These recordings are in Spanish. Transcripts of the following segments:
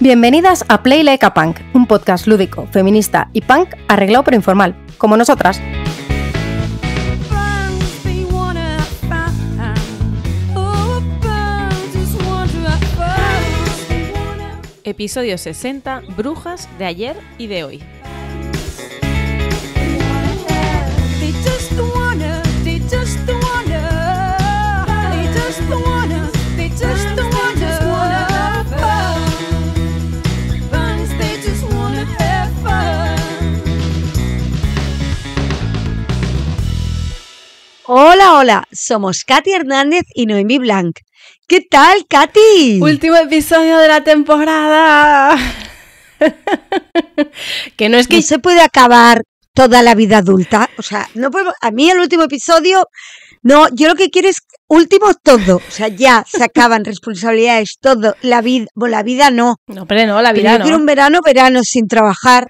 Bienvenidas a Play Like a Punk, un podcast lúdico, feminista y punk arreglado pero informal, como nosotras. Episodio 60, Brujas de ayer y de hoy. Hola, hola, somos Katy Hernández y Noemí Blanc. ¿Qué tal, Katy? Último episodio de la temporada. que no es que se puede acabar toda la vida adulta, o sea, no puedo. a mí el último episodio no, yo lo que quiero es último todo, o sea, ya se acaban responsabilidades, todo, la vida, la vida no. No, pero no, la vida no. quiero un verano, verano sin trabajar,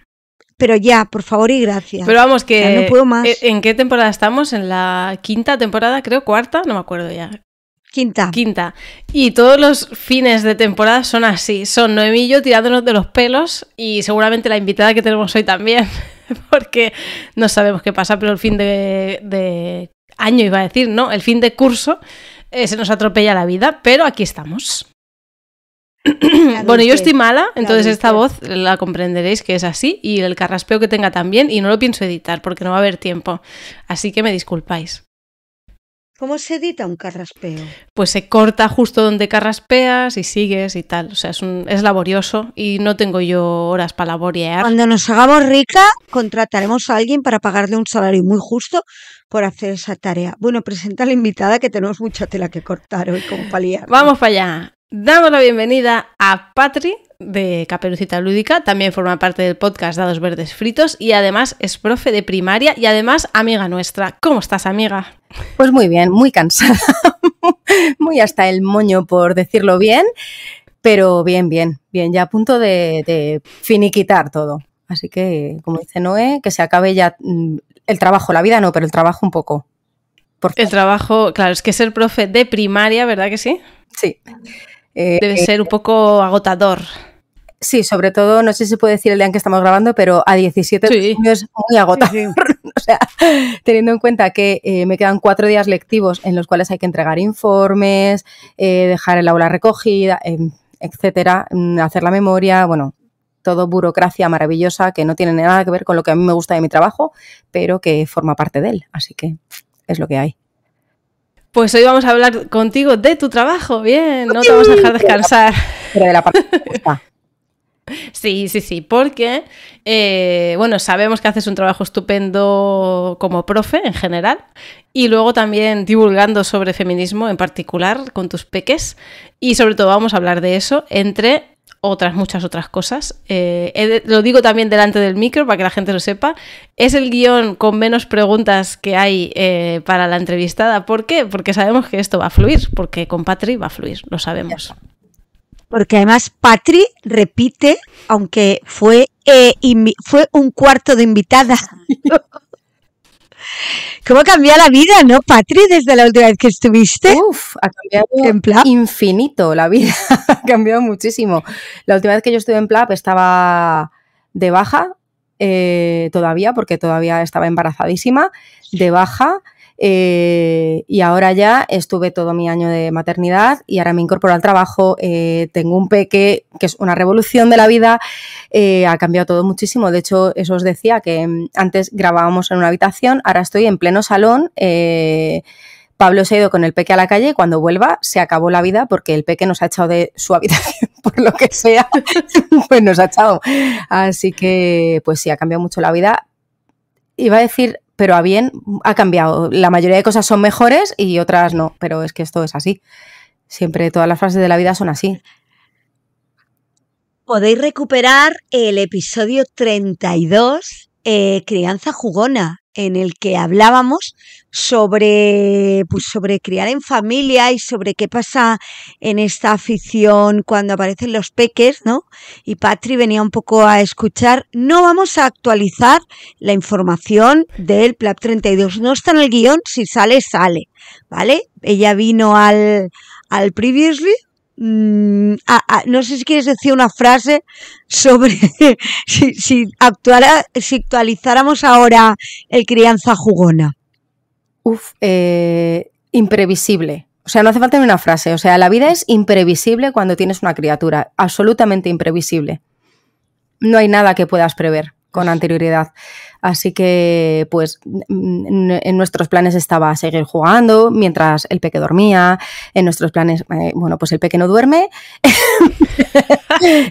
pero ya, por favor y gracias. Pero vamos, que. E-, ¿En qué temporada estamos? ¿En la quinta temporada? Creo, cuarta, no me acuerdo ya. Quinta. Quinta. Y todos los fines de temporada son así. Son Noemí y tirándonos de los pelos y seguramente la invitada que tenemos hoy también, porque no sabemos qué pasa, pero el fin de, año iba a decir, ¿no? El fin de curso eh, se nos atropella la vida, pero aquí estamos. bueno, yo estoy mala, entonces esta voz la comprenderéis que es así y el carraspeo que tenga también y no lo pienso editar porque no va a haber tiempo. Así que me disculpáis. ¿Cómo se edita un carraspeo? Pues se corta justo donde carraspeas y sigues y tal. O sea, es, es laborioso y no tengo yo horas para laborear. Cuando nos hagamos rica, contrataremos a alguien para pagarle un salario muy justo por hacer esa tarea. Bueno, presenta a la invitada que tenemos mucha tela que cortar hoy como paliar. Vamos para allá. Damos la bienvenida a Patri de Caperucita Lúdica, también forma parte del podcast Dados Verdes Fritos y además es profe de primaria y además amiga nuestra. ¿Cómo estás, amiga? Pues muy bien, muy cansada, muy hasta el moño por decirlo bien, pero bien, bien, bien, ya a punto de, finiquitar todo. Así que, como dice Noé, que se acabe ya mm, el trabajo, la vida no, pero el trabajo un poco. el trabajo, claro, es que ser profe de primaria, ¿verdad que sí? Sí. Eh, Debe eh, ser un poco agotador. Sí, sobre todo, no sé si se puede decir el día en que estamos grabando, pero a 17 es muy agotador. teniendo en cuenta que eh, me quedan cuatro días lectivos en los cuales hay que entregar informes, dejar el aula recogida, em, etcétera, mm, hacer la memoria, bueno, todo burocracia maravillosa que no tiene nada que ver con lo que a mí me gusta de mi trabajo, pero que forma parte de él. Así que es lo que hay. Pues hoy vamos a hablar contigo de tu trabajo, bien, no te vamos a dejar descansar. Pero de la parte Sí, sí, sí, porque, eh, bueno, sabemos que haces un trabajo estupendo como profe en general y luego también divulgando sobre feminismo en particular con tus peques y sobre todo vamos a hablar de eso entre otras, muchas otras cosas. Eh, lo digo también delante del micro para que la gente lo sepa. Es el guión con menos preguntas que hay eh, para la entrevistada. ¿Por qué? Porque sabemos que esto va a fluir, porque con Patri va a fluir, lo sabemos. Porque además Patri repite, aunque fue, eh, fue un cuarto de invitada. ¿Cómo cambia la vida, no, Patri, desde la última vez que estuviste? Uf, ha cambiado infinito la vida, ha cambiado muchísimo. La última vez que yo estuve en PLAP estaba de baja eh, todavía, porque todavía estaba embarazadísima, de baja eh, y ahora ya estuve todo mi año de maternidad y ahora me incorporo al trabajo. Eh, tengo un peque, que es una revolución de la vida. Eh, ha cambiado todo muchísimo. De hecho, eso os decía que mm, antes grabábamos en una habitación, ahora estoy en pleno salón. Pablo se ha ido con el peque a la calle y cuando vuelva se acabó la vida porque el peque nos ha echado de su habitación, por lo que sea, pues nos ha echado. Así que, pues sí, ha cambiado mucho la vida. Iba a decir pero a bien ha cambiado. La mayoría de cosas son mejores y otras no, pero es que esto es así. Siempre todas las frases de la vida son así. Podéis recuperar el episodio 32 eh, crianza Jugona, en el que hablábamos sobre, pues sobre criar en familia y sobre qué pasa en esta afición cuando aparecen los peques, ¿no? Y Patri venía un poco a escuchar. No vamos a actualizar la información del PLAP 32. No está en el guión, si sale, sale, ¿vale? Ella vino al, al Previously Mm, no sé si quieres decir una frase sobre si, actualizáramos ahora el crianza jugona. Uf, eh, imprevisible. O sea, no hace falta ni una frase. O sea, la vida es imprevisible cuando tienes una criatura, absolutamente imprevisible. No hay nada que puedas prever con anterioridad. Así que, pues, en nuestros planes estaba seguir jugando mientras el peque dormía. En nuestros planes, eh, bueno, pues el peque no duerme.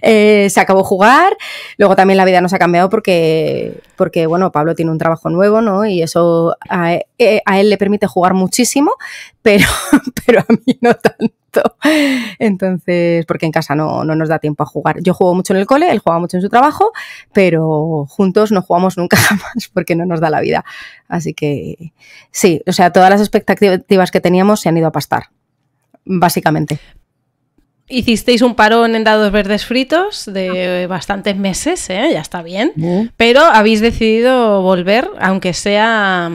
Eh, se acabó jugar. Luego también la vida nos ha cambiado porque, porque bueno, Pablo tiene un trabajo nuevo, ¿no? Y eso a, eh, él le permite jugar muchísimo, pero, pero a mí no tanto. Entonces, porque en casa no, no, nos da tiempo a jugar. Yo juego mucho en el cole, él juega mucho en su trabajo, pero juntos no jugamos nunca porque no nos da la vida. Así que sí, o sea, todas las expectativas que teníamos se han ido a pastar, básicamente. Hicisteis un parón en dados verdes fritos de bastantes meses, ¿eh? ya está bien, pero habéis decidido volver, aunque sea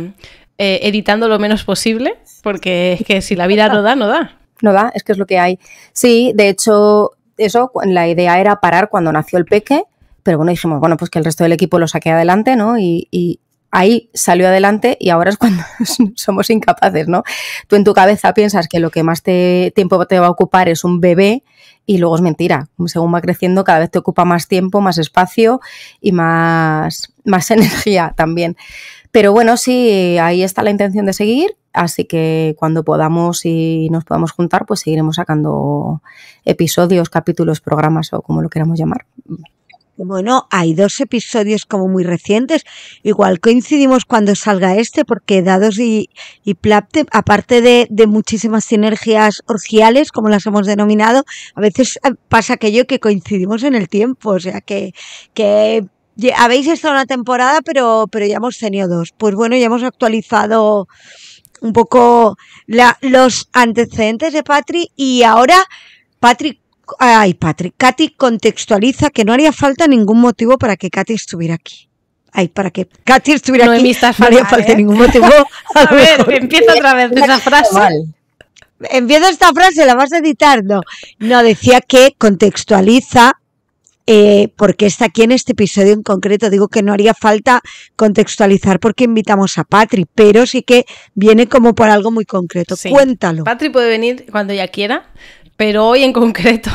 eh, editando lo menos posible, porque es que si la vida no da, no da. No da, es que es lo que hay. Sí, de hecho, eso, la idea era parar cuando nació el peque, pero bueno, dijimos, bueno, pues que el resto del equipo lo saque adelante, ¿no? Y, ahí salió adelante y ahora es cuando somos incapaces, ¿no? Tú en tu cabeza piensas que lo que más tiempo te va a ocupar es un bebé y luego es mentira. Según va creciendo, cada vez te ocupa más tiempo, más espacio y más, más energía también. Pero bueno, sí, ahí está la intención de seguir, así que cuando podamos y nos podamos juntar, pues seguiremos sacando episodios, capítulos, programas o como lo queramos llamar. Bueno, hay dos episodios como muy recientes. Igual coincidimos cuando salga este, porque Dados y, y aparte de, de, muchísimas sinergias orgiales, como las hemos denominado, a veces eh, pasa aquello que coincidimos en el tiempo. O sea, que, que habéis estado una temporada, pero, pero ya hemos tenido dos. Pues bueno, ya hemos actualizado un poco la, los antecedentes de Patrick y ahora, Patrick. Ay, Patrick, Katy contextualiza que no haría falta ningún motivo para que Katy estuviera aquí. Ay, para que Katy estuviera aquí. no haría falta ¿eh? ningún motivo. A, ver, empieza otra vez esa frase. Empiezo esta frase, la vas a editar. No, decía que contextualiza eh, porque está aquí en este episodio en concreto. Digo que no haría falta contextualizar porque invitamos a Patri, pero sí que viene como por algo muy concreto. Cuéntalo. Patri puede venir cuando ya quiera, pero hoy en concreto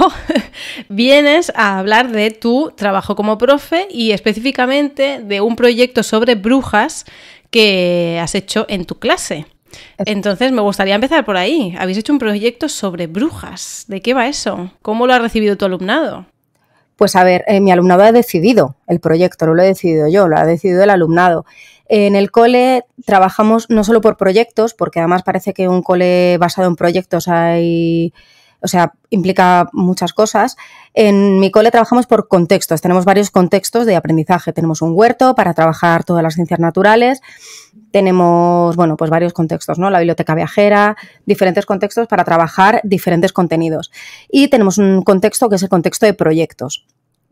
vienes a hablar de tu trabajo como profe y específicamente de un proyecto sobre brujas que has hecho en tu clase. Entonces me gustaría empezar por ahí. Habéis hecho un proyecto sobre brujas. ¿De qué va eso? ¿Cómo lo ha recibido tu alumnado? Pues a ver, eh, mi alumnado ha decidido el proyecto, no lo he decidido yo, lo ha decidido el alumnado. En el cole trabajamos no solo por proyectos, porque además parece que un cole basado en proyectos hay o sea, implica muchas cosas. En mi cole trabajamos por contextos, tenemos varios contextos de aprendizaje. Tenemos un huerto para trabajar todas las ciencias naturales, tenemos, bueno, pues varios contextos, ¿no? La biblioteca viajera, diferentes contextos para trabajar diferentes contenidos. Y tenemos un contexto que es el contexto de proyectos.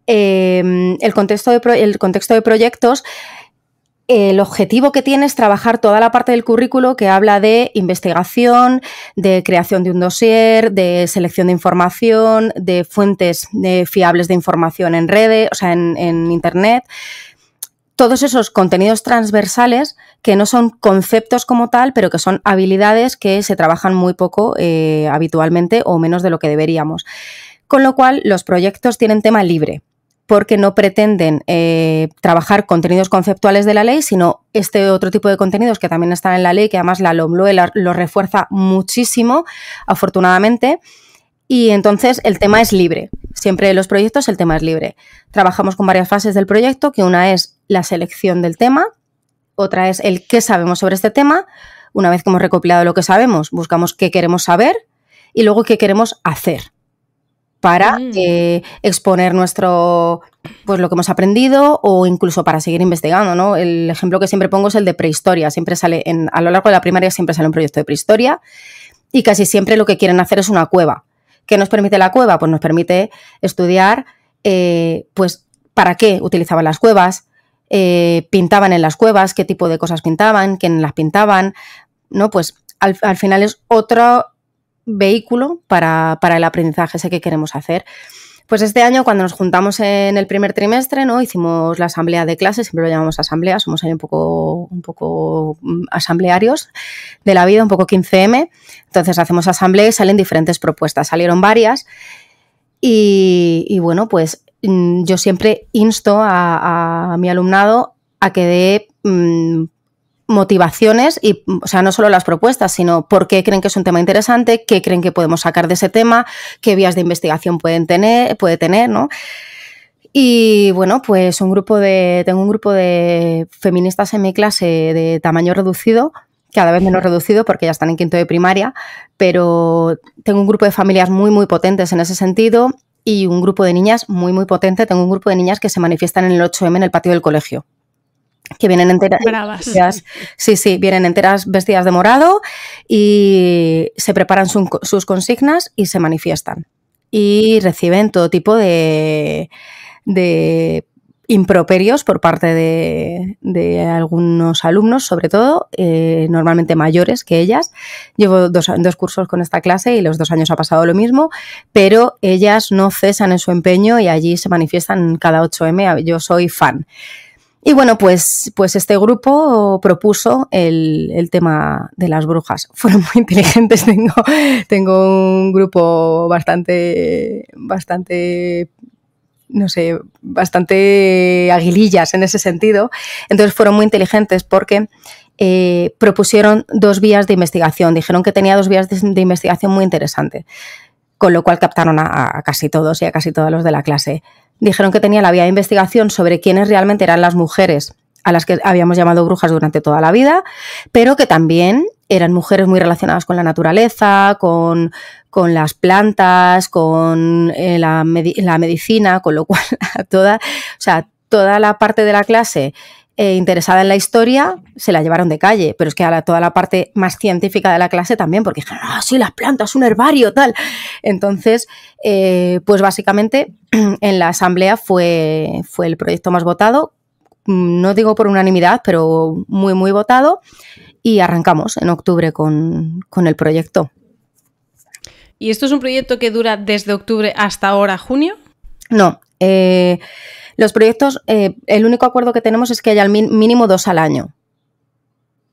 Eh, el, contexto el contexto de proyectos el objetivo que tiene es trabajar toda la parte del currículo que habla de investigación, de creación de un dossier, de selección de información, de fuentes fiables de información en redes, o sea, en, Internet. Todos esos contenidos transversales que no son conceptos como tal, pero que son habilidades que se trabajan muy poco eh, habitualmente o menos de lo que deberíamos. Con lo cual, los proyectos tienen tema libre porque no pretenden eh, trabajar contenidos conceptuales de la ley, sino este otro tipo de contenidos que también están en la ley, que además la LOMLOE lo refuerza muchísimo, afortunadamente. Y entonces el tema es libre. Siempre en los proyectos el tema es libre. Trabajamos con varias fases del proyecto, que una es la selección del tema, otra es el qué sabemos sobre este tema. Una vez que hemos recopilado lo que sabemos, buscamos qué queremos saber y luego qué queremos hacer para mm. eh, exponer nuestro, pues lo que hemos aprendido o incluso para seguir investigando, ¿no? El ejemplo que siempre pongo es el de prehistoria. Siempre sale, a lo largo de la primaria siempre sale un proyecto de prehistoria y casi siempre lo que quieren hacer es una cueva. ¿Qué nos permite la cueva? Pues nos permite estudiar, eh, pues, ¿para qué utilizaban las cuevas? Eh, pintaban en las cuevas, qué tipo de cosas pintaban, quién las pintaban, ¿no? Pues al, al final es otro, vehículo para, el aprendizaje ese que queremos hacer. Pues este año, cuando nos juntamos en el primer trimestre, ¿no? Hicimos la asamblea de clases, siempre lo llamamos asamblea, somos ahí un poco, un poco mm, asamblearios de la vida, un poco 15M. Entonces hacemos asamblea y salen diferentes propuestas. Salieron varias. Y, bueno, pues mm, yo siempre insto a, mi alumnado a que dé mm, motivaciones y, o sea, no solo las propuestas, sino por qué creen que es un tema interesante, qué creen que podemos sacar de ese tema, qué vías de investigación pueden tener, puede tener, ¿no? Y bueno, pues un grupo de, tengo un grupo de feministas en mi clase de tamaño reducido, cada vez menos reducido porque ya están en quinto de primaria, pero tengo un grupo de familias muy, muy potentes en ese sentido y un grupo de niñas muy, muy potente. Tengo un grupo de niñas que se manifiestan en el 8M en el patio del colegio que vienen enteras. Sí, sí, vienen enteras vestidas de morado y se preparan sus consignas y se manifiestan. Y reciben todo tipo de, improperios por parte de, algunos alumnos, sobre todo, eh, normalmente mayores que ellas. Llevo dos, dos, cursos con esta clase y los dos años ha pasado lo mismo, pero ellas no cesan en su empeño y allí se manifiestan cada 8M. Yo soy fan. Y bueno, pues, pues este grupo propuso el, tema de las brujas. Fueron muy inteligentes, tengo, tengo un grupo bastante, bastante no sé, bastante aguilillas en ese sentido. Entonces fueron muy inteligentes porque eh, propusieron dos vías de investigación. Dijeron que tenía dos vías de, investigación muy interesantes, con lo cual captaron a, a, casi todos y a casi todos los de la clase dijeron que tenía la vía de investigación sobre quiénes realmente eran las mujeres a las que habíamos llamado brujas durante toda la vida, pero que también eran mujeres muy relacionadas con la naturaleza, con, las plantas, con eh, la, la, medicina, con lo cual toda, o sea, toda la parte de la clase eh, interesada en la historia, se la llevaron de calle. Pero es que a toda la parte más científica de la clase también, porque dijeron, ah, sí, las plantas, un herbario, tal. Entonces, eh, pues básicamente en la asamblea fue, fue el proyecto más votado, mm, no digo por unanimidad, pero muy, muy votado. Y arrancamos en octubre con, con el proyecto. ¿Y esto es un proyecto que dura desde octubre hasta ahora, junio? No. Eh, los proyectos, eh, el único acuerdo que tenemos es que haya al mínimo dos al año.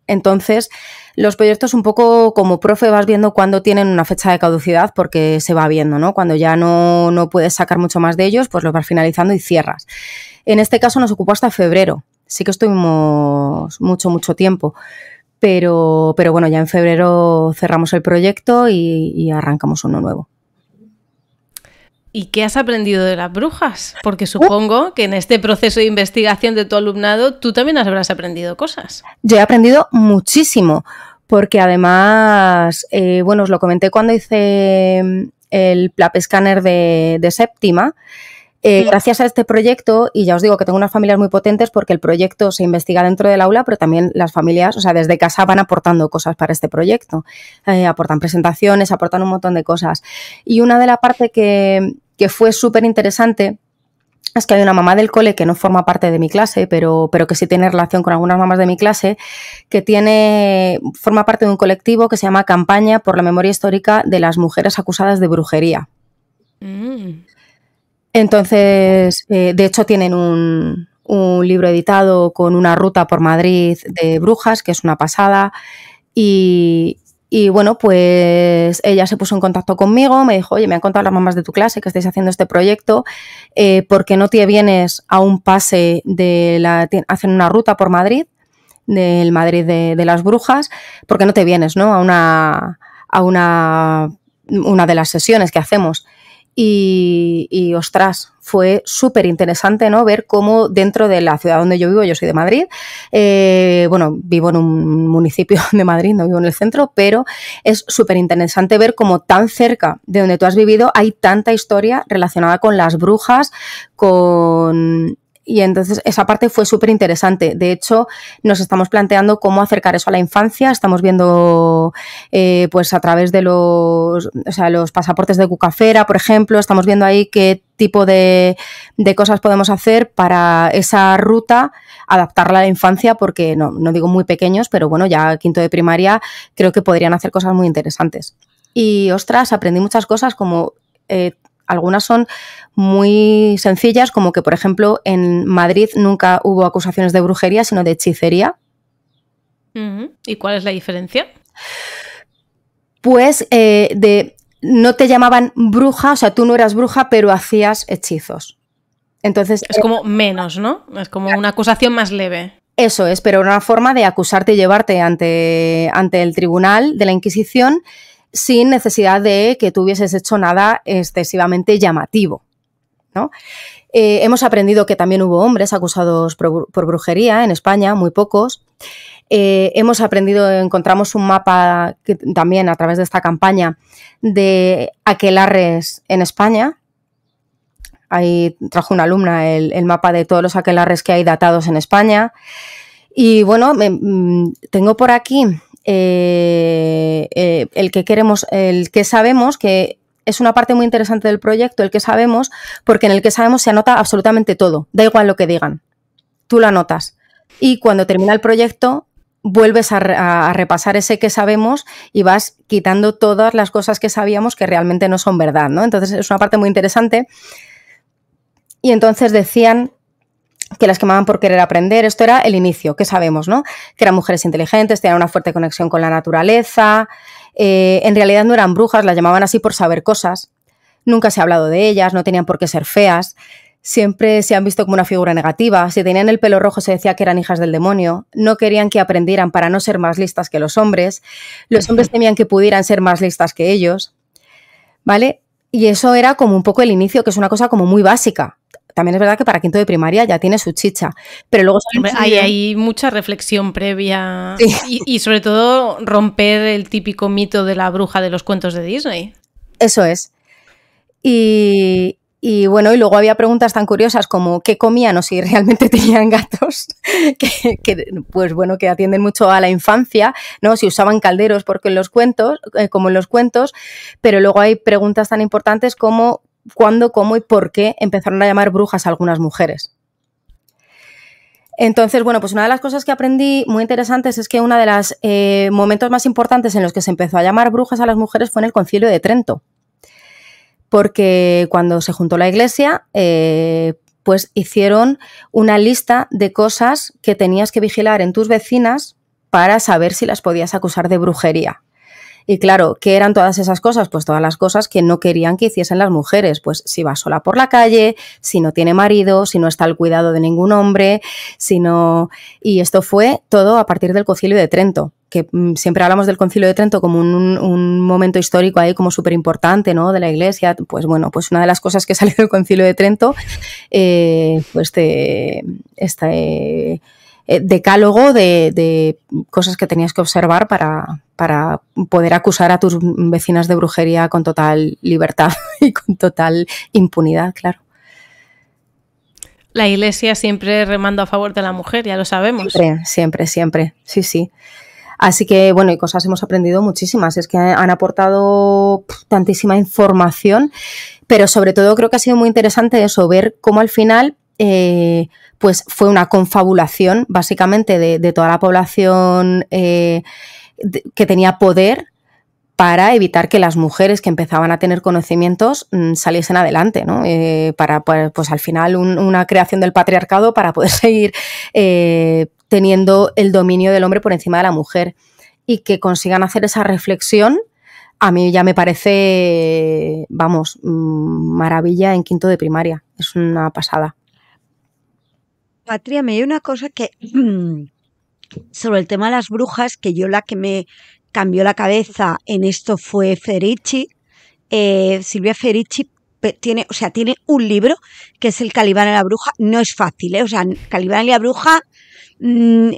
Entonces, los proyectos un poco como profe vas viendo cuándo tienen una fecha de caducidad porque se va viendo, ¿no? Cuando ya no, no puedes sacar mucho más de ellos, pues los vas finalizando y cierras. En este caso nos ocupó hasta febrero. Sí que estuvimos mucho, mucho tiempo. Pero, pero bueno, ya en febrero cerramos el proyecto y arrancamos uno nuevo. ¿Y qué has aprendido de las brujas? Porque uh. supongo que en este proceso de investigación de tu alumnado tú también habrás aprendido cosas. Yo he aprendido muchísimo, porque además, eh, bueno, os lo comenté cuando hice mm, el plap scanner de, séptima. Eh, gracias a este proyecto, y ya os digo que tengo unas familias muy potentes porque el proyecto se investiga dentro del aula, pero también las familias, o sea, desde casa van aportando cosas para este proyecto. Eh, aportan presentaciones, aportan un montón de cosas. Y una de las partes que, que fue súper interesante es que hay una mamá del cole que no forma parte de mi clase, pero, pero que sí tiene relación con algunas mamás de mi clase, que tiene, forma parte de un colectivo que se llama Campaña por la Memoria Histórica de las Mujeres Acusadas de Brujería. Mm. Entonces, eh, de hecho, tienen un, un libro editado con una ruta por Madrid de brujas, que es una pasada. Y, y bueno, pues ella se puso en contacto conmigo, me dijo, oye, me han contado las mamás de tu clase que estáis haciendo este proyecto, eh, ¿por qué no te vienes a un pase de la... hacen una ruta por Madrid, del Madrid de, las Brujas, ¿por qué no te vienes, no? A una... a una... una de las sesiones que hacemos. Y, y ostras, fue súper interesante, ¿no? Ver cómo dentro de la ciudad donde yo vivo, yo soy de Madrid, eh, bueno, vivo en un municipio de Madrid, no vivo en el centro, pero es súper interesante ver cómo tan cerca de donde tú has vivido hay tanta historia relacionada con las brujas, con y entonces esa parte fue súper interesante. De hecho, nos estamos planteando cómo acercar eso a la infancia. Estamos viendo, eh, pues a través de los, o sea, los pasaportes de Cucafera, por ejemplo, estamos viendo ahí qué tipo de, de cosas podemos hacer para esa ruta, adaptarla a la infancia, porque no, no digo muy pequeños, pero bueno, ya quinto de primaria creo que podrían hacer cosas muy interesantes. Y ostras, aprendí muchas cosas como eh, algunas son muy sencillas, como que, por ejemplo, en Madrid nunca hubo acusaciones de brujería, sino de hechicería. ¿Y cuál es la diferencia? Pues eh, de no te llamaban bruja, o sea, tú no eras bruja, pero hacías hechizos. Entonces. Es como menos, ¿no? Es como una acusación más leve. Eso es, pero una forma de acusarte y llevarte ante, ante el tribunal de la Inquisición sin necesidad de que tú hubieses hecho nada excesivamente llamativo. Eh, hemos aprendido que también hubo hombres acusados por, brujería en España, muy pocos. Eh, hemos aprendido, encontramos un mapa que, también a través de esta campaña de aquelarres en España. Ahí trajo una alumna el, mapa de todos los aquelarres que hay datados en España. Y bueno, mm, tengo por aquí eh, eh, el que queremos, el que sabemos que es una parte muy interesante del proyecto, el que sabemos, porque en el que sabemos se anota absolutamente todo, da igual lo que digan, tú lo anotas. Y cuando termina el proyecto, vuelves a, repasar ese que sabemos y vas quitando todas las cosas que sabíamos que realmente no son verdad, ¿no? Entonces es una parte muy interesante. Y entonces decían que las quemaban por querer aprender. Esto era el inicio, que sabemos, ¿no? Que eran mujeres inteligentes, tenían una fuerte conexión con la naturaleza. Eh, en realidad no eran brujas, las llamaban así por saber cosas. Nunca se ha hablado de ellas, no tenían por qué ser feas. Siempre se han visto como una figura negativa. Si tenían el pelo rojo se decía que eran hijas del demonio. No querían que aprendieran para no ser más listas que los hombres. Los hombres temían que pudieran ser más listas que ellos. ¿Vale? Y eso era como un poco el inicio, que es una cosa como muy básica también es verdad que para quinto de primaria ya tiene su chicha, pero luego... Hay, hay mucha reflexión previa y, sobre todo romper el típico mito de la bruja de los cuentos de Disney. Eso es. Y, bueno, y luego había preguntas tan curiosas como qué comían o si realmente tenían gatos, que, pues bueno, que atienden mucho a la infancia, ¿no? Si usaban calderos porque en los cuentos, eh, como en los cuentos, pero luego hay preguntas tan importantes como cuándo, cómo y por qué empezaron a llamar brujas a algunas mujeres. Entonces, bueno, pues una de las cosas que aprendí muy interesantes es que uno de los eh, momentos más importantes en los que se empezó a llamar brujas a las mujeres fue en el concilio de Trento. Porque cuando se juntó la iglesia, eh, pues hicieron una lista de cosas que tenías que vigilar en tus vecinas para saber si las podías acusar de brujería. Y claro, ¿qué eran todas esas cosas? Pues todas las cosas que no querían que hiciesen las mujeres. Pues si va sola por la calle, si no tiene marido, si no está al cuidado de ningún hombre, si no... Y esto fue todo a partir del concilio de Trento que mm, siempre hablamos del Concilio de Trento como un, momento histórico ahí como súper importante, ¿no? De la Iglesia, pues bueno, pues una de las cosas que salió del Concilio de Trento, eh, pues este, este eh, decálogo de, cosas que tenías que observar para, poder acusar a tus vecinas de brujería con total libertad y con total impunidad, claro. La iglesia siempre remando a favor de la mujer, ya lo sabemos. Siempre, siempre, siempre. Sí, sí. Así que, bueno, y cosas hemos aprendido muchísimas. Es que han aportado tantísima información, pero sobre todo creo que ha sido muy interesante eso, ver cómo al final eh, pues fue una confabulación básicamente de, toda la población eh, que tenía poder para evitar que las mujeres que empezaban a tener conocimientos mm, saliesen adelante, ¿no? Eh, para, pues, pues al final, una creación del patriarcado para poder seguir teniendo el dominio del hombre por encima de la mujer y que consigan hacer esa reflexión. A mí ya me parece, vamos, mm, maravilla en quinto de primaria. Es una pasada. Patria, me dio una cosa que sobre el tema de las brujas, que yo la que me cambió la cabeza en esto fue Ferici. Eh, Silvia Ferici tiene, o sea, tiene un libro que es el Calibán y la bruja. No es fácil, ¿eh? O sea, Calibán y la bruja, mm,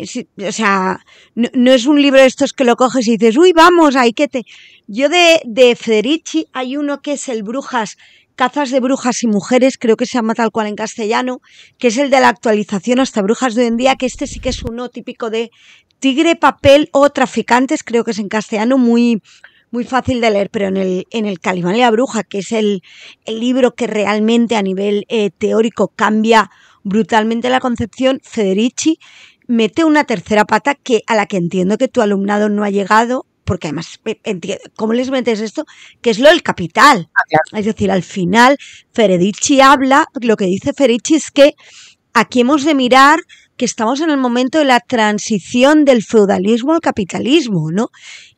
o sea, no, es un libro de estos que lo coges y dices, uy, vamos, ahí que te. Yo de, de hay uno que es el Brujas Cazas de Brujas y Mujeres, creo que se llama tal cual en castellano, que es el de la actualización hasta Brujas de hoy en día, que este sí que es uno típico de Tigre, Papel o Traficantes, creo que es en castellano, muy, muy fácil de leer, pero en el, en el Calimán y la Bruja, que es el, el libro que realmente a nivel eh, teórico cambia brutalmente la concepción, Federici mete una tercera pata que a la que entiendo que tu alumnado no ha llegado porque además, eh, ¿cómo les metes esto? Que es lo del capital. Ah, es decir, al final, Feredici habla, lo que dice Feredici es que aquí hemos de mirar que estamos en el momento de la transición del feudalismo al capitalismo, ¿no?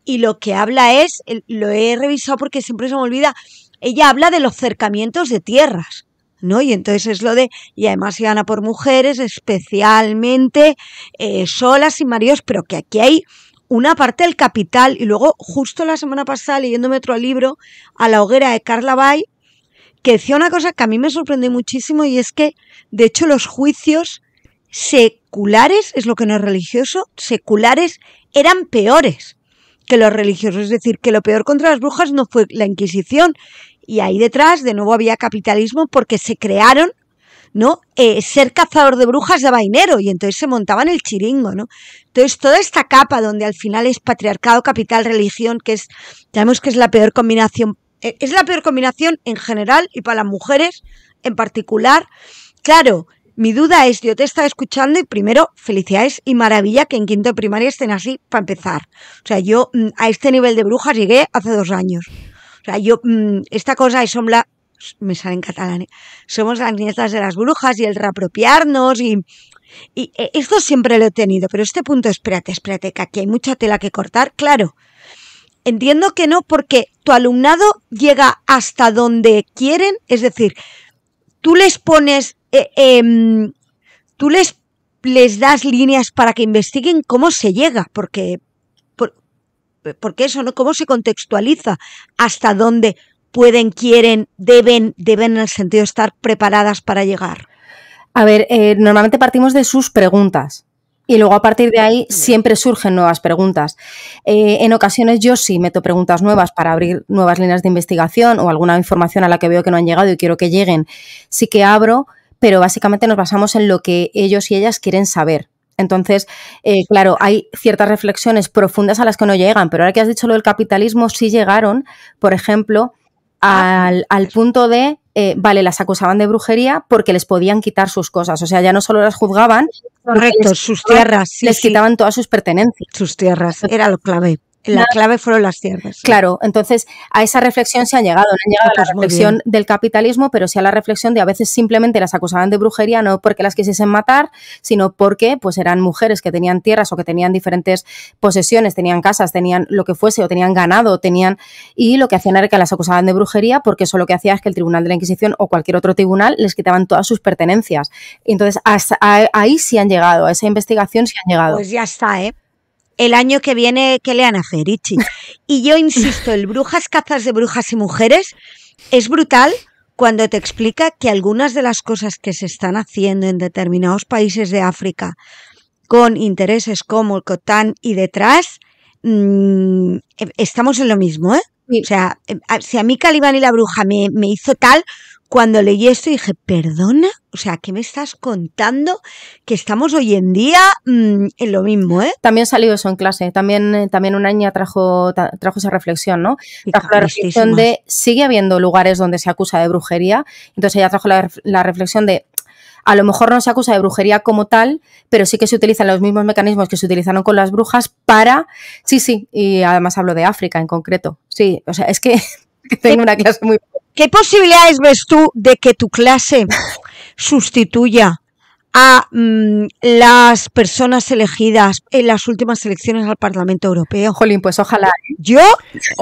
Y lo que habla es, lo he revisado porque siempre se me olvida, ella habla de los cercamientos de tierras. ¿No? Y entonces es lo de, y además se gana por mujeres, especialmente eh, solas, y maridos, pero que aquí hay una parte del capital. Y luego, justo la semana pasada, leyéndome otro libro, A la hoguera de Carla Bay, que decía una cosa que a mí me sorprendió muchísimo y es que, de hecho, los juicios seculares, es lo que no es religioso, seculares eran peores que los religiosos. Es decir, que lo peor contra las brujas no fue la Inquisición. Y ahí detrás, de nuevo, había capitalismo porque se crearon ¿no? Eh, ser cazador de brujas de dinero y entonces se montaban el chiringo, ¿no? Entonces toda esta capa donde al final es patriarcado, capital, religión, que es, sabemos que es la peor combinación, eh, es la peor combinación en general y para las mujeres en particular. Claro, mi duda es, yo te estaba escuchando y primero, felicidades y maravilla que en quinto de primaria estén así para empezar. O sea, yo mm, a este nivel de brujas llegué hace dos años. O sea, yo, mm, esta cosa es sombra, me sale en catalán, somos las nietas de las brujas y el reapropiarnos y, y e, esto siempre lo he tenido, pero este punto, espérate, espérate, que aquí hay mucha tela que cortar, claro. Entiendo que no, porque tu alumnado llega hasta donde quieren, es decir, tú les pones, eh, em, tú les, les das líneas para que investiguen cómo se llega, porque, porque eso, ¿no? ¿Cómo se contextualiza? Hasta dónde pueden, quieren, deben, deben en el sentido de estar preparadas para llegar? A ver, eh, normalmente partimos de sus preguntas. Y luego a partir de ahí siempre surgen nuevas preguntas. Eh, en ocasiones yo sí meto preguntas nuevas para abrir nuevas líneas de investigación o alguna información a la que veo que no han llegado y quiero que lleguen. Sí que abro, pero básicamente nos basamos en lo que ellos y ellas quieren saber. Entonces, eh, claro, hay ciertas reflexiones profundas a las que no llegan, pero ahora que has dicho lo del capitalismo, sí llegaron, por ejemplo, Ah. al, al punto de, eh, vale, las acusaban de brujería porque les podían quitar sus cosas. O sea, ya no solo las juzgaban. Correcto, sus tierras. les quitaban todas sus pertenencias. Sus tierras, era lo clave la clave fueron las tierras. Claro, entonces a esa reflexión se han llegado, han llegado a la pues reflexión del capitalismo, pero sí a la reflexión de a veces simplemente las acusaban de brujería, no porque las quisiesen matar, sino porque pues eran mujeres que tenían tierras o que tenían diferentes posesiones, tenían casas, tenían lo que fuese, o tenían ganado, tenían. Y lo que hacían era que las acusaban de brujería, porque eso lo que hacía es que el Tribunal de la Inquisición o cualquier otro tribunal les quitaban todas sus pertenencias. Entonces, hasta ahí sí han llegado, a esa investigación sí han llegado. Pues ya está, ¿eh? el año que viene que han Ferici. Y yo insisto, el Brujas, Cazas de Brujas y Mujeres es brutal cuando te explica que algunas de las cosas que se están haciendo en determinados países de África con intereses como el Cotán y detrás, mm, eh, estamos en lo mismo, ¿eh? O sea, eh, si a mí Calibán y la bruja me, me hizo tal, cuando leí esto dije, perdona, o sea, ¿qué me estás contando? Que estamos hoy en día mm, en lo mismo, ¿eh? También salió eso en clase, también, eh, también una niña trajo, trajo esa reflexión, ¿no? trajo la reflexión de, sigue habiendo lugares donde se acusa de brujería, entonces ella trajo la, reflexión de, a lo mejor no se acusa de brujería como tal, pero sí que se utilizan los mismos mecanismos que se utilizaron con las brujas para. Sí, sí, y además hablo de África en concreto. Sí, o sea, es que tengo una clase muy ¿Qué posibilidades ves tú de que tu clase sustituya a mm, las personas elegidas en las últimas elecciones al Parlamento Europeo. Jolín, pues ojalá. ¿eh? Yo,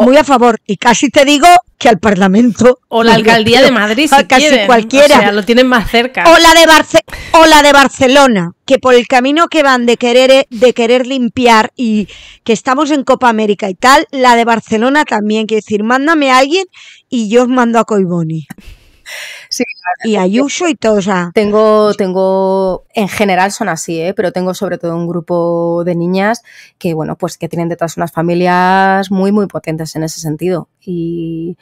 muy a favor, y casi te digo que al Parlamento. O la alcaldía de Madrid, si casi cualquiera. O lo tienen más cerca. O la de, o la de Barcelona, que por el camino que van de querer, de querer limpiar y que estamos en Copa América y tal, la de Barcelona también. Quiere decir, mándame a alguien y yo os mando a Coiboni. Sí, y Ayuso y todo, o Tengo, tengo, en general son así, ¿eh? pero tengo sobre todo un grupo de niñas que, bueno, pues que tienen detrás unas familias muy, muy potentes en ese sentido. Y,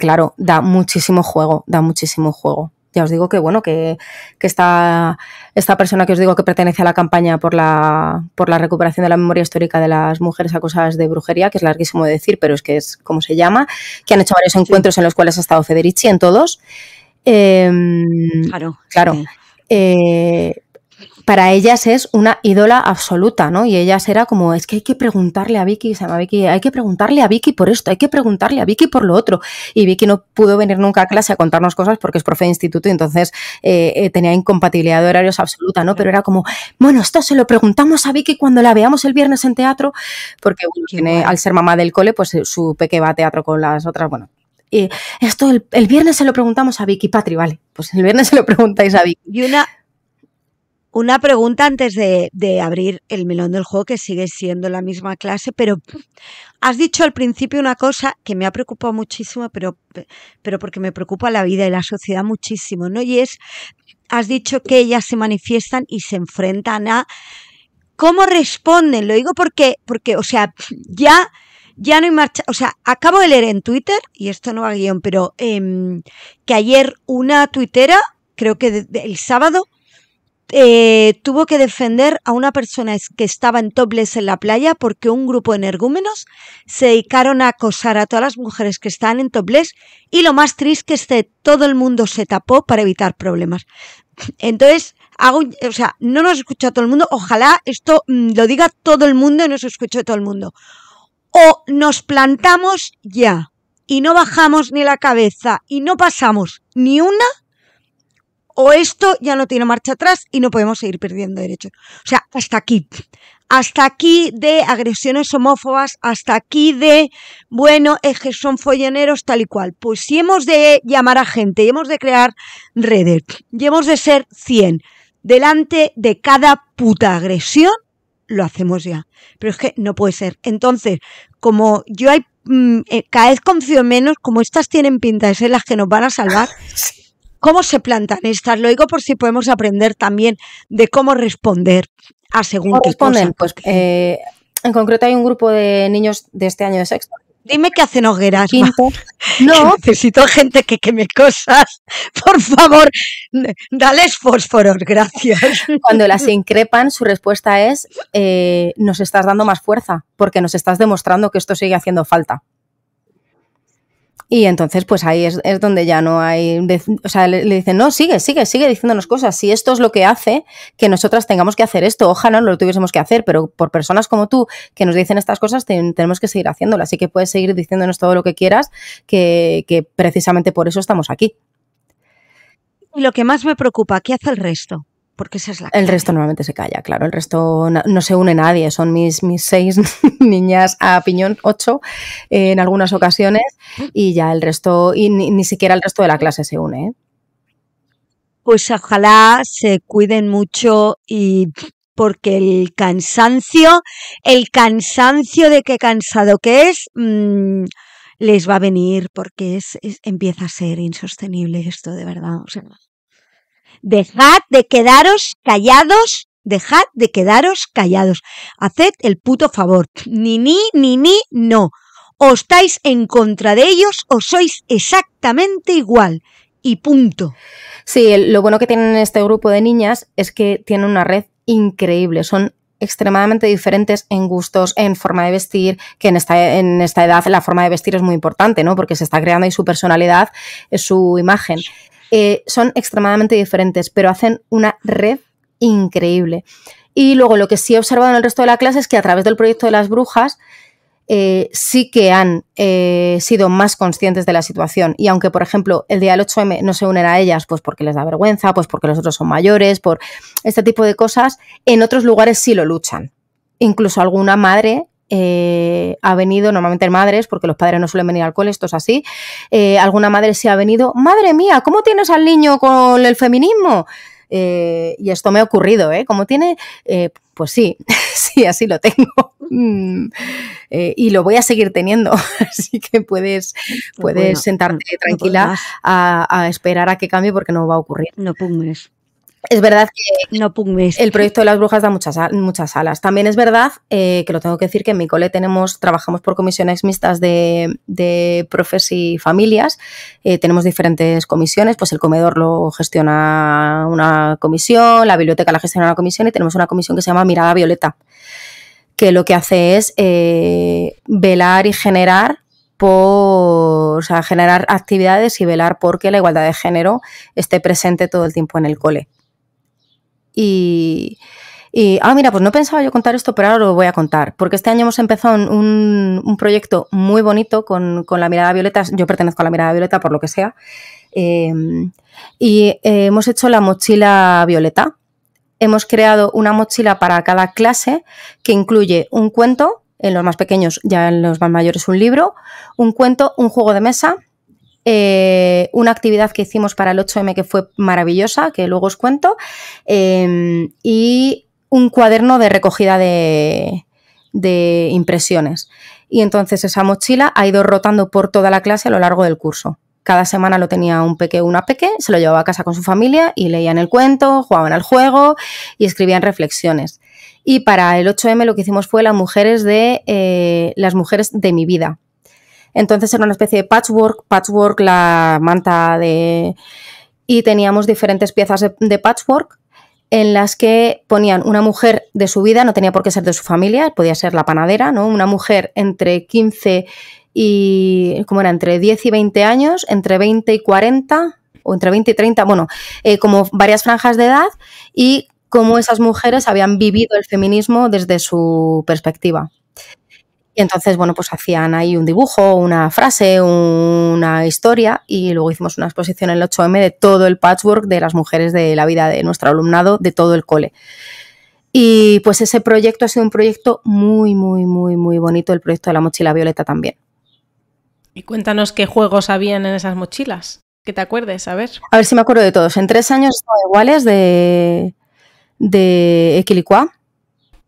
claro, da muchísimo juego, da muchísimo juego ya os digo que bueno, que, que esta, esta, persona que os digo que pertenece a la campaña por la, por la recuperación de la memoria histórica de las mujeres acusadas de brujería, que es larguísimo de decir, pero es que es como se llama, que han hecho varios encuentros en los cuales ha estado Federici en todos, Em, claro. Claro. Eh, para ellas es una ídola absoluta, ¿no? Y ellas era como, es que hay que preguntarle a Vicky, se llama Vicky, hay que preguntarle a Vicky por esto, hay que preguntarle a Vicky por lo otro. Y Vicky no pudo venir nunca a clase a contarnos cosas porque es profe de instituto y entonces eh, eh, tenía incompatibilidad de horarios absoluta, ¿no? Pero era como, bueno, esto se lo preguntamos a Vicky cuando la veamos el viernes en teatro, porque al ser mamá del cole, pues su peque va a teatro con las otras, bueno, esto el, viernes se lo preguntamos a Vicky, Patri, vale, pues el viernes se lo preguntáis a Vicky. Y una, una pregunta antes de, abrir el melón del juego, que sigue siendo la misma clase, pero has dicho al principio una cosa que me ha preocupado muchísimo, pero, pero porque me preocupa la vida y la sociedad muchísimo, ¿no? Y es, has dicho que ellas se manifiestan y se enfrentan a cómo responden. Lo digo porque, porque, o sea, ya ya no hay marcha, o sea, acabo de leer en Twitter, y esto no va guión, pero em, que ayer una tuitera, creo que el sábado, eh, tuvo que defender a una persona que estaba en topless en la playa porque un grupo de energúmenos se dedicaron a acosar a todas las mujeres que estaban en topless y lo más triste es que todo el mundo se tapó para evitar problemas. Entonces, hago, o sea, no nos escucha todo el mundo, ojalá esto mm, lo diga todo el mundo y nos escuche todo el mundo o nos plantamos ya y no bajamos ni la cabeza y no pasamos ni una, o esto ya no tiene marcha atrás y no podemos seguir perdiendo derechos. O sea, hasta aquí. Hasta aquí de agresiones homófobas, hasta aquí de, bueno, ejes son folloneros tal y cual. Pues si hemos de llamar a gente, y hemos de crear redes, y hemos de ser 100 delante de cada puta agresión, lo hacemos ya. Pero es que no puede ser. Entonces, como yo hay, mm, eh, cada vez confío menos, como estas tienen pinta de ser las que nos van a salvar, ¿cómo se plantan estas? Lo digo por si podemos aprender también de cómo responder a según ¿Cómo qué responden? Pues, eh, en concreto hay un grupo de niños de este año de sexto Dime qué hacen hogueras. No. Necesito gente que queme cosas. Por favor, dales fósforos, gracias. Cuando las increpan, su respuesta es, eh, nos estás dando más fuerza, porque nos estás demostrando que esto sigue haciendo falta. Y entonces, pues ahí es, es donde ya no hay. O sea, le, dicen, no, sigue, sigue, sigue diciéndonos cosas. Si esto es lo que hace que nosotras tengamos que hacer esto, ojalá no lo tuviésemos que hacer, pero por personas como tú que nos dicen estas cosas, tenemos que seguir haciéndolo. Así que puedes seguir diciéndonos todo lo que quieras, que, que precisamente por eso estamos aquí. Y lo que más me preocupa, ¿qué hace el resto? es El resto normalmente se calla, claro, el resto no, se une nadie, son mis, mis seis niñas a piñón, ocho en algunas ocasiones, y ya el resto, y ni, siquiera el resto de la clase se une. ¿eh? Pues ojalá se cuiden mucho y porque el cansancio, el cansancio de qué cansado que es, mm, les va a venir porque empieza a ser insostenible esto, de verdad. O sea, Dejad de quedaros callados Dejad de quedaros callados. Haced el puto favor. Ni, ni, ni, ni, no. O estáis en contra de ellos o sois exactamente igual. Y punto. Sí, lo bueno que tienen este grupo de niñas es que tienen una red increíble. Son extremadamente diferentes en gustos, en forma de vestir, que en esta, en esta edad la forma de vestir es muy importante, ¿no? Porque se está creando y su personalidad, eh, su imagen. Eh, son extremadamente diferentes, pero hacen una red increíble. Y luego lo que sí he observado en el resto de la clase es que a través del proyecto de las brujas eh, sí que han eh, sido más conscientes de la situación. Y aunque, por ejemplo, el día del 8M no se unen a ellas, pues porque les da vergüenza, pues porque los otros son mayores, por este tipo de cosas, en otros lugares sí lo luchan. Incluso alguna madre eh, ha venido, normalmente madres, porque los padres no suelen venir al cole, esto es así, eh, alguna madre sí ha venido, madre mía, ¿cómo tienes al niño con el feminismo? Eh, y esto me ha ocurrido, ¿eh? Como tiene, pues sí, sí, así lo tengo. Mm, y lo voy a seguir teniendo, así que puedes, pues puedes sentarte tranquila a, esperar a que cambie porque no va a ocurrir. No pongres. Es verdad que no el proyecto de las brujas da muchas, muchas alas. También es verdad, eh, que lo tengo que decir, que en mi cole tenemos, trabajamos por comisiones mixtas de, profes y familias. Eh, tenemos diferentes comisiones, pues el comedor lo gestiona una comisión, la biblioteca la gestiona una comisión y tenemos una comisión que se llama Mirada Violeta, que lo que hace es eh, velar y generar por generar actividades y velar porque la igualdad de género esté presente todo el tiempo en el cole y, ah, mira, pues no pensaba yo contar esto, pero ahora lo voy a contar, porque este año hemos empezado un, proyecto muy bonito con, la Mirada Violeta, yo pertenezco a la Mirada Violeta por lo que sea, em, y eh, hemos hecho la mochila violeta. Hemos creado una mochila para cada clase que incluye un cuento, en los más pequeños, ya en los más mayores un libro, un cuento, un juego de mesa, eh, una actividad que hicimos para el 8M que fue maravillosa, que luego os cuento, em, y un cuaderno de recogida de, impresiones. Y entonces esa mochila ha ido rotando por toda la clase a lo largo del curso. Cada semana lo tenía un peque, una peque, se lo llevaba a casa con su familia y leían el cuento, jugaban al juego y escribían reflexiones. Y para el 8M lo que hicimos fue las mujeres de eh, las mujeres de mi vida, entonces era una especie de patchwork, patchwork la manta de... Y teníamos diferentes piezas de, patchwork en las que ponían una mujer de su vida, no tenía por qué ser de su familia, podía ser la panadera, ¿no? Una mujer entre 15 y, ¿cómo era? Entre 10 y 20 años, entre 20 y 40, o entre 20 y 30, bueno, eh, como varias franjas de edad y cómo esas mujeres habían vivido el feminismo desde su perspectiva. Y entonces, bueno, pues hacían ahí un dibujo, una frase, una historia y luego hicimos una exposición en el 8M de todo el patchwork de las mujeres de la vida de nuestro alumnado, de todo el cole. Y pues ese proyecto ha sido un proyecto muy, muy, muy, muy bonito, el proyecto de la mochila violeta también. Y cuéntanos qué juegos habían en esas mochilas, que te acuerdes, a ver. A ver si me acuerdo de todos. En tres años iguales de, de Equilicua.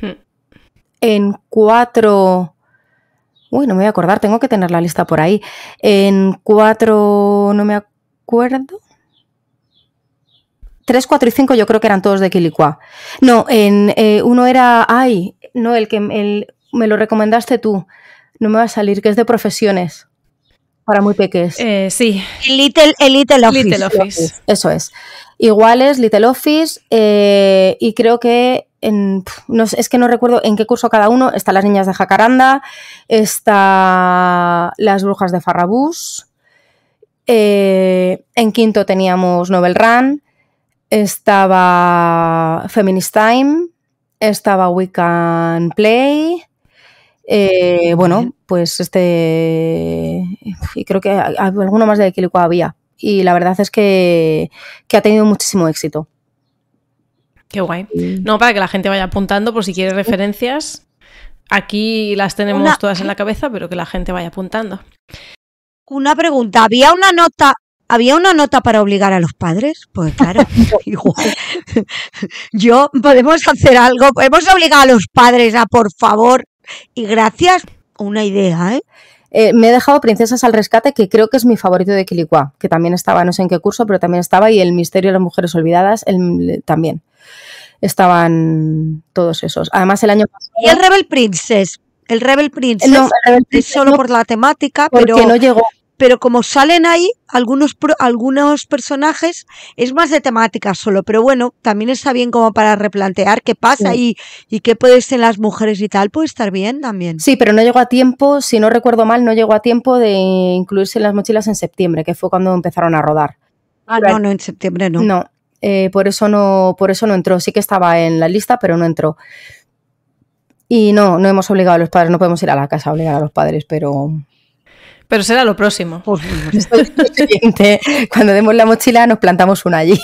Hmm. En cuatro Uy, no me voy a acordar, tengo que tener la lista por ahí. En cuatro, no me acuerdo. Tres, cuatro y cinco yo creo que eran todos de Quilicua. No, en eh, uno era, ay, no, el que me lo recomendaste tú. No me va a salir, que es de profesiones. Para muy peques. Eh, sí. El Little, Office. Little office. Eso es. Iguales, Little Office. Eh, y creo que es que no recuerdo en qué curso cada uno, está las niñas de Jacaranda, está las brujas de Farrabús, eh, en quinto teníamos Novel Run, estaba Feminist Time, estaba We Can Play. Eh, bueno, pues este. Y creo que alguno más de lo había. Y la verdad es que, que ha tenido muchísimo éxito. Qué guay. No, para que la gente vaya apuntando por si quiere referencias. Aquí las tenemos todas en la cabeza, pero que la gente vaya apuntando. Una pregunta, ¿había una nota ¿Había una nota para obligar a los padres? Pues claro, igual. Yo, podemos hacer algo, ¿Hemos obligado a los padres a por favor y gracias. Una idea, ¿eh? ¿eh? me he dejado Princesas al Rescate, que creo que es mi favorito de Quilicua, que también estaba, no sé en qué curso, pero también estaba, y El Misterio de las Mujeres Olvidadas también estaban todos esos. Además, el año pasado. ¿Y el Rebel Princess? El Rebel Princess, es solo por la temática, pero. no llegó. Pero como salen ahí algunos, algunos personajes, es más de temática solo. Pero bueno, también está bien como para replantear qué pasa y, y qué puede ser las mujeres y tal. Puede estar bien también. Sí, pero no llegó a tiempo, si no recuerdo mal, no llegó a tiempo de incluirse en las mochilas en septiembre, que fue cuando empezaron a rodar. Ah, no, no, en septiembre no. No, eh, por, eso no, por eso no entró. Sí que estaba en la lista, pero no entró. Y no, no hemos obligado a los padres, no podemos ir a la casa a obligar a los padres, pero... Pero será lo próximo. Pues Cuando demos la mochila nos plantamos una allí.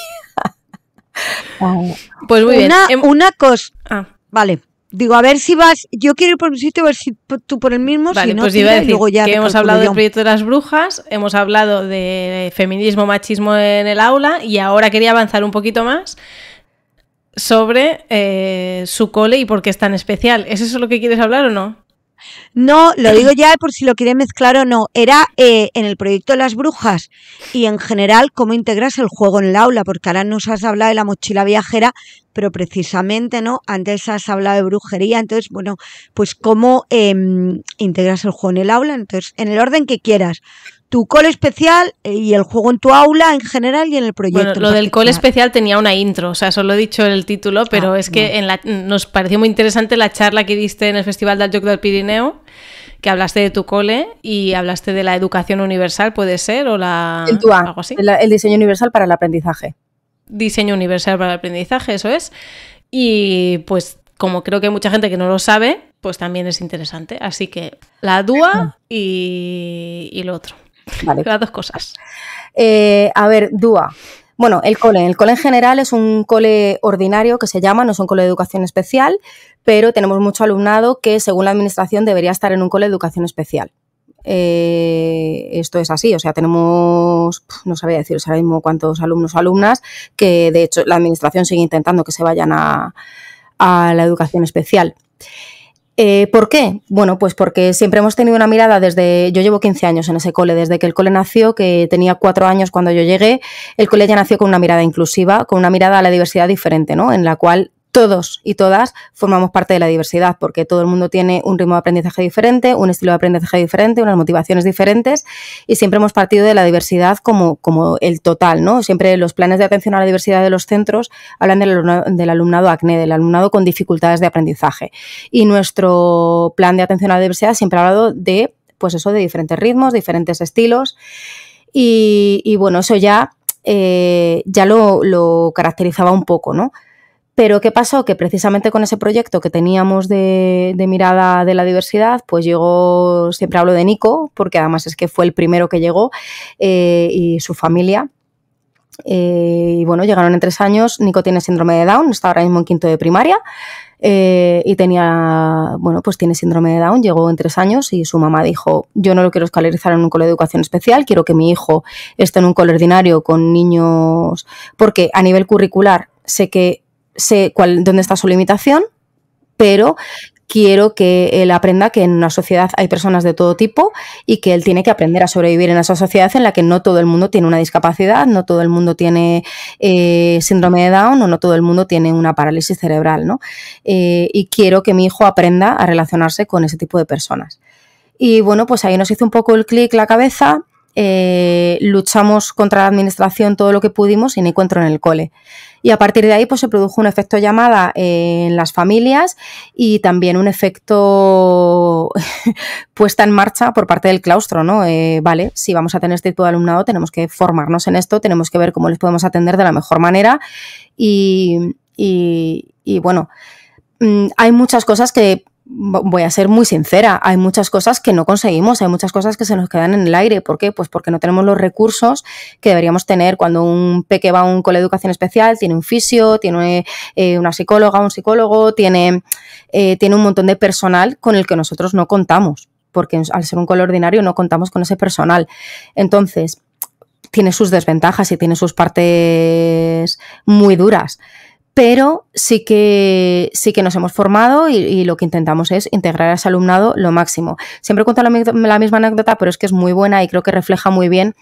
pues muy pues bien. Una em- cosa... Ah. Vale. Digo, a ver si vas, yo quiero ir por un sitio, a ver si tú por el mismo, hemos hablado del proyecto de las brujas, hemos hablado de feminismo, machismo en el aula y ahora quería avanzar un poquito más sobre eh, su cole y por qué es tan especial. ¿Es eso lo que quieres hablar o no? No, lo digo ya por si lo quieren mezclar o no. Era eh, en el proyecto de las brujas y en general cómo integras el juego en el aula, porque ahora nos has hablado de la mochila viajera, pero precisamente, ¿no? Antes has hablado de brujería, entonces, bueno, pues cómo em, integras el juego en el aula, entonces, en el orden que quieras tu cole especial eh, y el juego en tu aula en general y en el proyecto. lo del cole especial tenía una intro, o sea, solo he dicho el título, pero ah, es que en nos pareció muy interesante la charla que diste en el Festival del Joc del Pirineo, que hablaste de tu cole y hablaste de la educación universal, puede ser, o la el diseño universal para el aprendizaje. Diseño universal para el aprendizaje, eso es. Y pues como creo que hay mucha gente que no lo sabe, pues también es interesante. Así que la DUA ah. y, y lo otro. Vale. dos cosas. Eh, a ver, Dua. Bueno, el cole. El cole en general es un cole ordinario que se llama, no es un cole de educación especial, pero tenemos mucho alumnado que, según la administración, debería estar en un cole de educación especial. Eh, esto es así, o sea, tenemos, no sabía deciros ahora mismo cuántos alumnos o alumnas, que de hecho la administración sigue intentando que se vayan a la educación especial. Eh, ¿Por qué? Bueno, pues porque siempre hemos tenido una mirada desde, yo llevo 15 años en ese cole, desde que el cole nació, que tenía cuatro años cuando yo llegué, el cole ya nació con una mirada inclusiva, con una mirada a la diversidad diferente, ¿no? En la cual todos y todas formamos parte de la diversidad, porque todo el mundo tiene un ritmo de aprendizaje diferente, un estilo de aprendizaje diferente, unas motivaciones diferentes, y siempre hemos partido de la diversidad como, el total, ¿no? Siempre los planes de atención a la diversidad de los centros hablan del, alumnado, acné, del alumnado con dificultades de aprendizaje. Y nuestro plan de atención a la diversidad siempre ha hablado de, pues eso, de diferentes ritmos, diferentes estilos. Y, bueno, eso ya, eh, ya lo, lo caracterizaba un poco, ¿no? Pero ¿qué pasó? Que precisamente con ese proyecto que teníamos de, mirada de la diversidad, pues llegó, siempre hablo de Nico, porque además es que fue el primero que llegó, eh, y su familia. Eh, y bueno, llegaron en tres años, Nico tiene síndrome de Down, está ahora mismo en quinto de primaria. Eh, y tenía, bueno, pues tiene síndrome de Down, llegó en tres años y su mamá dijo, yo no lo quiero escolarizar en un colo de educación especial, quiero que mi hijo esté en un colegio ordinario con niños, porque a nivel curricular sé que sé cuál, dónde está su limitación, pero quiero que él aprenda que en una sociedad hay personas de todo tipo y que él tiene que aprender a sobrevivir en esa sociedad en la que no todo el mundo tiene una discapacidad, no todo el mundo tiene eh, síndrome de Down o no todo el mundo tiene una parálisis cerebral, ¿no? Eh, y quiero que mi hijo aprenda a relacionarse con ese tipo de personas. Y bueno, pues ahí nos hizo un poco el clic la cabeza eh, luchamos contra la administración todo lo que pudimos no encuentro en el cole. Y a partir de ahí pues, se produjo un efecto llamada en las familias y también un efecto puesta en marcha por parte del claustro, ¿no? Eh, vale, si vamos a tener este tipo de alumnado tenemos que formarnos en esto, tenemos que ver cómo les podemos atender de la mejor manera y bueno, mm, hay muchas cosas que voy a ser muy sincera, hay muchas cosas que no conseguimos, hay muchas cosas que se nos quedan en el aire. ¿Por qué? Pues porque no tenemos los recursos que deberíamos tener cuando un peque va a un cole de educación especial, tiene un fisio, tiene eh, una psicóloga, un psicólogo, tiene, eh, tiene un montón de personal con el que nosotros no contamos, porque al ser un cole ordinario no contamos con ese personal. Entonces, tiene sus desventajas y tiene sus partes muy duras pero sí que, sí que nos hemos formado y, lo que intentamos es integrar a ese alumnado lo máximo. Siempre cuento la, la misma anécdota, pero es que es muy buena y creo que refleja muy bien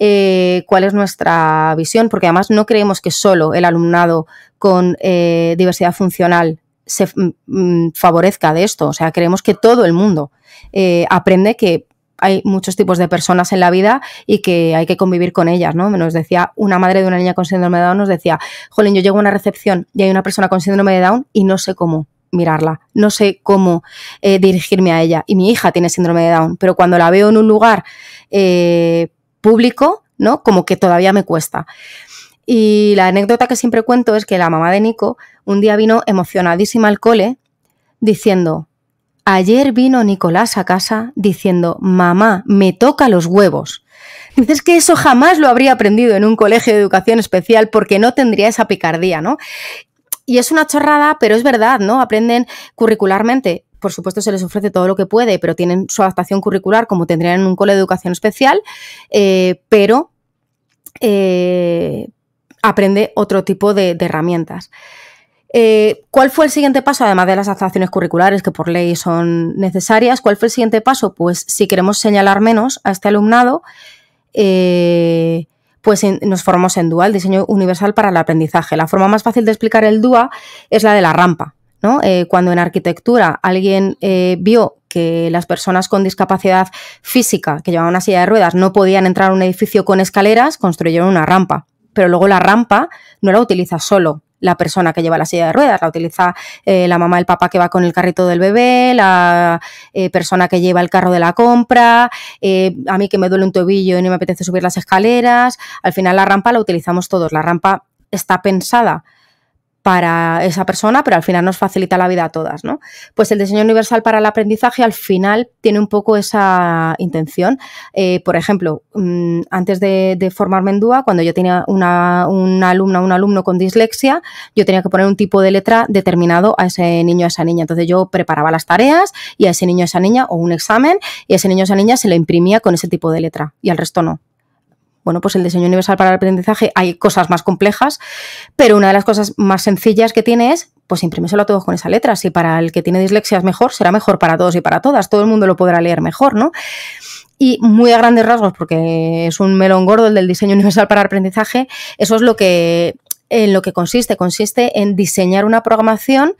eh, cuál es nuestra visión, porque además no creemos que solo el alumnado con eh, diversidad funcional se mm, mm, favorezca de esto, o sea, creemos que todo el mundo eh, aprende que hay muchos tipos de personas en la vida y que hay que convivir con ellas, ¿no? Nos decía una madre de una niña con síndrome de Down, nos decía, jolín, yo llego a una recepción y hay una persona con síndrome de Down y no sé cómo mirarla, no sé cómo eh, dirigirme a ella. Y mi hija tiene síndrome de Down, pero cuando la veo en un lugar eh, público, ¿no? Como que todavía me cuesta. Y la anécdota que siempre cuento es que la mamá de Nico un día vino emocionadísima al cole diciendo, Ayer vino Nicolás a casa diciendo, mamá, me toca los huevos. Dices que eso jamás lo habría aprendido en un colegio de educación especial porque no tendría esa picardía, ¿no? Y es una chorrada, pero es verdad, ¿no? Aprenden curricularmente. Por supuesto, se les ofrece todo lo que puede, pero tienen su adaptación curricular como tendrían en un cole de educación especial, eh, pero eh, aprende otro tipo de herramientas. Eh, ¿Cuál fue el siguiente paso, además de las actuaciones curriculares que por ley son necesarias? ¿Cuál fue el siguiente paso? Pues si queremos señalar menos a este alumnado, eh, pues nos formamos en DUA, el diseño universal para el aprendizaje. La forma más fácil de explicar el DUA es la de la rampa. Eh, cuando en arquitectura alguien vio que las personas con discapacidad física que llevaban una silla de ruedas no podían entrar a un edificio con escaleras, construyeron una rampa. Pero luego la rampa no la utiliza solo la persona que lleva la silla de ruedas, la utiliza eh, la mamá, el papá que va con el carrito del bebé, la eh, persona que lleva el carro de la compra, eh, a mí que me duele un tobillo y no me apetece subir las escaleras. Al final la rampa la utilizamos todos, la rampa está pensada para esa persona, pero al final nos facilita la vida a todas, ¿no? Pues el diseño universal para el aprendizaje al final tiene un poco esa intención. Eh, por ejemplo, mm, antes de, formar formarme en cuando yo tenía una, alumna un alumno con dislexia, yo tenía que poner un tipo de letra determinado a ese niño o a esa niña. Entonces yo preparaba las tareas y a ese niño o esa niña, o un examen, y a ese niño o esa niña se le imprimía con ese tipo de letra y al resto no bueno, pues el diseño universal para el aprendizaje hay cosas más complejas, pero una de las cosas más sencillas que tiene es, pues imprímeselo a todos con esa letra. Si para el que tiene dislexia es mejor, será mejor para todos y para todas. Todo el mundo lo podrá leer mejor, ¿no? Y muy a grandes rasgos, porque es un melón gordo el del diseño universal para el aprendizaje, eso es lo que, en lo que consiste. Consiste en diseñar una programación.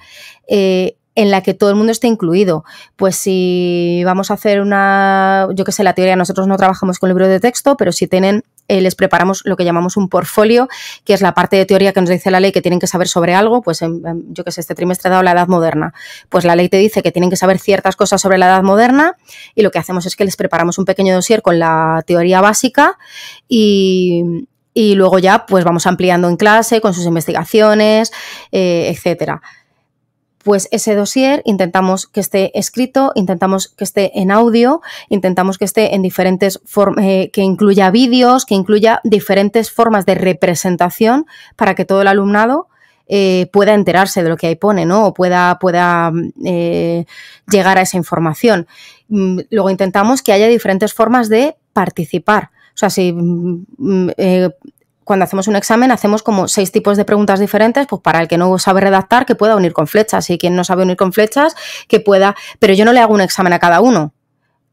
Eh, en la que todo el mundo esté incluido. Pues si vamos a hacer una, yo qué sé, la teoría, nosotros no trabajamos con libros de texto, pero si tienen eh, les preparamos lo que llamamos un portfolio, que es la parte de teoría que nos dice la ley que tienen que saber sobre algo, pues yo que sé, este trimestre he dado la edad moderna, pues la ley te dice que tienen que saber ciertas cosas sobre la edad moderna y lo que hacemos es que les preparamos un pequeño dossier con la teoría básica y, luego ya pues vamos ampliando en clase con sus investigaciones, eh, etcétera pues ese dossier intentamos que esté escrito, intentamos que esté en audio, intentamos que esté en diferentes formas, eh, que incluya vídeos, que incluya diferentes formas de representación para que todo el alumnado eh, pueda enterarse de lo que ahí pone, ¿no? O pueda, pueda mm, eh, llegar a esa información. Mm, luego intentamos que haya diferentes formas de participar. O sea, si mm, cuando hacemos un examen hacemos como seis tipos de preguntas diferentes, pues para el que no sabe redactar, que pueda unir con flechas, y quien no sabe unir con flechas, que pueda, pero yo no le hago un examen a cada uno.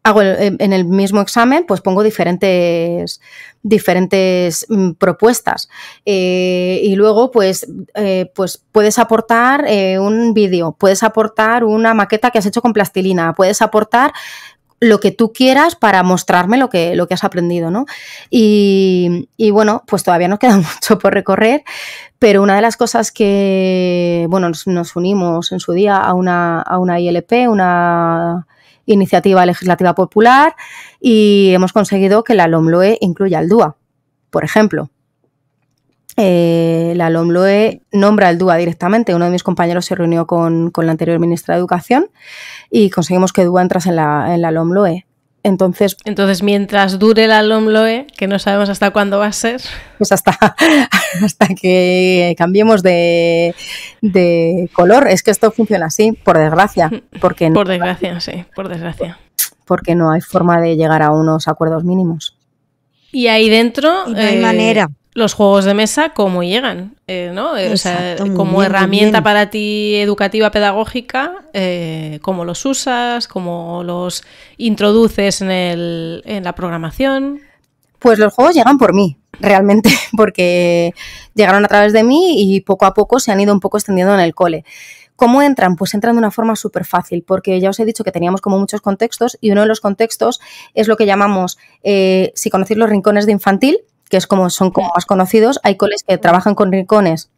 Hago en el mismo examen, pues pongo diferentes, diferentes mm, propuestas. Eh, y luego, pues, eh, pues puedes aportar eh, un vídeo, puedes aportar una maqueta que has hecho con plastilina, puedes aportar lo que tú quieras para mostrarme lo que, lo que has aprendido, ¿no? Y, bueno, pues todavía nos queda mucho por recorrer, pero una de las cosas que, bueno, nos, unimos en su día a una, a una ILP, una iniciativa legislativa popular, y hemos conseguido que la LOMLOE incluya el DUA, por ejemplo. Eh, la LOMLOE nombra el DUA directamente. Uno de mis compañeros se reunió con, la anterior ministra de Educación y conseguimos que DUA entrase en la, en la LOMLOE. Entonces, Entonces, mientras dure la LOMLOE, que no sabemos hasta cuándo va a ser. Pues hasta, hasta que cambiemos de, color. Es que esto funciona así, por desgracia. Porque por desgracia, sí, por desgracia. Porque no hay forma de llegar a unos acuerdos mínimos. Y ahí dentro. no hay eh, manera los juegos de mesa ¿cómo llegan, eh, ¿no? Eh, como herramienta para ti educativa, pedagógica, eh, cómo los usas, cómo los introduces en, la programación. Pues los juegos llegan por mí, realmente, porque llegaron a través de mí y poco a poco se han ido un poco extendiendo en el cole. ¿Cómo entran? Pues entran de una forma súper fácil, porque ya os he dicho que teníamos como muchos contextos y uno de los contextos es lo que llamamos, si conocéis los rincones de infantil, que es como son como más conocidos. Hay coles que trabajan con rincones,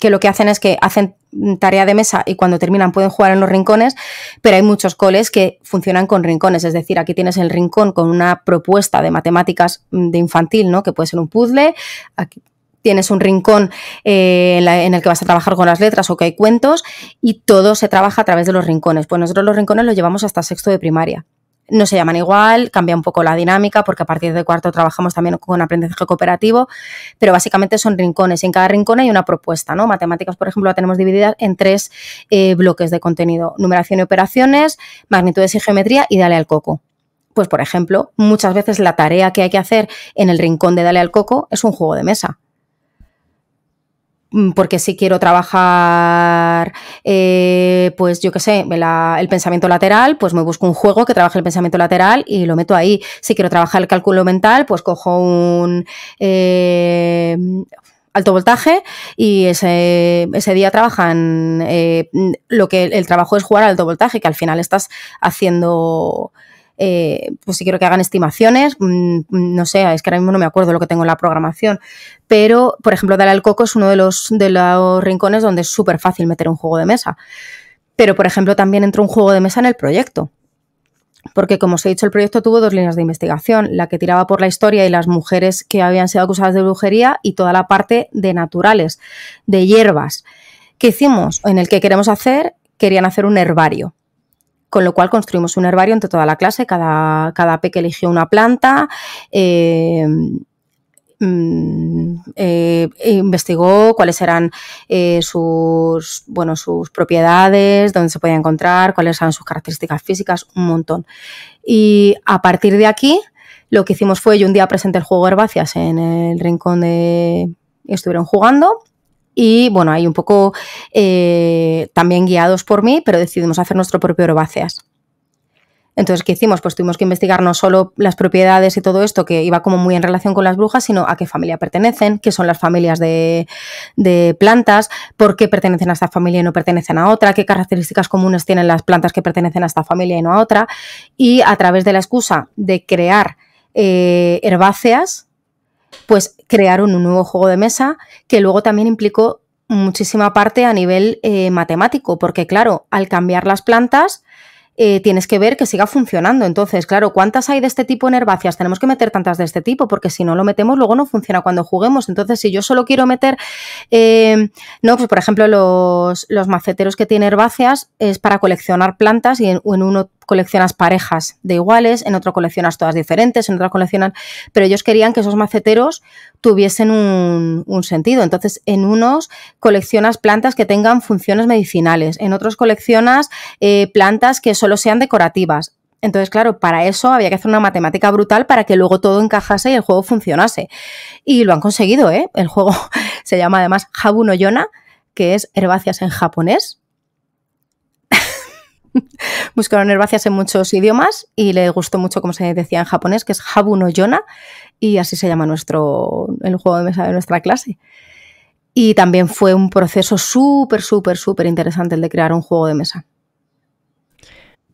que lo que hacen es que hacen tarea de mesa y cuando terminan pueden jugar en los rincones, pero hay muchos coles que funcionan con rincones, es decir, aquí tienes el rincón con una propuesta de matemáticas mm, de infantil, ¿no? Que puede ser un puzzle, aquí tienes un rincón eh, en, el que vas a trabajar con las letras o que hay cuentos y todo se trabaja a través de los rincones. Pues nosotros los rincones los llevamos hasta sexto de primaria no se llaman igual, cambia un poco la dinámica porque a partir de cuarto trabajamos también con aprendizaje cooperativo, pero básicamente son rincones y en cada rincón hay una propuesta, ¿no? Matemáticas, por ejemplo, la tenemos dividida en tres eh, bloques de contenido, numeración y operaciones, magnitudes y geometría y dale al coco. Pues, por ejemplo, muchas veces la tarea que hay que hacer en el rincón de dale al coco es un juego de mesa. Mm, porque si quiero trabajar, eh, pues yo qué sé, el pensamiento lateral, pues me busco un juego que trabaje el pensamiento lateral y lo meto ahí. Si quiero trabajar el cálculo mental, pues cojo un eh, alto voltaje y ese, día trabajan, eh, lo que el trabajo es jugar al alto voltaje, que al final estás haciendo... Eh, pues si quiero que hagan estimaciones, mm, mm, no sé, es que ahora mismo no me acuerdo lo que tengo en la programación, pero por ejemplo, Dale al Coco es uno de los, de los rincones donde es súper fácil meter un juego de mesa. Pero por ejemplo, también entró un juego de mesa en el proyecto. Porque, como os he dicho, el proyecto tuvo dos líneas de investigación, la que tiraba por la historia y las mujeres que habían sido acusadas de brujería y toda la parte de naturales, de hierbas. que hicimos? En el que queremos hacer, querían hacer un herbario con lo cual construimos un herbario entre toda la clase, cada, cada peque eligió una planta. Eh, mm, eh, investigó cuáles eran eh, sus, bueno, sus propiedades, dónde se podía encontrar, cuáles eran sus características físicas, un montón. Y a partir de aquí, lo que hicimos fue, yo un día presenté el juego Herbáceas en el rincón de... estuvieron jugando y bueno, hay un poco eh, también guiados por mí, pero decidimos hacer nuestro propio herbáceas. Entonces, ¿qué hicimos? Pues tuvimos que investigar no solo las propiedades y todo esto, que iba como muy en relación con las brujas, sino a qué familia pertenecen, qué son las familias de, plantas, por qué pertenecen a esta familia y no pertenecen a otra, qué características comunes tienen las plantas que pertenecen a esta familia y no a otra. Y a través de la excusa de crear eh, herbáceas, pues crearon un nuevo juego de mesa que luego también implicó muchísima parte a nivel eh, matemático, porque claro, al cambiar las plantas, eh, tienes que ver que siga funcionando. Entonces, claro, ¿cuántas hay de este tipo en herbáceas? Tenemos que meter tantas de este tipo, porque si no lo metemos, luego no funciona cuando juguemos. Entonces, si yo solo quiero meter, eh, no, pues por ejemplo, los, los, maceteros que tiene herbáceas es para coleccionar plantas y en uno coleccionas parejas de iguales, en otro coleccionas todas diferentes, en otra coleccionan... Pero ellos querían que esos maceteros tuviesen un, sentido. Entonces, en unos coleccionas plantas que tengan funciones medicinales, en otros coleccionas eh, plantas que solo sean decorativas. Entonces, claro, para eso había que hacer una matemática brutal para que luego todo encajase y el juego funcionase. Y lo han conseguido, ¿eh? El juego se llama además Habu no Yona, que es herbáceas en japonés, Buscaron herbáceas en muchos idiomas y le gustó mucho, como se decía en japonés, que es Habu no Yona, y así se llama nuestro, el juego de mesa de nuestra clase. Y también fue un proceso súper, súper, súper interesante el de crear un juego de mesa.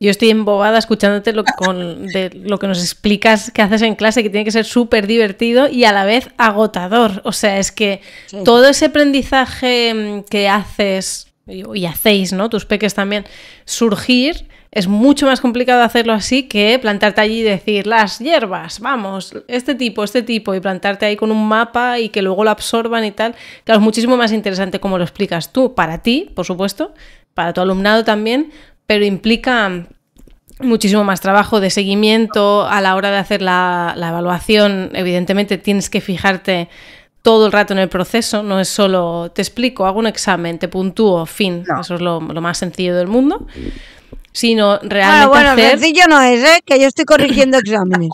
Yo estoy embobada escuchándote lo, con, lo que nos explicas que haces en clase, que tiene que ser súper divertido y a la vez agotador. O sea, es que todo ese aprendizaje que haces y hacéis, ¿no? Tus peques también surgir. Es mucho más complicado hacerlo así que plantarte allí y decir las hierbas, vamos, este tipo, este tipo, y plantarte ahí con un mapa y que luego lo absorban y tal. Claro, es muchísimo más interesante como lo explicas tú, para ti, por supuesto, para tu alumnado también, pero implica muchísimo más trabajo de seguimiento a la hora de hacer la, la evaluación. Evidentemente tienes que fijarte todo el rato en el proceso, no es solo te explico, hago un examen, te puntúo, fin. Eso es lo, más sencillo del mundo. Sino realmente. Ah, hacer… bueno, sencillo no es, ¿eh? que yo estoy corrigiendo exámenes.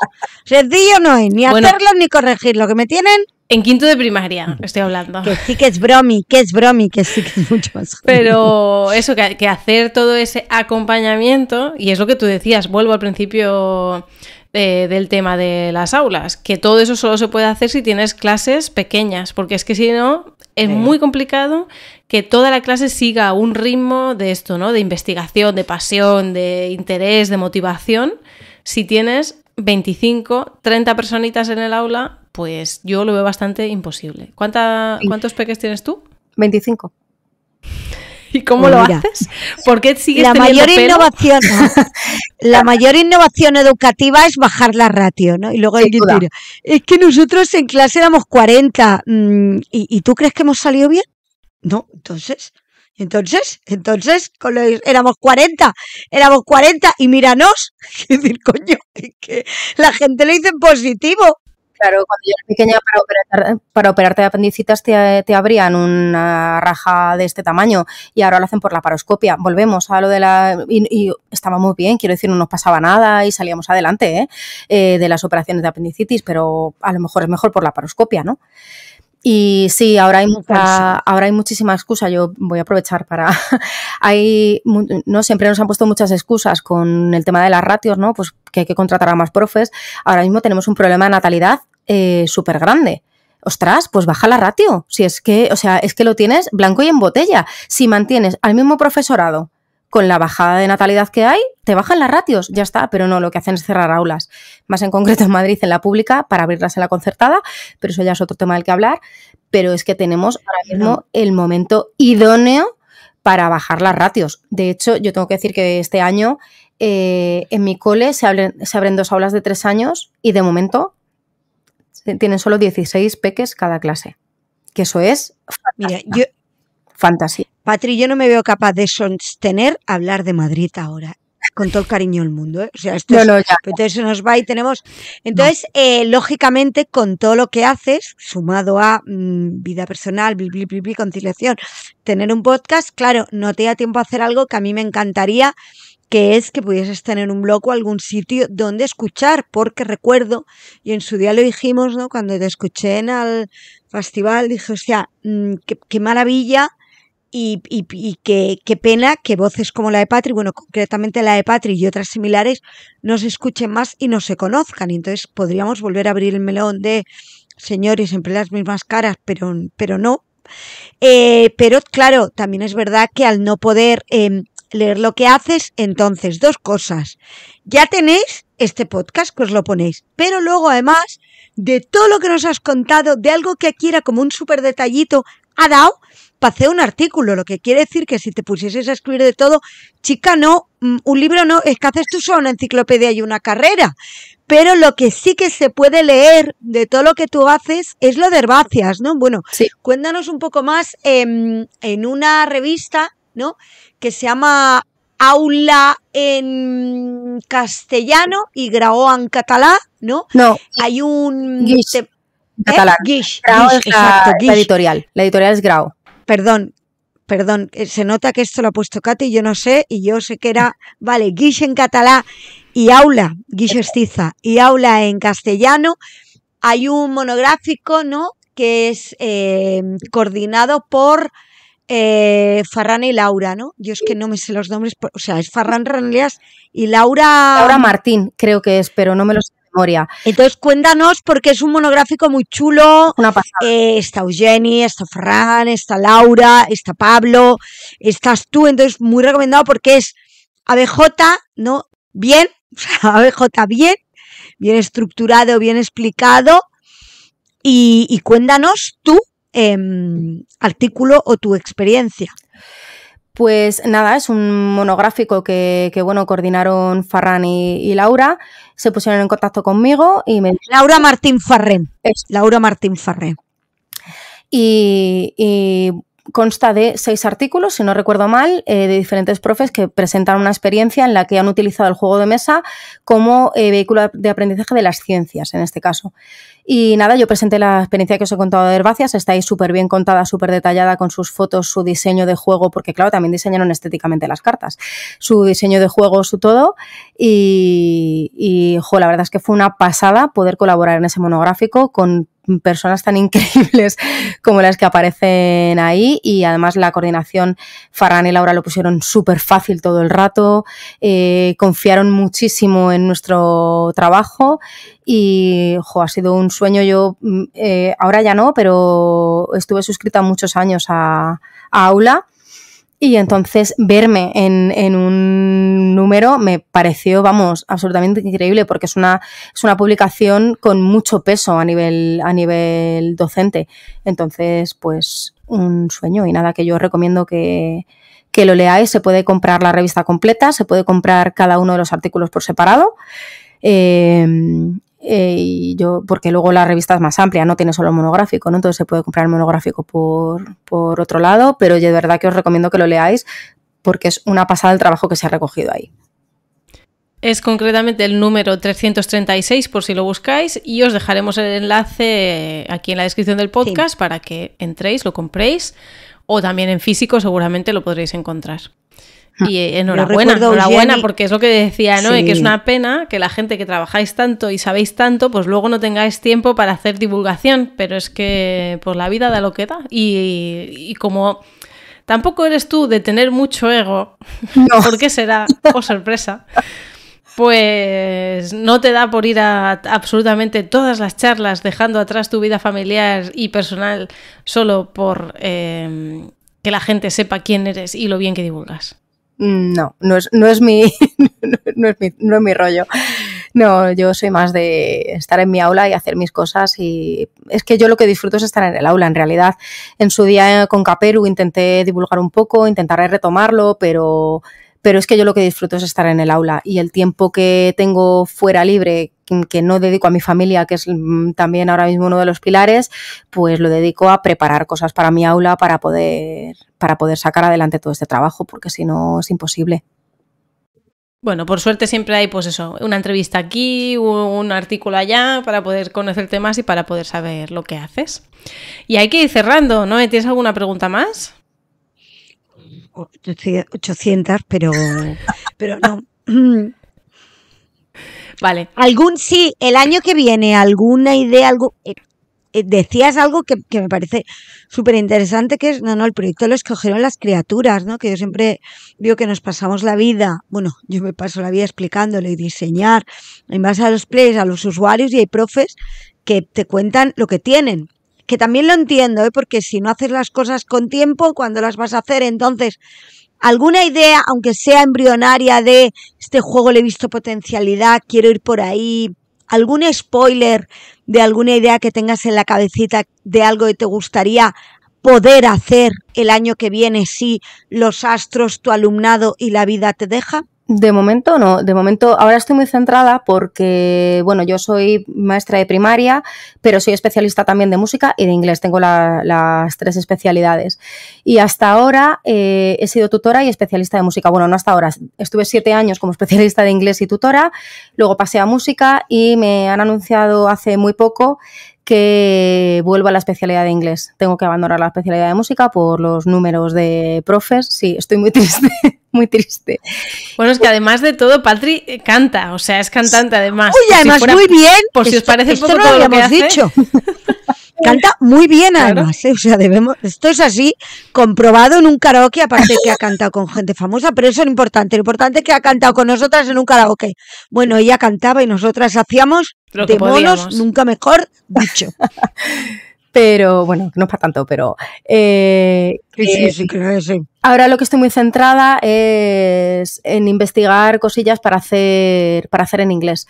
sencillo no es, ni hacerlo ni corregirlo, que me tienen. En quinto de primaria estoy hablando. Que sí que es bromi, que es bromi, que sí que es mucho más. Pero eso, que hacer todo ese acompañamiento, y es lo que tú decías, vuelvo al principio del tema de las aulas, que todo eso solo se puede hacer si tienes clases pequeñas, porque es que si no, es muy complicado que toda la clase siga un ritmo de esto, ¿no? De investigación, de pasión, de interés, de motivación. Si tienes 25, 30 personitas en el aula, pues yo lo veo bastante imposible. ¿Cuánta, ¿Cuántos peques tienes tú? 25. ¿Y cómo pues lo haces? porque qué sigues la mayor innovación, La mayor innovación educativa es bajar la ratio, ¿no? Y luego hay es que nosotros en clase éramos 40 mm, ¿y, tú crees que hemos salido bien? No, entonces... Entonces, entonces, éramos 40, éramos 40 y míranos. Es decir, coño, que la gente lo dice en positivo. Claro, cuando yo era pequeña para, operarte de apendicitas te, abrían una raja de este tamaño y ahora lo hacen por la paroscopia. Volvemos a lo de la... Y, estaba muy bien, quiero decir, no nos pasaba nada y salíamos adelante ¿eh? Eh, de las operaciones de apendicitis, pero a lo mejor es mejor por la paroscopia, ¿no? Y sí, ahora hay ahora hay muchísima excusa. Yo voy a aprovechar para. hay, no siempre nos han puesto muchas excusas con el tema de las ratios, ¿no? Pues que hay que contratar a más profes. Ahora mismo tenemos un problema de natalidad eh, súper grande. Ostras, pues baja la ratio. Si es que, o sea, es que lo tienes blanco y en botella. Si mantienes al mismo profesorado con la bajada de natalidad que hay, te bajan las ratios, ya está, pero no, lo que hacen es cerrar aulas, más en concreto en Madrid, en la pública, para abrirlas en la concertada, pero eso ya es otro tema del que hablar, pero es que tenemos ahora mismo el momento idóneo para bajar las ratios. De hecho, yo tengo que decir que este año eh, en mi cole se abren dos aulas de tres años y de momento tienen solo 16 peques cada clase. Que eso es fantasía. Mira, yo, fantasía. Patri, yo no me veo capaz de sostener hablar de Madrid ahora. Con todo el cariño del mundo. ¿eh? O sea, esto pues entonces nos va y tenemos. Entonces, eh, lógicamente, con todo lo que haces, sumado a mm, vida personal, conciliación, tener un podcast, claro, no te da tiempo a hacer algo que a mí me encantaría que es que pudieses en un blog o algún sitio donde escuchar, porque recuerdo, y en su día lo dijimos, ¿no? Cuando te escuché en el festival, dije, o sea, mm, qué, maravilla y, y, qué, pena que voces como la de Patri, bueno, concretamente la de Patri y otras similares, no se escuchen más y no se conozcan. entonces podríamos volver a abrir el melón de señores, siempre las mismas caras, pero, pero no. Eh, pero claro, también es verdad que al no poder em, leer lo que haces, entonces dos cosas. Ya tenéis este podcast que os lo ponéis, pero luego además de todo lo que nos has contado, de algo que aquí era como un súper detallito, ha dado pasé un artículo, lo que quiere decir que si te pusieses a escribir de todo, chica, no, mm, un libro no, es que haces tú solo una enciclopedia y una carrera. Pero lo que sí que se puede leer de todo lo que tú haces es lo de herbáceas, ¿no? Bueno, cuéntanos un poco más em, en una revista que se llama Aula en castellano y Grau en catalá ¿no? No. Hay un... Guix. ¿eh? editorial. La editorial es Grau. Perdón, perdón. Eh, se nota que esto lo ha puesto Katy, yo no sé, y yo sé que era, vale, Guix en catalá y Aula, Guix Estiza, y Aula en castellano. Hay un monográfico, ¿no? Que es eh, coordinado por eh, Farran y Laura, ¿no? Yo es que no me sé los nombres, o sea, es Farran Ranleas y Laura... Laura Martín, creo que es, pero no me los sé de memoria. Entonces cuéntanos, porque es un monográfico muy chulo. Una pasada. Eh, está Eugeni, está Farran, está Laura, está Pablo, estás tú, entonces muy recomendado porque es ABJ, ¿no? Bien, o sea, ABJ bien, bien estructurado, bien explicado. y cuéntanos tú Em, artículo o tu experiencia. Pues nada, es un monográfico que, bueno, coordinaron Farran y, Laura. Se pusieron en contacto conmigo y me. Laura Martín Farrén. Laura Martín Farrén. Y, consta de seis artículos, si no recuerdo mal, eh, de diferentes profes que presentan una experiencia en la que han utilizado el juego de mesa como eh, vehículo de aprendizaje de las ciencias, en este caso. Y nada, yo presenté la experiencia que os he contado de herbacias está ahí súper bien contada, súper detallada con sus fotos, su diseño de juego, porque claro, también diseñaron estéticamente las cartas, su diseño de juego, su todo. Y, la verdad es que fue una pasada poder colaborar en ese monográfico con personas tan increíbles como las que aparecen ahí y además la coordinación Farán y Laura lo pusieron súper fácil todo el rato, eh, confiaron muchísimo en nuestro trabajo y ha sido un sueño. Yo mm, eh, ahora ya no, pero estuve suscrita muchos años a, Aula. Y entonces verme en, en, un número me pareció, vamos, absolutamente increíble, porque es una, es una publicación con mucho peso a nivel, a nivel docente. Entonces, pues un sueño y nada que yo recomiendo que, que lo leáis. Se puede comprar la revista completa, se puede comprar cada uno de los artículos por separado. Eh, eh, yo, porque luego la revista es más amplia, no tiene solo el monográfico, ¿no? Entonces se puede comprar el monográfico por, otro lado, pero yo de verdad que os recomiendo que lo leáis porque es una pasada el trabajo que se ha recogido ahí. Es concretamente el número 336 por si lo buscáis y os dejaremos el enlace aquí en la descripción del podcast para que entréis, lo compréis o también en físico seguramente lo podréis encontrar. Y eh, enhorabuena, enhorabuena, porque es lo que decía, ¿no? que es una pena que la gente que trabajáis tanto y sabéis tanto, pues luego no tengáis tiempo para hacer divulgación, pero es que por la vida da lo que da. Y, como tampoco eres tú de tener mucho ego, no. porque será, o oh, sorpresa, pues no te da por ir a absolutamente todas las charlas, dejando atrás tu vida familiar y personal solo por eh, que la gente sepa quién eres y lo bien que divulgas no, no es, no es mi, no es mi, no es mi rollo. No, yo soy más de estar en mi aula y hacer mis cosas y es que yo lo que disfruto es estar en el aula. En realidad, en su día con Caperu intenté divulgar un poco, intentaré retomarlo, pero pero es que yo lo que disfruto es estar en el aula y el tiempo que tengo fuera libre, Mm, que no dedico a mi familia, que es mm, también ahora mismo uno de los pilares, pues lo dedico a preparar cosas para mi aula para poder, para poder sacar adelante todo este trabajo, porque si no es imposible. Bueno, por suerte siempre hay, pues eso, una entrevista aquí, un artículo allá, para poder conocerte más y para poder saber lo que haces. Y hay que ir cerrando, ¿no? Eh, ¿Tienes alguna pregunta más? 800, pero, pero no. Vale. Algún sí, el año que viene, alguna idea, algo. Eh, eh, decías algo que, me parece súper interesante, que es, no, no, el proyecto lo escogieron las criaturas, ¿no? Que yo siempre digo que nos pasamos la vida, bueno, yo me paso la vida explicándole y diseñar en base a los players, a los usuarios y hay profes que te cuentan lo que tienen, que también lo entiendo, ¿eh? porque si no haces las cosas con tiempo, cuando las vas a hacer, entonces alguna idea, aunque sea embrionaria, de este juego le he visto potencialidad, quiero ir por ahí, algún spoiler de alguna idea que tengas en la cabecita de algo que te gustaría poder hacer el año que viene si los astros, tu alumnado y la vida te deja? De momento no, de momento ahora estoy muy centrada porque, bueno, yo soy maestra de primaria, pero soy especialista también de música y de inglés, tengo las tres especialidades. Y hasta ahora eh, he sido tutora y especialista de música, bueno, no hasta ahora, estuve siete años como especialista de inglés y tutora, luego pasé a música y me han anunciado hace muy poco que vuelva a la especialidad de inglés. Tengo que abandonar la especialidad de música por los números de profes. Sí, estoy muy triste, muy triste. Bueno, es que además de todo, Patri canta, o sea, es cantante además. Uy, además muy bien. Por si os parece poco todo lo, habíamos dicho. canta muy bien además, ¿eh? o sea, debemos, esto es así, comprobado en un karaoke, aparte que ha cantado con gente famosa, pero eso es importante, lo importante es que ha cantado con nosotras en un karaoke. Bueno, ella cantaba y nosotras hacíamos de monos, nunca mejor dicho. pero bueno, no es para tanto, pero eh, eh, sí, sí, sí, ahora lo que estoy muy centrada es en investigar cosillas para hacer, para hacer en inglés.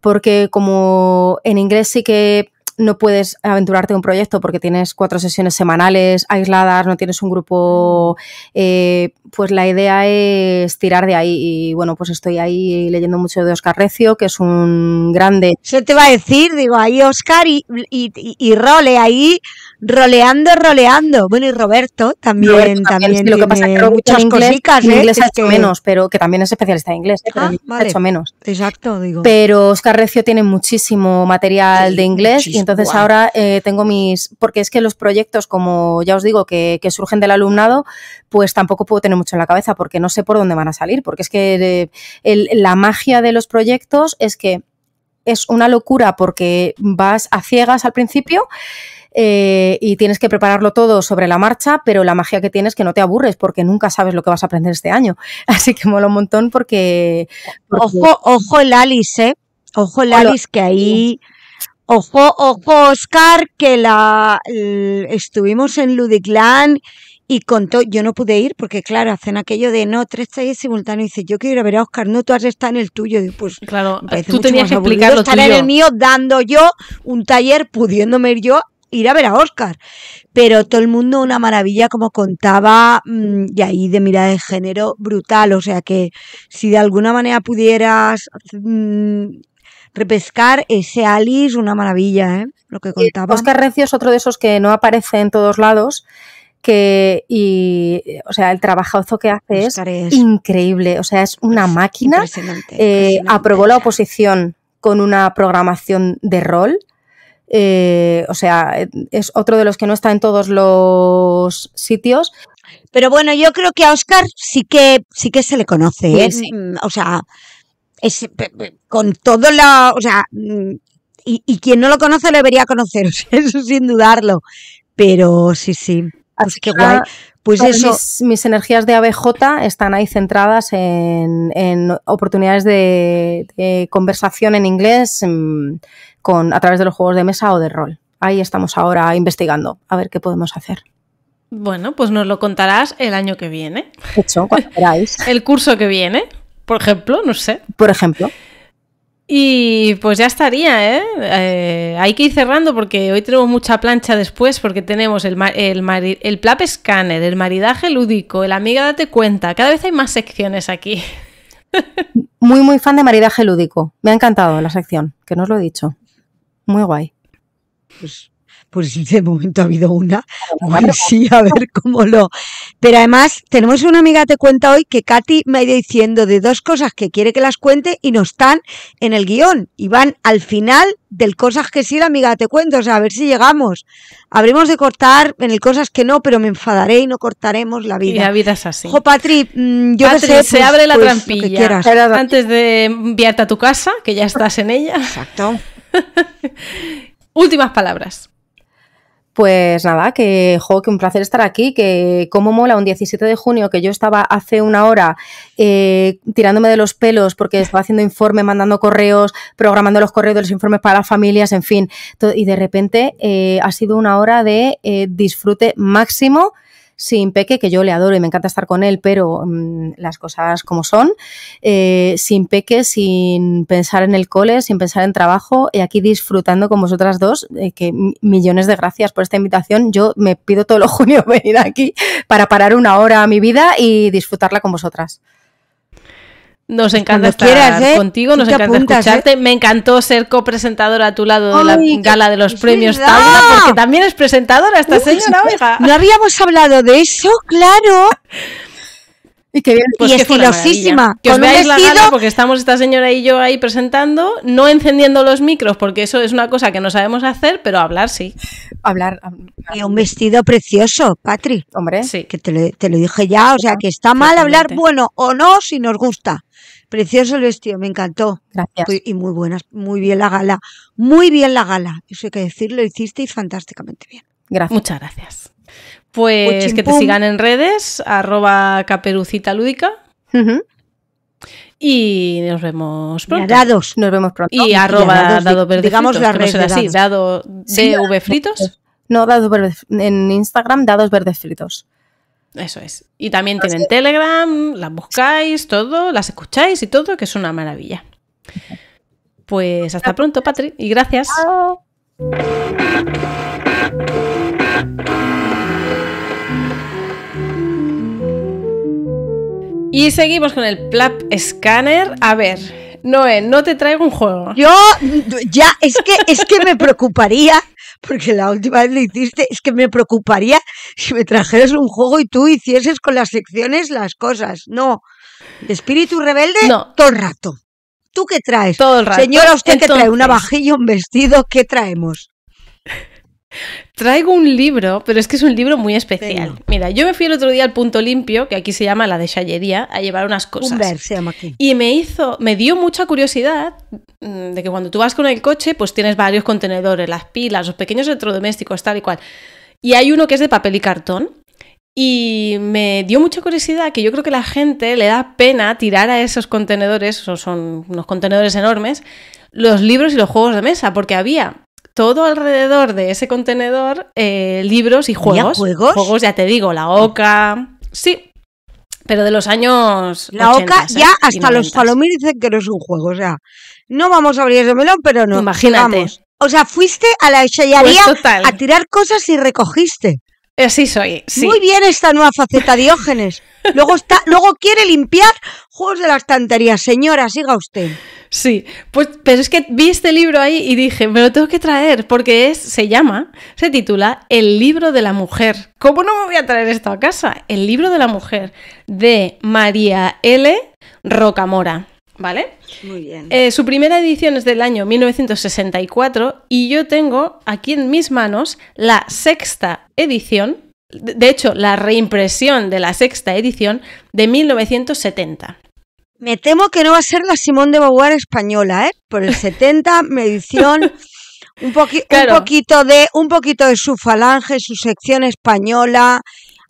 Porque como en inglés sí que no puedes aventurarte en un proyecto porque tienes cuatro sesiones semanales aisladas, no tienes un grupo, eh, pues la idea es tirar de ahí. Y bueno, pues estoy ahí leyendo mucho de Oscar Recio, que es un grande. Se te va a decir, digo, ahí Oscar y Role, ahí roleando, roleando. Bueno, y Roberto también, lo que pasa que muchas ¿eh? que... menos, pero que también es especialista en inglés, ah, pero menos. Exacto, digo. Pero Oscar Recio tiene muchísimo material de inglés y entonces ahora eh, tengo mis... Porque es que los proyectos, como ya os digo, que, surgen del alumnado, pues tampoco puedo tener mucho en la cabeza porque no sé por dónde van a salir, porque es que eh, la magia de los proyectos es que es una locura porque vas a ciegas al principio eh, y tienes que prepararlo todo sobre la marcha, pero la magia que tienes es que no te aburres porque nunca sabes lo que vas a aprender este año. Así que mola un montón porque... Ojo, ojo el Alice, ¿eh? Ojo el Alice que ahí... Ojo, ojo Oscar, que la estuvimos en Ludiclan y contó, yo no pude ir porque claro, hacen aquello de no, tres talleres simultáneos. y Dice, yo quiero ir a ver a Oscar, no, tú has estado en el tuyo. Digo, pues claro, tú tenías que explicarlo. Estar en el mío dando yo un taller, pudiéndome ir yo ir a ver a Oscar. Pero todo el mundo una maravilla, como contaba, mm, y ahí de mirada de género brutal. O sea que si de alguna manera pudieras mm, repescar ese Alice, una maravilla, ¿eh? lo que contaba. Oscar Recio es otro de esos que no aparece en todos lados. Que, y, o sea, el trabajazo que hace es, increíble. O sea, es una máquina. Eh, aprobó la oposición con una programación de rol eh, o sea, es otro de los que no está en todos los sitios. Pero bueno, yo creo que a Oscar sí que, sí que se le conoce. ¿eh? Mm, o sea, con todo la. O sea, mm, y, y, quien no lo conoce lo debería conocer, eso sin dudarlo. Pero sí, sí. Así que guay. Pues Mis, energías de ABJ están ahí centradas en, oportunidades de, conversación en inglés mm, con, a través de los juegos de mesa o de rol. Ahí estamos ahora investigando a ver qué podemos hacer. Bueno, pues nos lo contarás el año que viene. Hecho, cuando queráis. el curso que viene, por ejemplo, no sé. Por ejemplo. Y pues ya estaría, ¿eh? ¿eh? Hay que ir cerrando porque hoy tenemos mucha plancha después porque tenemos el, el, plap scanner, el maridaje lúdico, el amiga date cuenta. Cada vez hay más secciones aquí. Muy, muy fan de maridaje lúdico. Me ha encantado la sección, que no os lo he dicho. Muy guay. Pues pues de momento ha habido una, bueno sí, a ver cómo lo... Pero además tenemos una amiga te cuenta hoy que Katy me ha ido diciendo de dos cosas que quiere que las cuente y no están en el guión y van al final del cosas que sí la amiga te cuento, o sea, a ver si llegamos. Habremos de cortar en el cosas que no, pero me enfadaré y no cortaremos la vida. Y la vida es así. Jo, Patrick, mm, yo sé, se pues, abre la pues, trampilla antes de enviarte a tu casa, que ya estás en ella. Exacto. Últimas palabras. Pues nada, que, jo, que un placer estar aquí, que cómo mola un 17 de junio, que yo estaba hace una hora eh, tirándome de los pelos porque estaba haciendo informes, mandando correos, programando los correos de los informes para las familias, en fin. Y de repente eh, ha sido una hora de eh, disfrute máximo sin Peque, que yo le adoro y me encanta estar con él, pero mm, las cosas como son, eh, sin Peque, sin pensar en el cole, sin pensar en trabajo y aquí disfrutando con vosotras dos, eh, que millones de gracias por esta invitación. Yo me pido todo los junio venir aquí para parar una hora a mi vida y disfrutarla con vosotras. Nos pues encanta estar ¿eh? contigo, nos encanta ¿eh? escucharte. Me encantó ser copresentadora a tu lado de la gala de los pues premios porque también es presentadora esta señora, No habíamos hablado de eso, claro. Y, estilosísima. Pues que os veáis la gala porque estamos esta señora y yo ahí presentando, no encendiendo los micros, porque eso es una cosa que no sabemos hacer, pero hablar sí. Hablar. Ah, eh, un vestido precioso, Patri. Hombre. Sí. Que te te lo dije ya, o sea, que está mal hablar, bueno o no, si nos gusta. Precioso el vestido, me encantó. Gracias. Y muy buenas, muy bien la gala. Muy bien la gala. Eso hay que decirlo, y fantásticamente bien. Muchas gracias. Pues, pues que te sigan en redes, arroba caperucita lúdica. Y nos vemos pronto. dados. Nos vemos pronto. Y arroba dado Digamos la No así, dado fritos. No, dados En Instagram, dados verdes fritos. Eso es. Y también tienen Telegram, las buscáis, todo, las escucháis y todo, que es una maravilla. Pues hasta pronto, Patrick, y gracias. Y seguimos con el Plap Scanner. A ver, Noé, no te traigo un juego. Yo ya, es que, es que me preocuparía porque la última vez lo hiciste, es que me preocuparía si me trajeras un juego y tú hicieses con las secciones las cosas. No. espíritu rebelde, no. todo el rato. ¿Tú qué traes? Todo el rato. Señora, usted qué trae una vajilla, un vestido, ¿qué traemos? Traigo un libro, pero es que es un libro muy especial. Mira, yo me fui el otro día al Punto Limpio, que aquí se llama la de Shallería, a llevar unas cosas. se llama aquí. Y me hizo, me dio mucha curiosidad mm, de que cuando tú vas con el coche, pues tienes varios contenedores, las pilas, los pequeños electrodomésticos, tal y cual. Y hay uno que es de papel y cartón. Y me dio mucha curiosidad que yo creo que la gente le da pena tirar a esos contenedores, son unos contenedores enormes, los libros y los juegos de mesa, porque había todo alrededor de ese contenedor eh, libros y juegos. juegos. ya te digo, la OCA. Sí. Pero de los años. La OCA ya hasta los palomí dicen que no es un juego. O sea, no vamos a abrir ese melón, pero no. Imagínate. O sea, fuiste a la chayaría pues a tirar cosas y recogiste. Así soy, Muy bien esta nueva faceta, Diógenes. Luego, está, luego quiere limpiar juegos de las estantería. Señora, siga usted. Sí, pues, pero es que vi este libro ahí y dije, me lo tengo que traer, porque es, se llama, se titula El libro de la mujer. ¿Cómo no me voy a traer esto a casa? El libro de la mujer, de María L. Rocamora. ¿Vale? Muy bien. Eh, su primera edición es del año 1964 y yo tengo aquí en mis manos la sexta edición, de hecho, la reimpresión de la sexta edición de 1970. Me temo que no va a ser la Simón de Beauvoir española, ¿eh? Por el 70, edición. un, poquito de, un poquito de su falange, su sección española.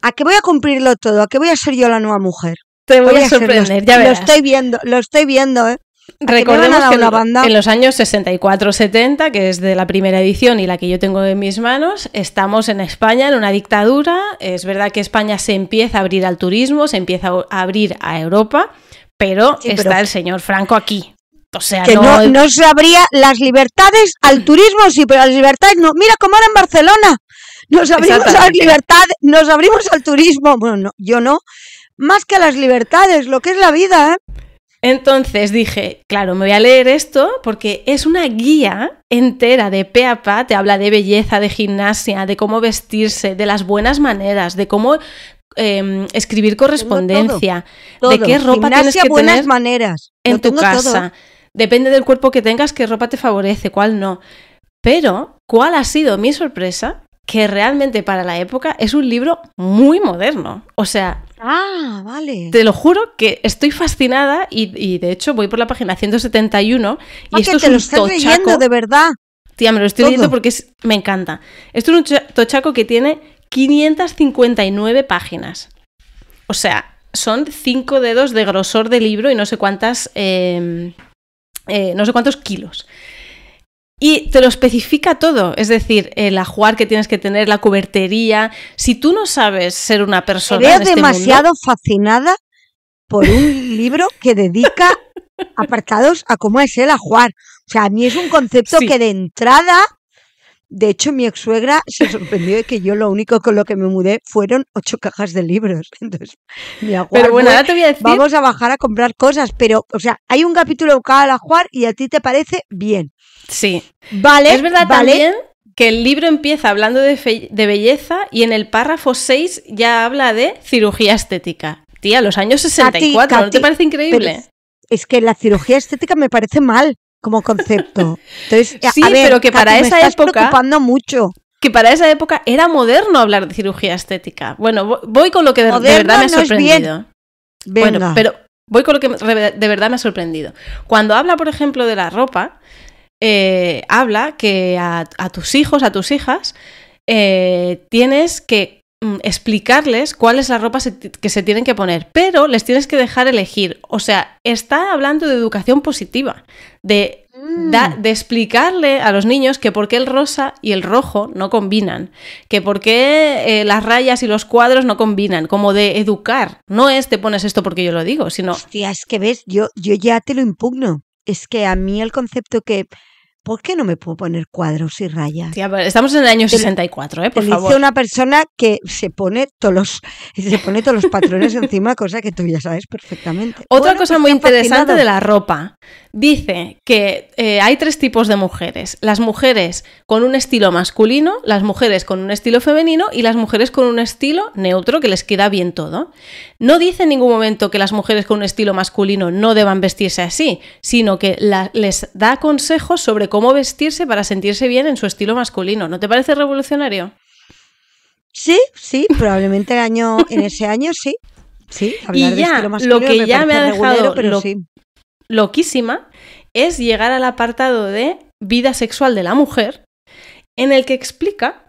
¿A qué voy a cumplirlo todo? ¿A qué voy a ser yo la nueva mujer? Te voy, a, sorprender, ya verás. Lo estoy viendo, lo estoy viendo, ¿eh? Recordemos que, en, los años 64-70, que es de la primera edición y la que yo tengo en mis manos, estamos en España en una dictadura. Es verdad que España se empieza a abrir al turismo, se empieza a abrir a Europa, pero está el señor Franco aquí. O sea, que no... no... se abría las libertades al turismo, sí, pero las libertades no. Mira cómo era en Barcelona. Nos abrimos a las nos abrimos al turismo. Bueno, yo no, más que a las libertades, lo que es la vida. ¿eh? Entonces dije, claro, me voy a leer esto porque es una guía entera de pe a pa, te habla de belleza, de gimnasia, de cómo vestirse, de las buenas maneras, de cómo em, escribir correspondencia, de qué ropa tienes que buenas maneras. en tu casa. Depende del cuerpo que tengas, qué ropa te favorece, cuál no. Pero, ¿cuál ha sido mi sorpresa? que realmente para la época es un libro muy moderno. O sea... Ah, vale. Te lo juro que estoy fascinada y, de hecho voy por la página 171 y ah, esto es un lo estoy tochaco. de verdad. Tía, me lo estoy leyendo porque me encanta. Esto es un tochaco que tiene 559 páginas. O sea, son cinco dedos de grosor de libro y no sé cuántas... Em, eh, no sé cuántos kilos. Y te lo especifica todo, es decir, el ajuar que tienes que tener, la cubertería. Si tú no sabes ser una persona. Me este veo demasiado fascinada por un libro que dedica apartados a cómo es el ajuar. O sea, a mí es un concepto que de entrada. De hecho, mi ex suegra se sorprendió de que yo lo único con lo que me mudé fueron ocho cajas de libros. Entonces, mi pero bueno, ahora te voy a decir... vamos a bajar a comprar cosas, pero, o sea, hay un capítulo cada ajuar y a ti te parece bien. Sí. Vale. Es verdad vale. también que el libro empieza hablando de, belleza y en el párrafo 6 ya habla de cirugía estética. Tía, los años 64, ¿no te parece increíble? Es que la cirugía estética me parece mal como concepto. Entonces, sí, pero que para esa me estás época mucho. Que para esa época era moderno hablar de cirugía estética. Bueno, voy con lo que de, verdad me ha sorprendido. Bueno, pero voy con lo que de verdad me ha sorprendido. Cuando habla, por ejemplo, de la ropa, eh, habla que a, tus hijos, a tus hijas, eh, tienes que mm, explicarles cuál es la ropa que se tienen que poner, pero les tienes que dejar elegir. O sea, está hablando de educación positiva, de mm. de explicarle a los niños que por qué el rosa y el rojo no combinan, que por qué eh, las rayas y los cuadros no combinan, como de educar. No es te pones esto porque yo lo digo, sino... Hostia, es que ves, yo, yo ya te lo impugno es que a mí el concepto que... ¿Por qué no me puedo poner cuadros y rayas? estamos en el año 64, ¿eh? Por te favor. Dice una persona que se pone todos los, se pone todos patrones encima, cosa que tú ya sabes perfectamente. Otra cosa pues muy interesante de la ropa dice que eh, hay tres tipos de mujeres. Las mujeres con un estilo masculino, las mujeres con un estilo femenino y las mujeres con un estilo neutro que les queda bien todo. No dice en ningún momento que las mujeres con un estilo masculino no deban vestirse así, sino que les da consejos sobre cómo vestirse para sentirse bien en su estilo masculino. ¿No te parece revolucionario? Sí, sí, probablemente el año, en ese año sí. Sí, y ya, lo que ya me, ha dejado, loquísima es llegar al apartado de vida sexual de la mujer, en el que explica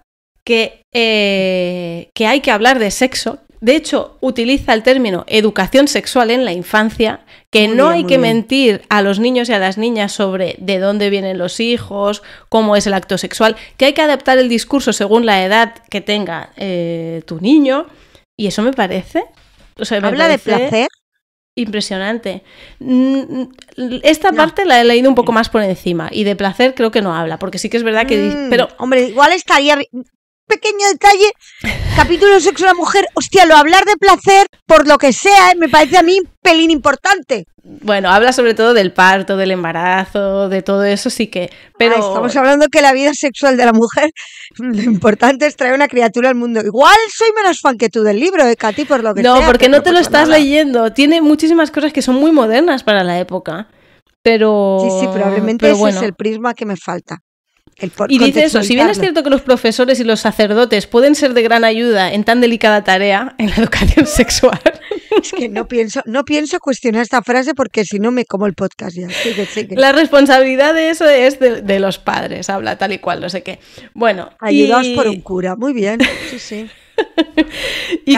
que, eh, que hay que hablar de sexo. De hecho, utiliza el término educación sexual en la infancia, que no hay que mentir a los niños y a las niñas sobre de dónde vienen los hijos, cómo es el acto sexual, que hay que adaptar el discurso según la edad que tenga eh, tu niño. Y eso me parece. Habla de placer impresionante. Mm, esta parte la he leído un poco más por encima y de placer creo que no habla, porque sí que es verdad que... Mm, pero hombre, igual estaría pequeño detalle. Capítulo sexo de la mujer. Hostia, lo hablar de placer, por lo que sea, eh, me parece a mí un pelín importante. Bueno, habla sobre todo del parto, del embarazo, de todo eso, sí que. Pero. estamos hablando que la vida sexual de la mujer, lo importante es traer una criatura al mundo. Igual soy menos fan que tú del libro, de eh, Katy, por lo que No, porque no te lo estás leyendo. Tiene muchísimas cosas que son muy modernas para la época. Pero. Sí, sí, probablemente ese es el prisma que me falta y dice eso, si bien es cierto que los profesores y los sacerdotes pueden ser de gran ayuda en tan delicada tarea, en la educación sexual. Es que no pienso, cuestionar esta frase porque si no me como el podcast ya. La responsabilidad de eso es de, los padres, habla tal y cual, no sé qué. Bueno. Ayudaos por un cura, muy bien. Sí, ¿Y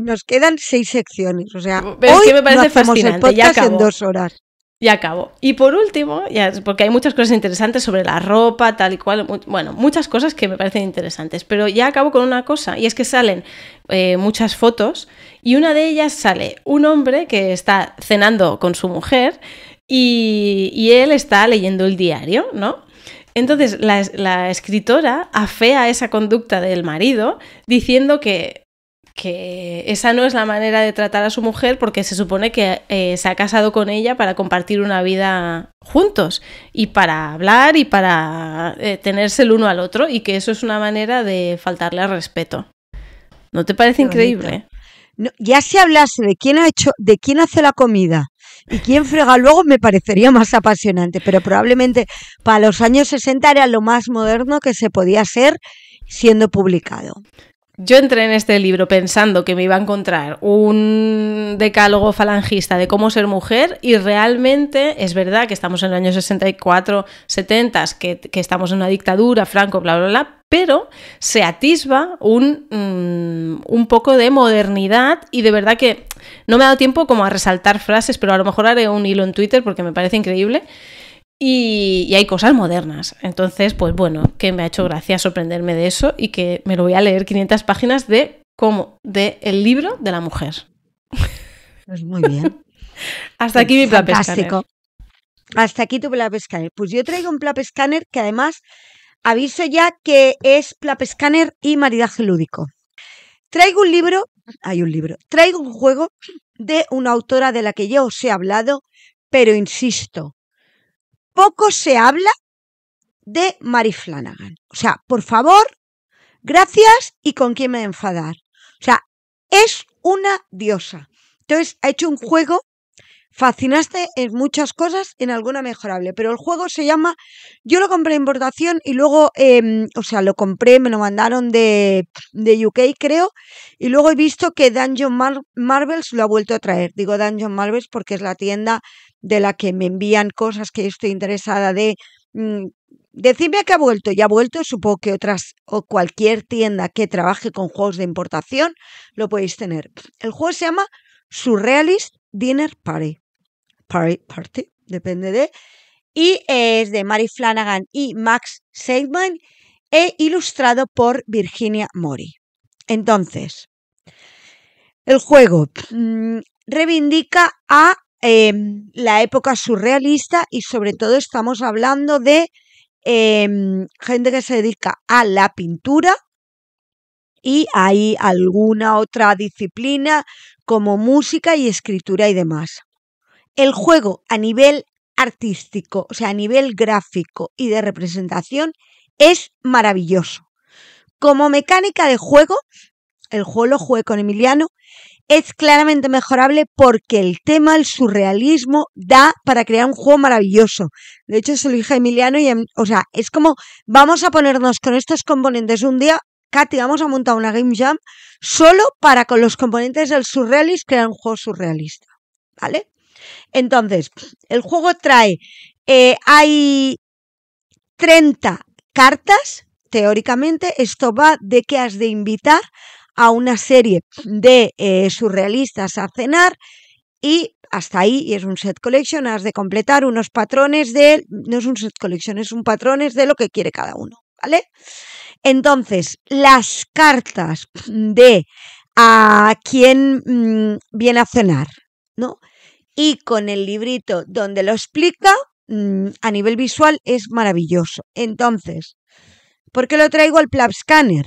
nos quedan seis secciones. O sea, hoy es que me parece en dos horas y acabo. Y por último, ya, porque hay muchas cosas interesantes sobre la ropa, tal y cual, bueno, muchas cosas que me parecen interesantes, pero ya acabo con una cosa, y es que salen eh, muchas fotos, y una de ellas sale un hombre que está cenando con su mujer y, él está leyendo el diario, ¿no? Entonces la, la escritora afea esa conducta del marido diciendo que que esa no es la manera de tratar a su mujer porque se supone que eh, se ha casado con ella para compartir una vida juntos y para hablar y para eh, tenerse el uno al otro y que eso es una manera de faltarle al respeto. ¿No te parece increíble? ya si hablase de quién ha hecho, de quién hace la comida y quién frega luego me parecería más apasionante, pero probablemente para los años 60 era lo más moderno que se podía ser siendo publicado. Yo entré en este libro pensando que me iba a encontrar un decálogo falangista de cómo ser mujer y realmente es verdad que estamos en el año 64, 70, que, que estamos en una dictadura, Franco, bla, bla, bla, pero se atisba un, mm, un poco de modernidad y de verdad que no me ha dado tiempo como a resaltar frases, pero a lo mejor haré un hilo en Twitter porque me parece increíble. Y, hay cosas modernas. Entonces, pues bueno, que me ha hecho gracia sorprenderme de eso y que me lo voy a leer 500 páginas de cómo, de el libro de la mujer. Pues muy bien. Hasta aquí mi plap scanner. Hasta aquí tu plap scanner. Pues yo traigo un plap scanner que además aviso ya que es plap scanner y maridaje lúdico. Traigo un libro, hay un libro, traigo un juego de una autora de la que yo os he hablado, pero insisto, poco se habla de Mary Flanagan. O sea, por favor, gracias y con quién me enfadar. O sea, es una diosa. Entonces, ha hecho un juego, fascinaste en muchas cosas, en alguna mejorable, pero el juego se llama, yo lo compré en importación y luego, em, o sea, lo compré, me lo mandaron de, de UK, creo, y luego he visto que Dungeon Marvels lo ha vuelto a traer. Digo Dungeon Marvels porque es la tienda de la que me envían cosas que estoy interesada de... Mm, Decidme a que ha vuelto y ha vuelto, supongo que otras o cualquier tienda que trabaje con juegos de importación lo podéis tener. El juego se llama Surrealist Dinner Party. Party, party depende de. Y es de Mary Flanagan y Max Seidman e ilustrado por Virginia Mori. Entonces, el juego mm, reivindica a Em, la época surrealista y sobre todo estamos hablando de em, gente que se dedica a la pintura y hay alguna otra disciplina como música y escritura y demás. El juego a nivel artístico, o sea, a nivel gráfico y de representación, es maravilloso. Como mecánica de juego, el juego lo jugué con Emiliano es claramente mejorable porque el tema, el surrealismo, da para crear un juego maravilloso. De hecho, se lo dije a Emiliano y, em, o sea, es como, vamos a ponernos con estos componentes un día, Katy, vamos a montar una Game Jam solo para con los componentes del surrealismo crear un juego surrealista. ¿Vale? Entonces, el juego trae, eh, hay 30 cartas, teóricamente, esto va de que has de invitar a una serie de eh, surrealistas a cenar y hasta ahí, y es un set collection, has de completar unos patrones de, no es un set collection, es un patrones de lo que quiere cada uno, ¿vale? Entonces, las cartas de a quién mm, viene a cenar, ¿no? Y con el librito donde lo explica, mm, a nivel visual es maravilloso. Entonces, ¿por qué lo traigo al Plapscanner? Scanner?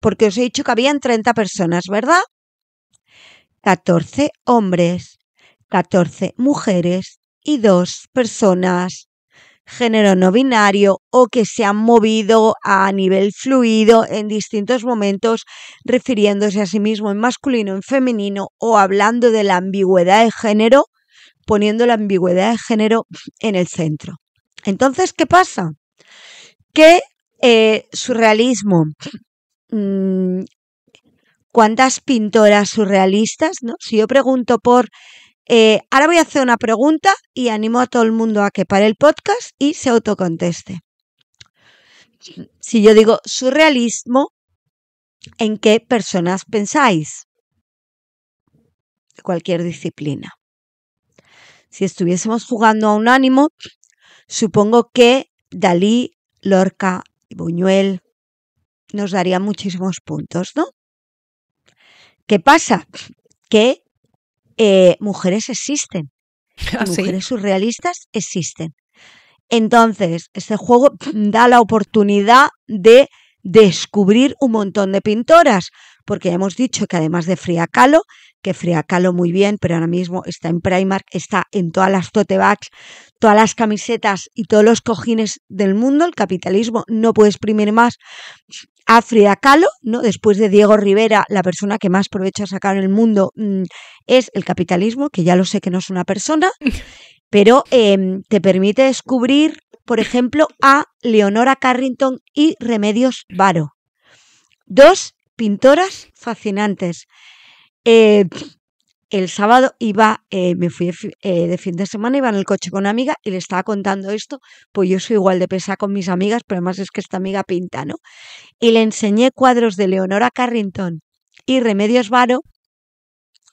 porque os he dicho que habían 30 personas, ¿verdad? 14 hombres, 14 mujeres y dos personas. Género no binario o que se han movido a nivel fluido en distintos momentos, refiriéndose a sí mismo en masculino, en femenino o hablando de la ambigüedad de género, poniendo la ambigüedad de género en el centro. Entonces, ¿qué pasa? Que eh, surrealismo, Mm, cuántas pintoras surrealistas, ¿no? Si yo pregunto por... Eh, ahora voy a hacer una pregunta y animo a todo el mundo a que pare el podcast y se autoconteste. Si yo digo surrealismo, ¿en qué personas pensáis? Cualquier disciplina. Si estuviésemos jugando a un ánimo, supongo que Dalí, Lorca, Buñuel, nos daría muchísimos puntos, ¿no? ¿Qué pasa? Que eh, mujeres existen. Ah, mujeres surrealistas existen. Entonces, este juego da la oportunidad de descubrir un montón de pintoras, porque ya hemos dicho que además de Frida Kahlo, que Fría Kahlo muy bien, pero ahora mismo está en Primark, está en todas las tote bags, todas las camisetas y todos los cojines del mundo, el capitalismo no puede exprimir más a Frida Kahlo, ¿no? después de Diego Rivera, la persona que más provecho ha sacado en el mundo mm, es el capitalismo, que ya lo sé que no es una persona, pero em, te permite descubrir, por ejemplo, a Leonora Carrington y Remedios Varo. Dos pintoras fascinantes. Eh, el sábado iba, eh, me fui eh, de, fin de semana, iba en el coche con una amiga y le estaba contando esto, pues yo soy igual de pesa con mis amigas, pero además es que esta amiga pinta, ¿no? Y le enseñé cuadros de Leonora Carrington y Remedios Varo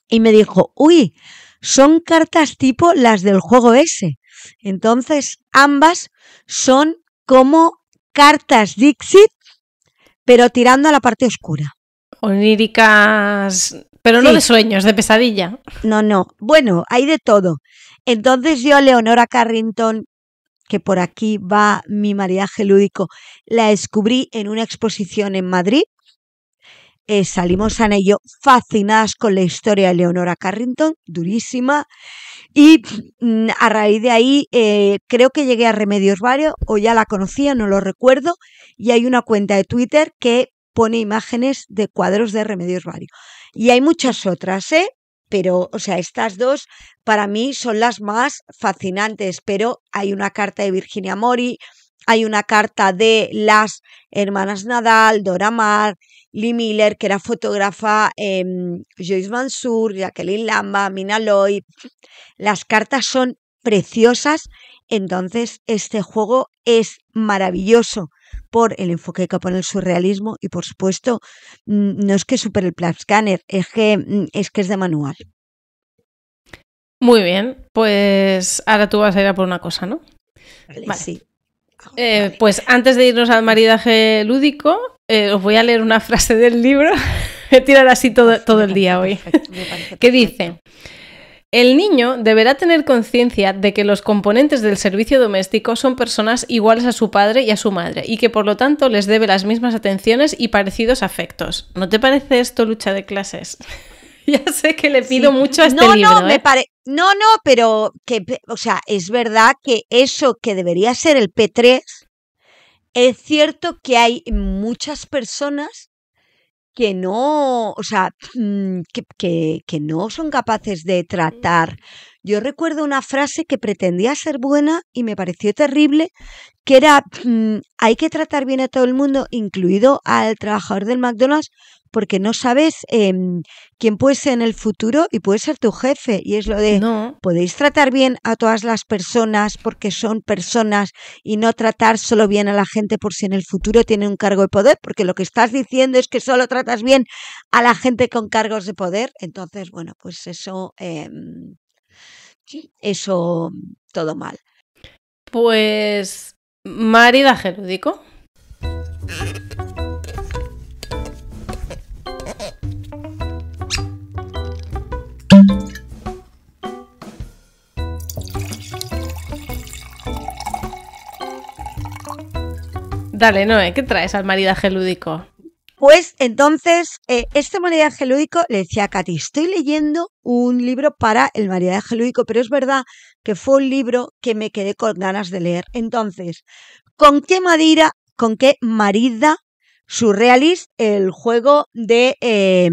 y me dijo, uy, son cartas tipo las del juego ese. Entonces, ambas son como cartas Dixit, pero tirando a la parte oscura oníricas pero no de sueños, de pesadilla. No, no. Bueno, hay de todo. Entonces yo, Leonora Carrington, que por aquí va mi mariaje lúdico, la descubrí en una exposición en Madrid. Eh, salimos a ello fascinadas con la historia de Leonora Carrington, durísima. Y mm, a raíz de ahí eh, creo que llegué a Remedios Varios, o ya la conocía, no lo recuerdo. Y hay una cuenta de Twitter que pone imágenes de cuadros de Remedios Varios. Y hay muchas otras, ¿eh? Pero, o sea, estas dos para mí son las más fascinantes, pero hay una carta de Virginia Mori, hay una carta de las hermanas Nadal, Dora Mar, Lee Miller, que era fotógrafa, Joyce Mansur, Jacqueline Lamba, Mina Loy. Las cartas son preciosas, entonces este juego es maravilloso por el enfoque que pone el surrealismo y, por supuesto, mm, no es que super el plan Scanner, que, mm, es que es de manual. Muy bien, pues ahora tú vas a ir a por una cosa, ¿no? sí. Ah, eh, pues antes de irnos al maridaje lúdico, eh, os voy a leer una frase del libro. He tirado así todo, todo el día hoy. que dice: el niño deberá tener conciencia de que los componentes del servicio doméstico son personas iguales a su padre y a su madre y que por lo tanto les debe las mismas atenciones y parecidos afectos. ¿No te parece esto lucha de clases? ya sé que le pido mucho a este no, libro. No, me ¿eh? no, no, pero que, o sea, es verdad que eso que debería ser el P3, es cierto que hay muchas personas que no, o sea, mm, que, que, no son capaces de tratar yo recuerdo una frase que pretendía ser buena y me pareció terrible, que era, mm, hay que tratar bien a todo el mundo, incluido al trabajador del McDonald's, porque no sabes em, quién puede ser en el futuro y puede ser tu jefe. Y es lo de, no. podéis tratar bien a todas las personas porque son personas y no tratar solo bien a la gente por si en el futuro tienen un cargo de poder, porque lo que estás diciendo es que solo tratas bien a la gente con cargos de poder. Entonces, bueno, pues eso em, eso todo mal. Pues Marida lúdico Dale, Noé, ¿qué traes al maridaje lúdico? Pues entonces, eh, este maridaje lúdico le decía a Katy, estoy leyendo un libro para el maridaje lúdico, pero es verdad que fue un libro que me quedé con ganas de leer. Entonces, ¿con qué madera, con qué marida surrealist el juego de eh,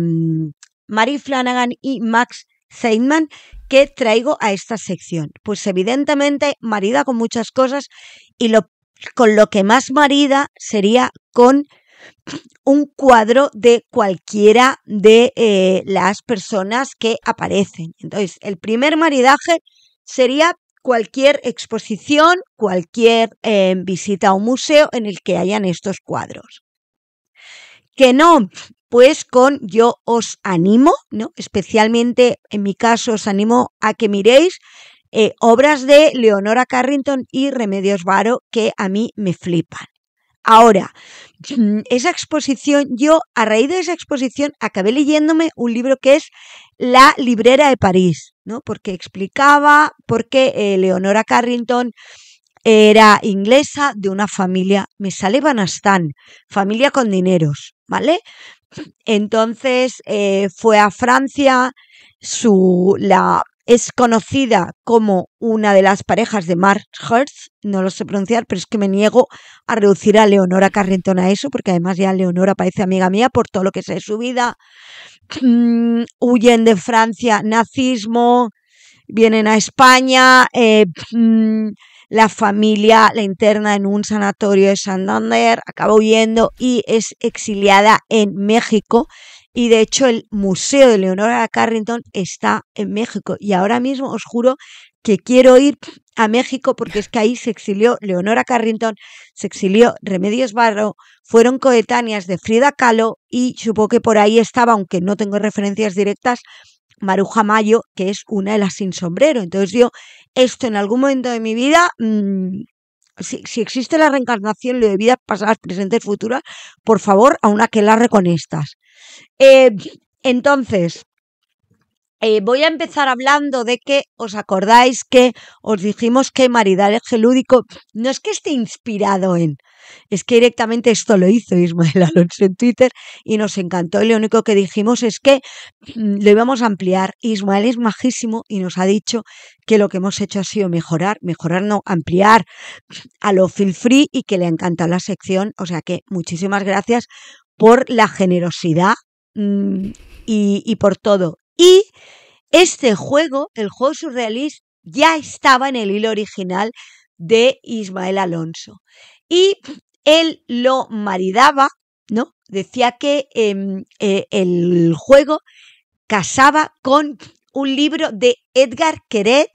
Mary Flanagan y Max Seidman que traigo a esta sección? Pues evidentemente marida con muchas cosas y con lo que más marida sería con un cuadro de cualquiera de eh, las personas que aparecen. Entonces, el primer maridaje sería cualquier exposición, cualquier em, visita a un museo en el que hayan estos cuadros. Que no, pues con yo os animo, ¿no? Especialmente en mi caso os animo a que miréis eh, obras de Leonora Carrington y Remedios Varo que a mí me flipan. Ahora, mm, esa exposición, yo a raíz de esa exposición acabé leyéndome un libro que es La librera de París, ¿no? Porque explicaba por qué eh, Leonora Carrington era inglesa de una familia, me sale Banastán, familia con dineros, ¿vale? Entonces eh, fue a Francia, su, la, es conocida como una de las parejas de Mark Hertz, no lo sé pronunciar, pero es que me niego a reducir a Leonora Carrington a eso, porque además ya Leonora parece amiga mía por todo lo que sé de su vida. Mm, huyen de Francia, nazismo, vienen a España, eh, mm, la familia la interna en un sanatorio de Santander, acaba huyendo y es exiliada en México y de hecho el Museo de Leonora Carrington está en México. Y ahora mismo os juro que quiero ir a México porque es que ahí se exilió Leonora Carrington, se exilió Remedios Barro, fueron coetáneas de Frida Kahlo y supongo que por ahí estaba, aunque no tengo referencias directas, Maruja Mayo, que es una de las sin sombrero. Entonces yo, esto en algún momento de mi vida, mm, si, existe la reencarnación, de vidas pasadas, presentes, futuras, por favor, a una que la reconestas eh, entonces, eh, voy a empezar hablando de que os acordáis que os dijimos que Maridal es gelúdico no es que esté inspirado en, es que directamente esto lo hizo Ismael Alonso en Twitter y nos encantó. Y lo único que dijimos es que mm, lo íbamos a ampliar. Ismael es majísimo y nos ha dicho que lo que hemos hecho ha sido mejorar, mejorar no, ampliar a lo feel free y que le ha encantado la sección. O sea que muchísimas gracias por la generosidad mm, y, por todo. Y este juego, el juego surrealista, ya estaba en el hilo original de Ismael Alonso. Y él lo maridaba, ¿no? Decía que em, eh, el juego casaba con un libro de Edgar Queret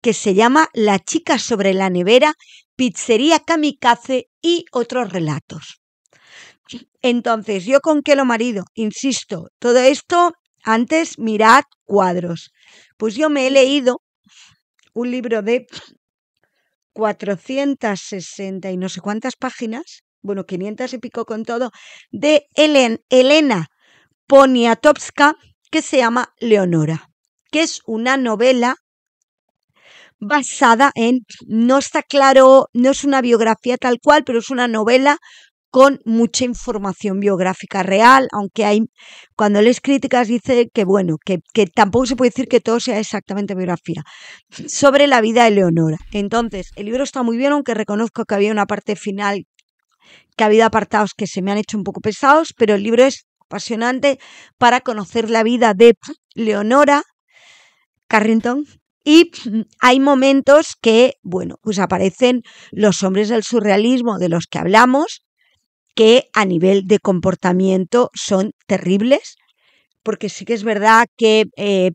que se llama La chica sobre la nevera, Pizzería Kamikaze y otros relatos. Entonces, ¿yo con qué lo marido? Insisto, todo esto antes mirad cuadros. Pues yo me he leído un libro de 460 y no sé cuántas páginas, bueno, 500 y pico con todo, de Helen, Elena Poniatowska, que se llama Leonora, que es una novela basada en, no está claro, no es una biografía tal cual, pero es una novela con mucha información biográfica real, aunque hay, cuando lees críticas dice que bueno, que, que tampoco se puede decir que todo sea exactamente biografía, sobre la vida de Leonora. Entonces, el libro está muy bien, aunque reconozco que había una parte final, que ha habido apartados que se me han hecho un poco pesados, pero el libro es apasionante para conocer la vida de Leonora Carrington, y hay momentos que, bueno, pues aparecen los hombres del surrealismo de los que hablamos, que a nivel de comportamiento son terribles, porque sí que es verdad que eh,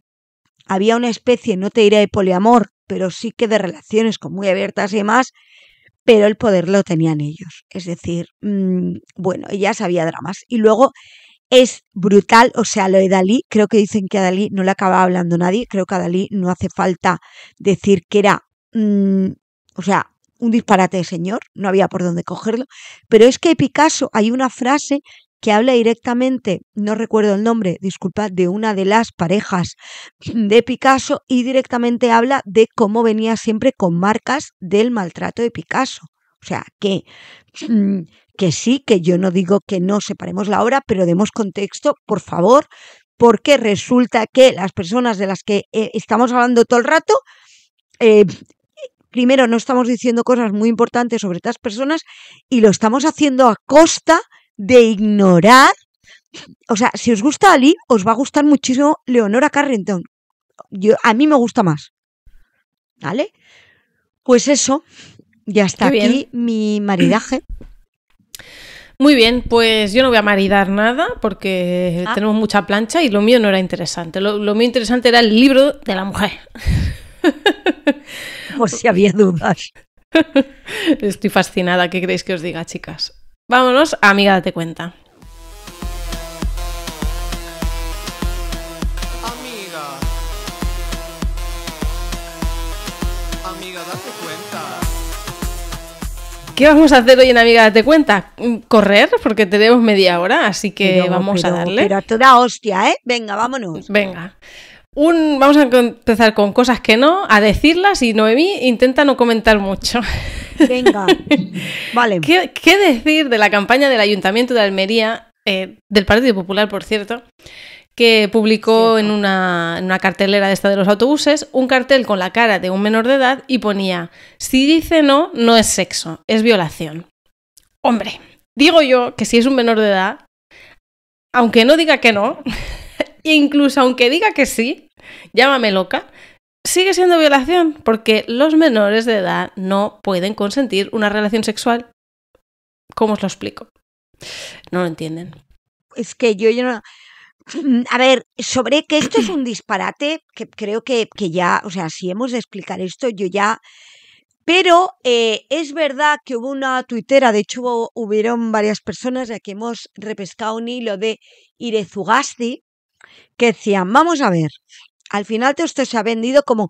había una especie, no te diré de poliamor, pero sí que de relaciones con muy abiertas y demás, pero el poder lo tenían ellos. Es decir, mm, bueno, ya sabía dramas. Y luego es brutal, o sea, lo de Dalí, creo que dicen que a Dalí no le acaba hablando nadie, creo que a Dalí no hace falta decir que era, mm, o sea, un disparate de señor, no había por dónde cogerlo, pero es que Picasso hay una frase que habla directamente, no recuerdo el nombre, disculpad, de una de las parejas de Picasso y directamente habla de cómo venía siempre con marcas del maltrato de Picasso. O sea, que, que sí, que yo no digo que no separemos la obra, pero demos contexto, por favor, porque resulta que las personas de las que eh, estamos hablando todo el rato eh, primero no estamos diciendo cosas muy importantes sobre estas personas y lo estamos haciendo a costa de ignorar. O sea, si os gusta Ali, os va a gustar muchísimo Leonora Carrington. Yo, a mí me gusta más. ¿Vale? Pues eso, ya está aquí mi maridaje. Muy bien, pues yo no voy a maridar nada porque ah. tenemos mucha plancha y lo mío no era interesante. Lo, lo mío interesante era el libro de la mujer. por si había dudas. Estoy fascinada. ¿Qué creéis que os diga, chicas? Vámonos, amiga, date cuenta. Amiga, cuenta. ¿Qué vamos a hacer hoy en Amiga Date Cuenta? Correr, porque tenemos media hora, así que vamos a darle. Pero a toda hostia, ¿eh? Venga, vámonos. Venga vamos a empezar con cosas que no, a decirlas y Noemí intenta no comentar mucho. Venga, vale. ¿Qué, decir de la campaña del Ayuntamiento de Almería, eh, del Partido Popular, por cierto, que publicó en una, en una cartelera de esta de los autobuses un cartel con la cara de un menor de edad y ponía, si dice no, no es sexo, es violación. Hombre, digo yo que si es un menor de edad, aunque no diga que no, incluso aunque diga que sí, llámame loca, sigue siendo violación, porque los menores de edad no pueden consentir una relación sexual. ¿Cómo os lo explico? No lo entienden. Es que yo, yo no... Mm, a ver, sobre que esto es un disparate, que creo que, que ya, o sea, si hemos de explicar esto, yo ya... Pero eh, es verdad que hubo una tuitera, de hecho hubieron varias personas, que hemos repescado un hilo de Irezugasti, que decían, vamos a ver, al final todo esto se ha vendido como,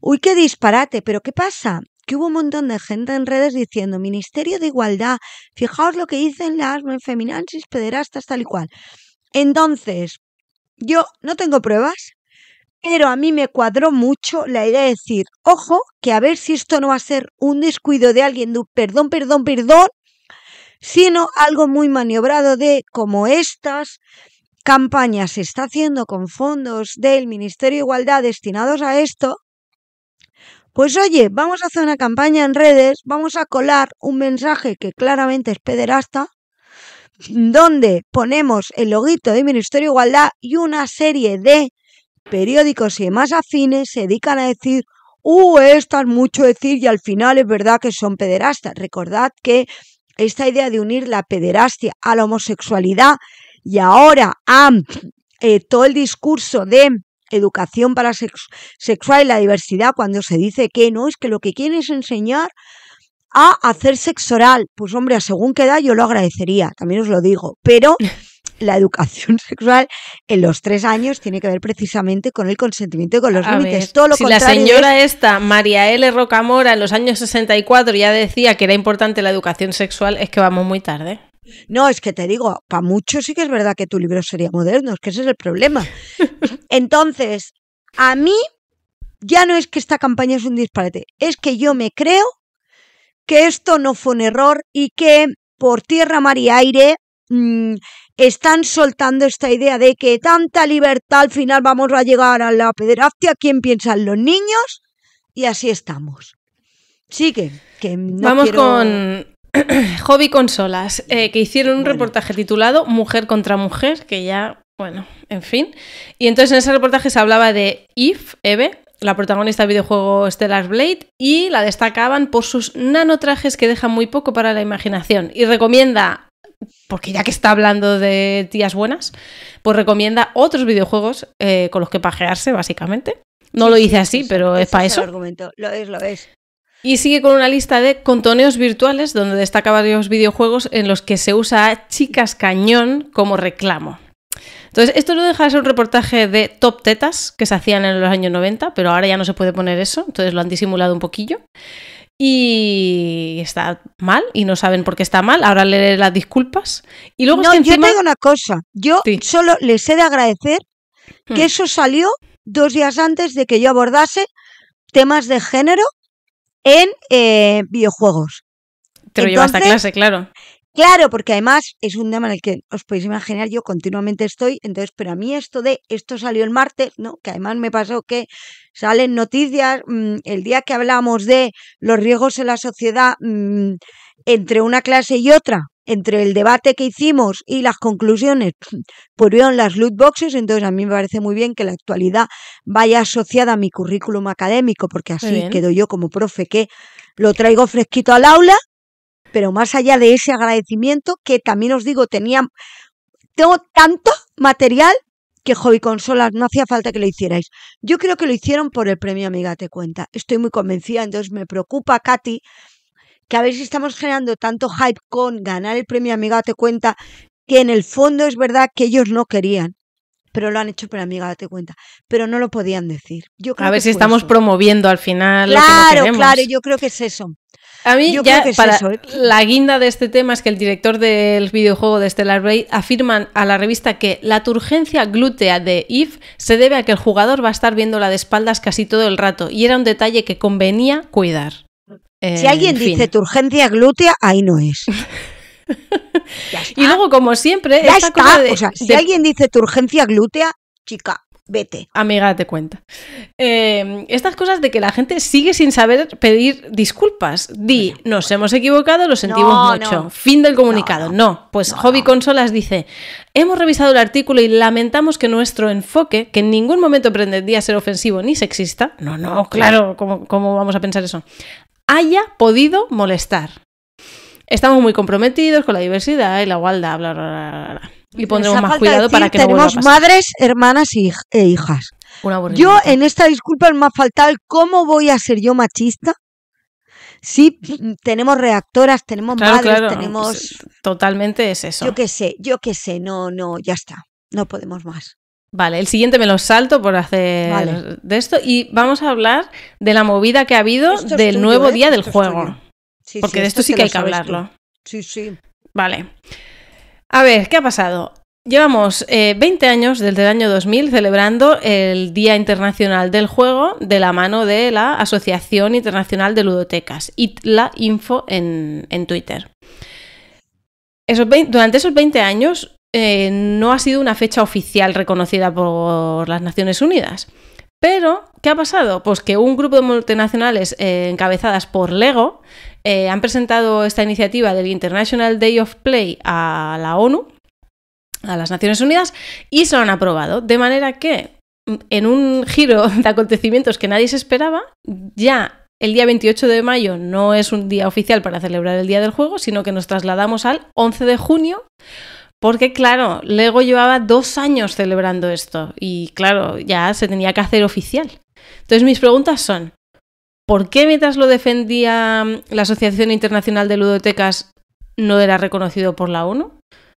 uy, qué disparate, pero ¿qué pasa? Que hubo un montón de gente en redes diciendo, Ministerio de Igualdad, fijaos lo que dicen las feminazis, pederastas, tal y cual. Entonces, yo no tengo pruebas, pero a mí me cuadró mucho la idea de decir, ojo, que a ver si esto no va a ser un descuido de alguien, perdón, perdón, perdón, sino algo muy maniobrado de como estas, campaña se está haciendo con fondos del Ministerio de Igualdad destinados a esto, pues oye, vamos a hacer una campaña en redes, vamos a colar un mensaje que claramente es pederasta, donde ponemos el loguito del Ministerio de Igualdad y una serie de periódicos y demás afines se dedican a decir, uh, esto es mucho decir y al final es verdad que son pederastas. Recordad que esta idea de unir la pederastia a la homosexualidad y ahora eh, todo el discurso de educación para sexual y la diversidad, cuando se dice que no, es que lo que quieres es enseñar a hacer sexo oral. Pues hombre, según qué edad yo lo agradecería, también os lo digo, pero la educación sexual en los tres años tiene que ver precisamente con el consentimiento y con los límites. Todo si la señora esta, María L. Rocamora, en los años 64 ya decía que era importante la educación sexual, es que vamos muy tarde. No, es que te digo, para muchos sí que es verdad que tu libro sería moderno, es que ese es el problema. Entonces, a mí ya no es que esta campaña es un disparate, es que yo me creo que esto no fue un error y que por tierra, mar y aire mm, están soltando esta idea de que tanta libertad al final vamos a llegar a la pederastia, ¿quién piensan los niños? Y así estamos. Sí, que, que no Vamos con Hobby Consolas, eh, que hicieron un reportaje titulado Mujer contra Mujer, que ya, bueno, en fin. Y entonces en ese reportaje se hablaba de Eve, la protagonista del videojuego Stellar Blade, y la destacaban por sus nanotrajes que dejan muy poco para la imaginación. Y recomienda, porque ya que está hablando de tías buenas, pues recomienda otros videojuegos eh, con los que pajearse, básicamente. No lo dice así, pero es, para eso. Lo es, lo es. Y sigue con una lista de contoneos virtuales donde destaca varios videojuegos en los que se usa a chicas cañón como reclamo. Entonces, esto no deja de ser un reportaje de top tetas que se hacían en los años 90, pero ahora ya no se puede poner eso, entonces lo han disimulado un poquillo. Y está mal y no saben por qué está mal. Ahora leeré las disculpas. Y luego no, yo te una cosa. Yo solo les he de agradecer que hmm. eso salió dos días antes de que yo abordase temas de género en eh, videojuegos. Te lo llevas a clase, claro. Claro, porque además es un tema en el que os podéis imaginar, yo continuamente estoy, entonces, pero a mí esto de esto salió el martes, ¿no? Que además me pasó que salen noticias, mm, el día que hablamos de los riesgos en la sociedad mm, entre una clase y otra, entre el debate que hicimos y las conclusiones en las loot boxes, entonces a mí me parece muy bien que la actualidad vaya asociada a mi currículum académico, porque así quedo yo como profe que lo traigo fresquito al aula, pero más allá de ese agradecimiento que también os digo, tenía, tengo tanto material que hobby consolas no hacía falta que lo hicierais. Yo creo que lo hicieron por el premio Amiga Te Cuenta. Estoy muy convencida, entonces me preocupa, Katy, que a ver si estamos generando tanto hype con ganar el premio Amiga Date Cuenta, que en el fondo es verdad que ellos no querían, pero lo han hecho por Amiga Date Cuenta, pero no lo podían decir. Yo a ver si estamos promoviendo al final. Claro, claro, yo creo que es eso. A mí ¿eh? la guinda de este tema es que el director del videojuego de Stellar Blade afirma a la revista que la turgencia glútea de Eve se debe a que el jugador va a estar viéndola de espaldas casi todo el rato y era un detalle que convenía cuidar si alguien dice tu urgencia glútea, ahí no es. y luego, como siempre, o sea, si alguien dice tu urgencia glútea, chica, vete. Amiga, te cuenta. Em, estas cosas de que la gente sigue sin saber pedir disculpas. Di, nos hemos equivocado, lo sentimos mucho. Fin del comunicado. No, pues Hobby Consolas dice, hemos revisado el artículo y lamentamos que nuestro enfoque, que en ningún momento pretendía ser ofensivo ni sexista, no, no, claro, ¿cómo, cómo vamos a pensar eso? haya podido molestar. Estamos muy comprometidos con la diversidad y la igualdad, Y pondremos más cuidado para que tenemos no Tenemos madres, hermanas e hijas. yo en esta disculpa me ha faltado cómo voy a ser yo machista. Sí, tenemos reactoras, tenemos madres, tenemos... totalmente es eso. Yo qué sé, yo qué sé, no, no, ya está. No podemos más. Vale, el siguiente me lo salto por hacer de esto y vamos a hablar de la movida que ha habido del nuevo ¿eh? día del juego. porque de esto sí que hay que hablarlo. Sí, sí. Vale. A ver, ¿qué ha pasado? Llevamos 20 eh, años desde el año 2000 celebrando el Día Internacional del Juego de la mano de la Asociación Internacional de Ludotecas, y la Info en, Twitter. durante esos 20 años eh, no ha sido una fecha oficial reconocida por las Naciones Unidas. Pero, ¿qué ha pasado? Pues que un grupo de multinacionales eh, encabezadas por Lego eh, han presentado esta iniciativa del International Day of Play a la ONU, a las Naciones Unidas, y se lo han aprobado. De manera que, en un giro de acontecimientos que nadie se esperaba, ya el día 28 de mayo no es un día oficial para celebrar el Día del Juego, sino que nos trasladamos al 11 de junio porque claro, Lego llevaba dos años celebrando esto y claro, ya se tenía que hacer oficial. Entonces mis preguntas son, ¿por qué mientras lo defendía mm, la Asociación Internacional de Ludotecas no era reconocido por la ONU?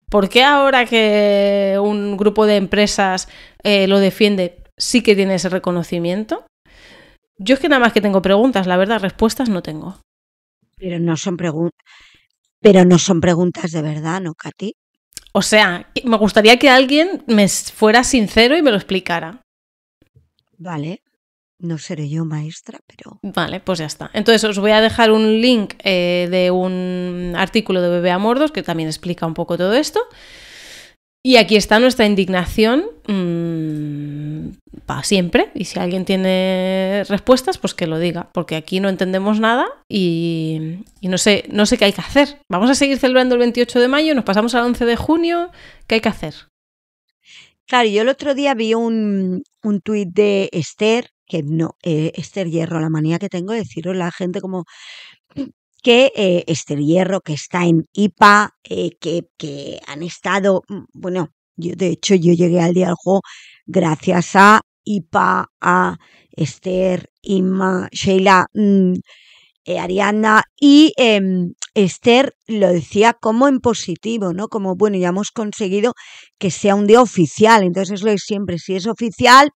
¿Por qué ahora que un grupo de empresas eh, lo defiende sí que tiene ese reconocimiento? Yo es que nada más que tengo preguntas, la verdad, respuestas no tengo. Pero no son preguntas. Pero no son preguntas de verdad, ¿no, Katy? O sea, me gustaría que alguien me fuera sincero y me lo explicara. Vale, no seré yo maestra, pero... Vale, pues ya está. Entonces os voy a dejar un link eh, de un artículo de Bebé a Mordos que también explica un poco todo esto. Y aquí está nuestra indignación. Mm, para siempre. Y si alguien tiene respuestas, pues que lo diga, porque aquí no entendemos nada y, no, sé, no sé qué hay que hacer. Vamos a seguir celebrando el 28 de mayo, nos pasamos al 11 de junio, ¿qué hay que hacer? Claro, yo el otro día vi un, un tuit de Esther, que no, eh, Esther Hierro, la manía que tengo de a la gente como que Ester eh, Esther Hierro, que está en IPA, eh, que, que han estado, mm, bueno, yo, de hecho, yo llegué al diálogo gracias a Ipa, A, Esther, Inma, Sheila, mm, eh, Ariana y em, Esther lo decía como en positivo, ¿no? Como, bueno, ya hemos conseguido que sea un día oficial, entonces lo es siempre, si es oficial,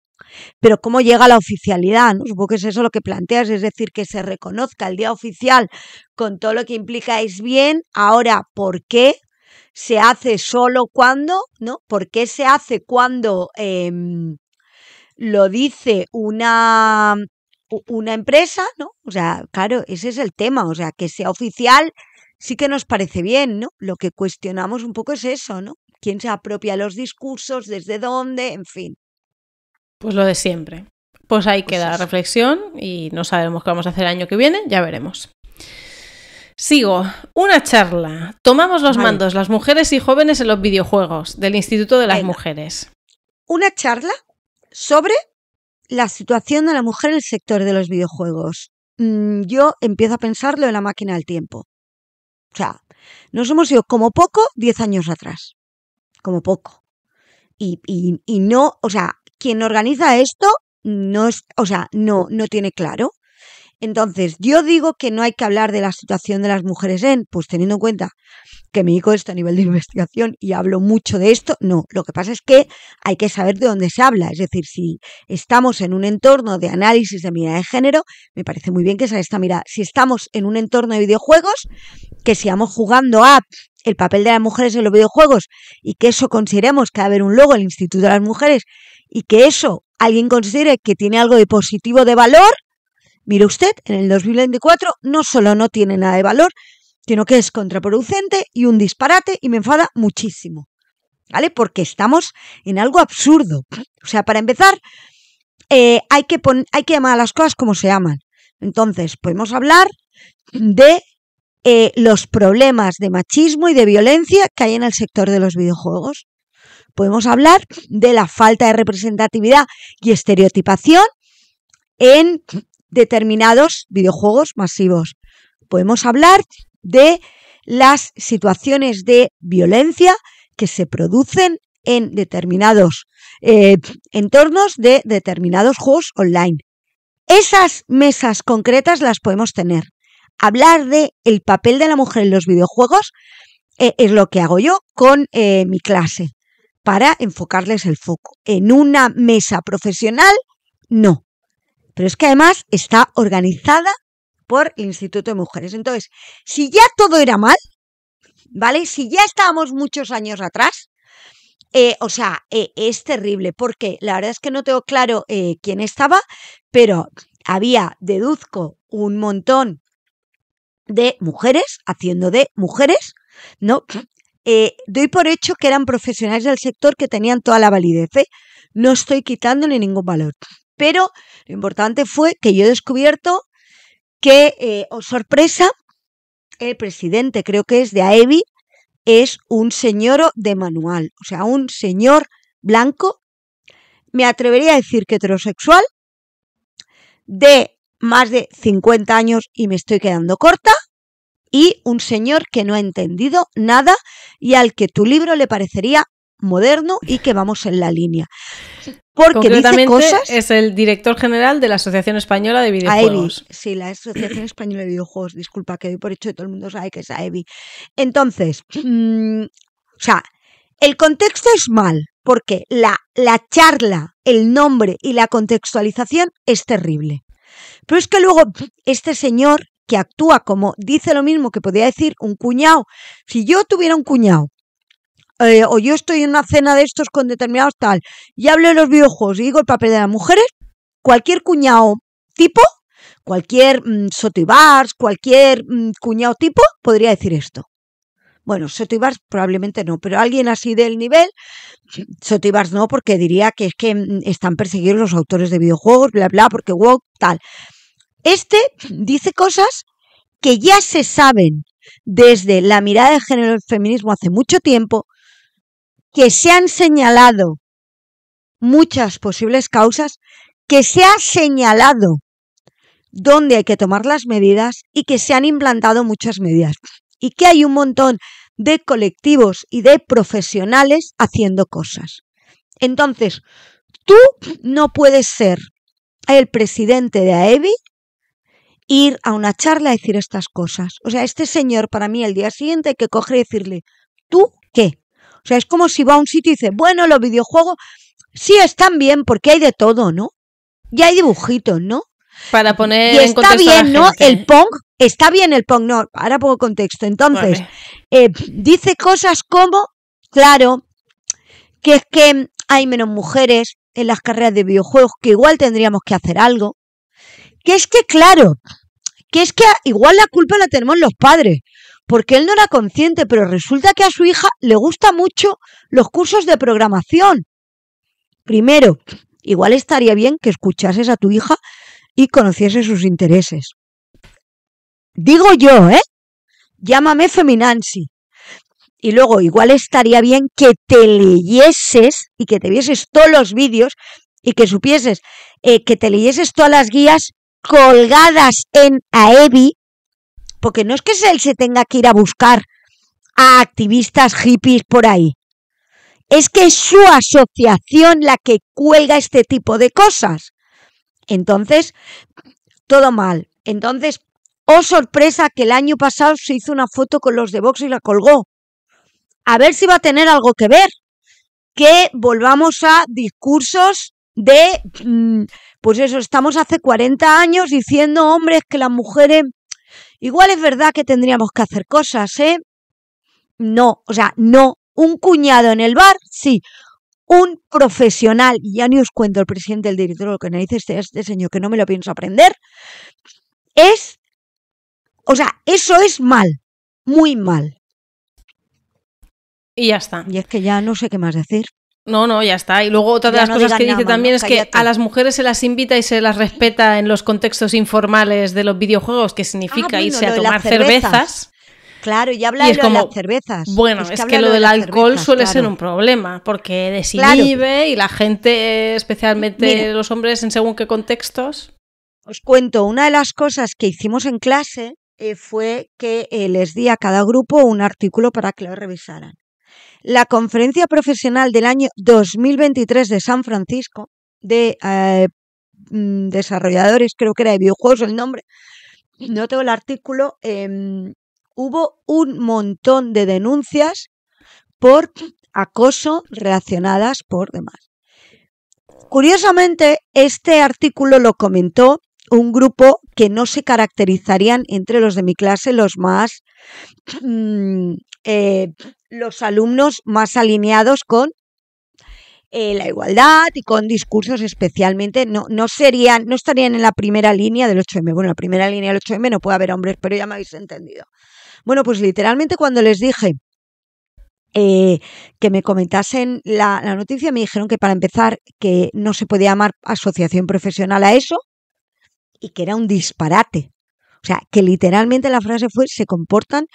pero cómo llega la oficialidad, ¿no? Supongo que es eso lo que planteas, es decir, que se reconozca el día oficial con todo lo que implica es bien, ahora, ¿por qué? se hace solo cuando, ¿no? ¿Por qué se hace cuando em, lo dice una, una empresa, ¿no? O sea, claro, ese es el tema, o sea, que sea oficial sí que nos parece bien, ¿no? Lo que cuestionamos un poco es eso, ¿no? ¿Quién se apropia los discursos? ¿Desde dónde? En fin. Pues lo de siempre. Pues ahí pues queda la reflexión y no sabemos qué vamos a hacer el año que viene, ya veremos. Sigo. Una charla. Tomamos los mandos las mujeres y jóvenes en los videojuegos del Instituto de las Mujeres. Una charla, sobre la situación de la mujer en el sector de los videojuegos. Mm, yo empiezo a pensarlo en la máquina del tiempo. O sea, nos hemos ido como poco 10 años atrás. Como poco. Y, y, y no, o sea, quien organiza esto no es, o sea, no, no tiene claro. Entonces, yo digo que no hay que hablar de la situación de las mujeres en, pues teniendo en cuenta que mi hijo está a nivel de investigación y hablo mucho de esto, no, lo que pasa es que hay que saber de dónde se habla, es decir, si estamos en un entorno de análisis de mirada de género, me parece muy bien que sea esta mirada. Si estamos en un entorno de videojuegos, que sigamos jugando a el papel de las mujeres en los videojuegos y que eso consideremos que va a haber un logo en el Instituto de las Mujeres y que eso alguien considere que tiene algo de positivo de valor, Mire usted, en el 2024 no solo no tiene nada de valor, sino que es contraproducente y un disparate y me enfada muchísimo. ¿Vale? Porque estamos en algo absurdo. O sea, para empezar, eh, hay, que hay que llamar a las cosas como se llaman. Entonces, podemos hablar de eh, los problemas de machismo y de violencia que hay en el sector de los videojuegos. Podemos hablar de la falta de representatividad y estereotipación en determinados videojuegos masivos. Podemos hablar de las situaciones de violencia que se producen en determinados eh, entornos de determinados juegos online. Esas mesas concretas las podemos tener. Hablar de el papel de la mujer en los videojuegos eh, es lo que hago yo con eh, mi clase para enfocarles el foco. En una mesa profesional, no pero es que además está organizada por el Instituto de Mujeres. Entonces, si ya todo era mal, ¿vale? Si ya estábamos muchos años atrás, eh, o sea, eh, es terrible, porque la verdad es que no tengo claro eh, quién estaba, pero había, deduzco, un montón de mujeres haciendo de mujeres, ¿no? doy por hecho que eran profesionales del sector que tenían toda la validez. No estoy quitándole ningún valor. Pero lo importante fue que yo he descubierto que, eh, oh, sorpresa, el presidente, creo que es de AEBI, es un señor de manual, o sea, un señor blanco, me atrevería a decir que heterosexual, de más de 50 años y me estoy quedando corta, y un señor que no ha entendido nada y al que tu libro le parecería moderno y que vamos en la línea. Porque dice cosas. Es el director general de la Asociación Española de Videojuegos. sí, la Asociación Española de Videojuegos. Disculpa, que hoy por hecho todo el mundo sabe que es AEBI. Entonces, mm, o sea, el contexto es mal, porque la, la charla, el nombre y la contextualización es terrible. Pero es que luego este señor que actúa como dice lo mismo que podía decir un cuñado. Si yo tuviera un cuñado eh, o yo estoy en una cena de estos con determinados tal, y hablo de los videojuegos y digo el papel de las mujeres, cualquier cuñado tipo, cualquier mm, sotivars cualquier mm, cuñado tipo podría decir esto. Bueno, Sotibars probablemente no, pero alguien así del nivel, Sotibars no, porque diría que es que mm, están perseguidos los autores de videojuegos, bla, bla, porque wow, tal. Este dice cosas que ya se saben desde la mirada de género del feminismo hace mucho tiempo, que se han señalado muchas posibles causas, que se ha señalado dónde hay que tomar las medidas y que se han implantado muchas medidas. Y que hay un montón de colectivos y de profesionales haciendo cosas. Entonces, tú no puedes ser el presidente de AEBI, ir a una charla a decir estas cosas. O sea, este señor para mí el día siguiente hay que coger y decirle, ¿tú qué? O sea, es como si va a un sitio y dice, bueno, los videojuegos sí están bien porque hay de todo, ¿no? Y hay dibujitos, ¿no? Para poner y está bien, ¿no? El Pong, está bien el Pong, no, ahora pongo contexto. Entonces, eh, dice cosas como, claro, que es que hay menos mujeres en las carreras de videojuegos, que igual tendríamos que hacer algo. Que es que, claro, que es que igual la culpa la tenemos los padres, porque él no era consciente, pero resulta que a su hija le gustan mucho los cursos de programación. Primero, igual estaría bien que escuchases a tu hija y conocieses sus intereses. Digo yo, ¿eh? Llámame Feminansi. Y luego, igual estaría bien que te leyeses y que te vieses todos los vídeos y que supieses eh, que te leyeses todas las guías colgadas en AEBI porque no es que él se tenga que ir a buscar a activistas hippies por ahí. Es que es su asociación la que cuelga este tipo de cosas. Entonces, todo mal. Entonces, oh sorpresa que el año pasado se hizo una foto con los de Vox y la colgó. A ver si va a tener algo que ver. Que volvamos a discursos de, mm, pues eso, estamos hace 40 años diciendo, hombres, que las mujeres Igual es verdad que tendríamos que hacer cosas, ¿eh? No, o sea, no. Un cuñado en el bar, sí. Un profesional, y ya ni os cuento el presidente, el director, lo que me dice este, este señor que no me lo pienso aprender, es, o sea, eso es mal, muy mal. Y ya está. Y es que ya no sé qué más decir. No, no, ya está. Y luego otra de las cosas que dice también es que a las mujeres se las invita y se las respeta en los contextos informales de los videojuegos, que significa ah, irse a tomar cervezas. Claro, y habla de las cervezas. Bueno, es que, lo, del alcohol suele ser un problema, porque desinhibe y la gente, especialmente los hombres, en según qué contextos. Os cuento, una de las cosas que hicimos en clase eh, fue que eh, les di a cada grupo un artículo para que lo revisaran la conferencia profesional del año 2023 de San Francisco, de eh, mm, desarrolladores, creo que era de videojuegos el nombre, no tengo el artículo, em, hubo un montón de denuncias por acoso relacionadas por demás. Curiosamente, este artículo lo comentó un grupo que no se caracterizarían entre los de mi clase los más mm, eh, los alumnos más alineados con eh, la igualdad y con discursos especialmente no, no serían, no estarían en la primera línea del 8M. Bueno, la primera línea del 8M no puede haber hombres, pero ya me habéis entendido. Bueno, pues literalmente cuando les dije eh, que me comentasen la, noticia, me dijeron que para empezar que no se podía llamar asociación profesional a eso y que era un disparate. O sea, que literalmente la frase fue, se comportan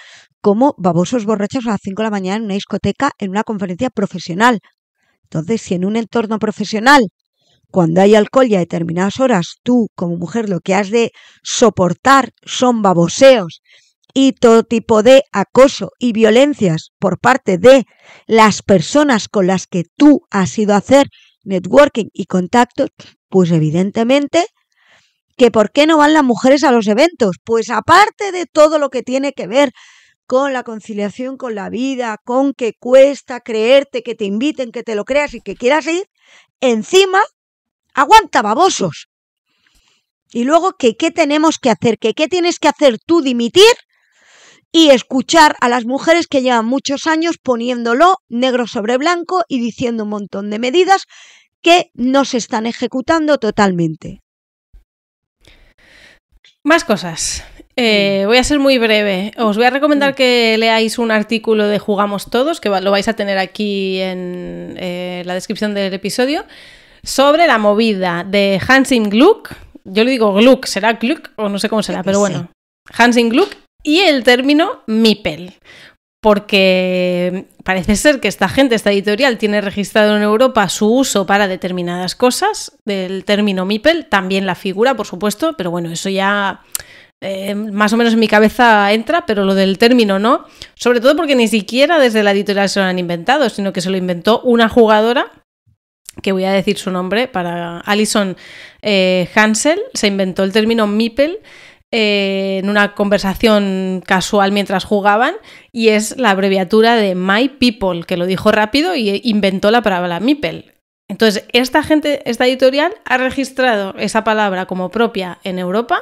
como babosos borrachos a las 5 de la mañana en una discoteca, en una conferencia profesional. Entonces, si en un entorno profesional, cuando hay alcohol y a determinadas horas, tú como mujer lo que has de soportar son baboseos y todo tipo de acoso y violencias por parte de las personas con las que tú has ido a hacer networking y contactos, pues evidentemente que por qué no van las mujeres a los eventos. Pues aparte de todo lo que tiene que ver con la conciliación con la vida, con que cuesta creerte, que te inviten, que te lo creas y que quieras ir, encima, aguanta babosos. Y luego, que qué tenemos que hacer, que qué tienes que hacer tú, dimitir y escuchar a las mujeres que llevan muchos años poniéndolo negro sobre blanco y diciendo un montón de medidas que no se están ejecutando totalmente. Más cosas. Eh, voy a ser muy breve. Os voy a recomendar que leáis un artículo de Jugamos Todos, que lo vais a tener aquí en eh, la descripción del episodio, sobre la movida de Hansing Gluck. Yo le digo Gluck, será Gluck o no sé cómo será, pero bueno. Hansing Gluck y el término MIPEL porque parece ser que esta gente, esta editorial, tiene registrado en Europa su uso para determinadas cosas del término MIPEL, también la figura, por supuesto, pero bueno, eso ya eh, más o menos en mi cabeza entra, pero lo del término no, sobre todo porque ni siquiera desde la editorial se lo han inventado, sino que se lo inventó una jugadora que voy a decir su nombre para Alison eh, Hansel, se inventó el término MIPEL en una conversación casual mientras jugaban y es la abreviatura de My People, que lo dijo rápido y inventó la palabra Mipel. Entonces, esta gente, esta editorial ha registrado esa palabra como propia en Europa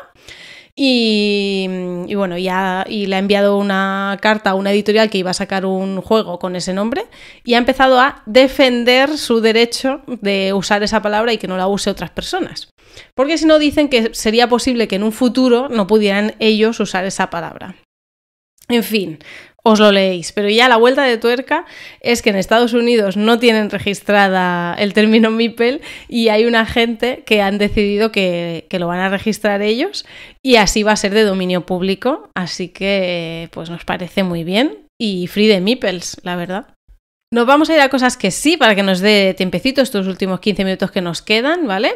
y, bueno, ya, y le ha enviado una carta a una editorial que iba a sacar un juego con ese nombre y ha empezado a defender su derecho de usar esa palabra y que no la use otras personas. Porque si no, dicen que sería posible que en un futuro no pudieran ellos usar esa palabra. En fin, os lo leéis. Pero ya la vuelta de tuerca es que en Estados Unidos no tienen registrada el término MIPEL y hay una gente que han decidido que, lo van a registrar ellos y así va a ser de dominio público. Así que pues nos parece muy bien y free de MIPELs, la verdad. Nos vamos a ir a cosas que sí, para que nos dé tiempecito estos últimos 15 minutos que nos quedan, ¿vale?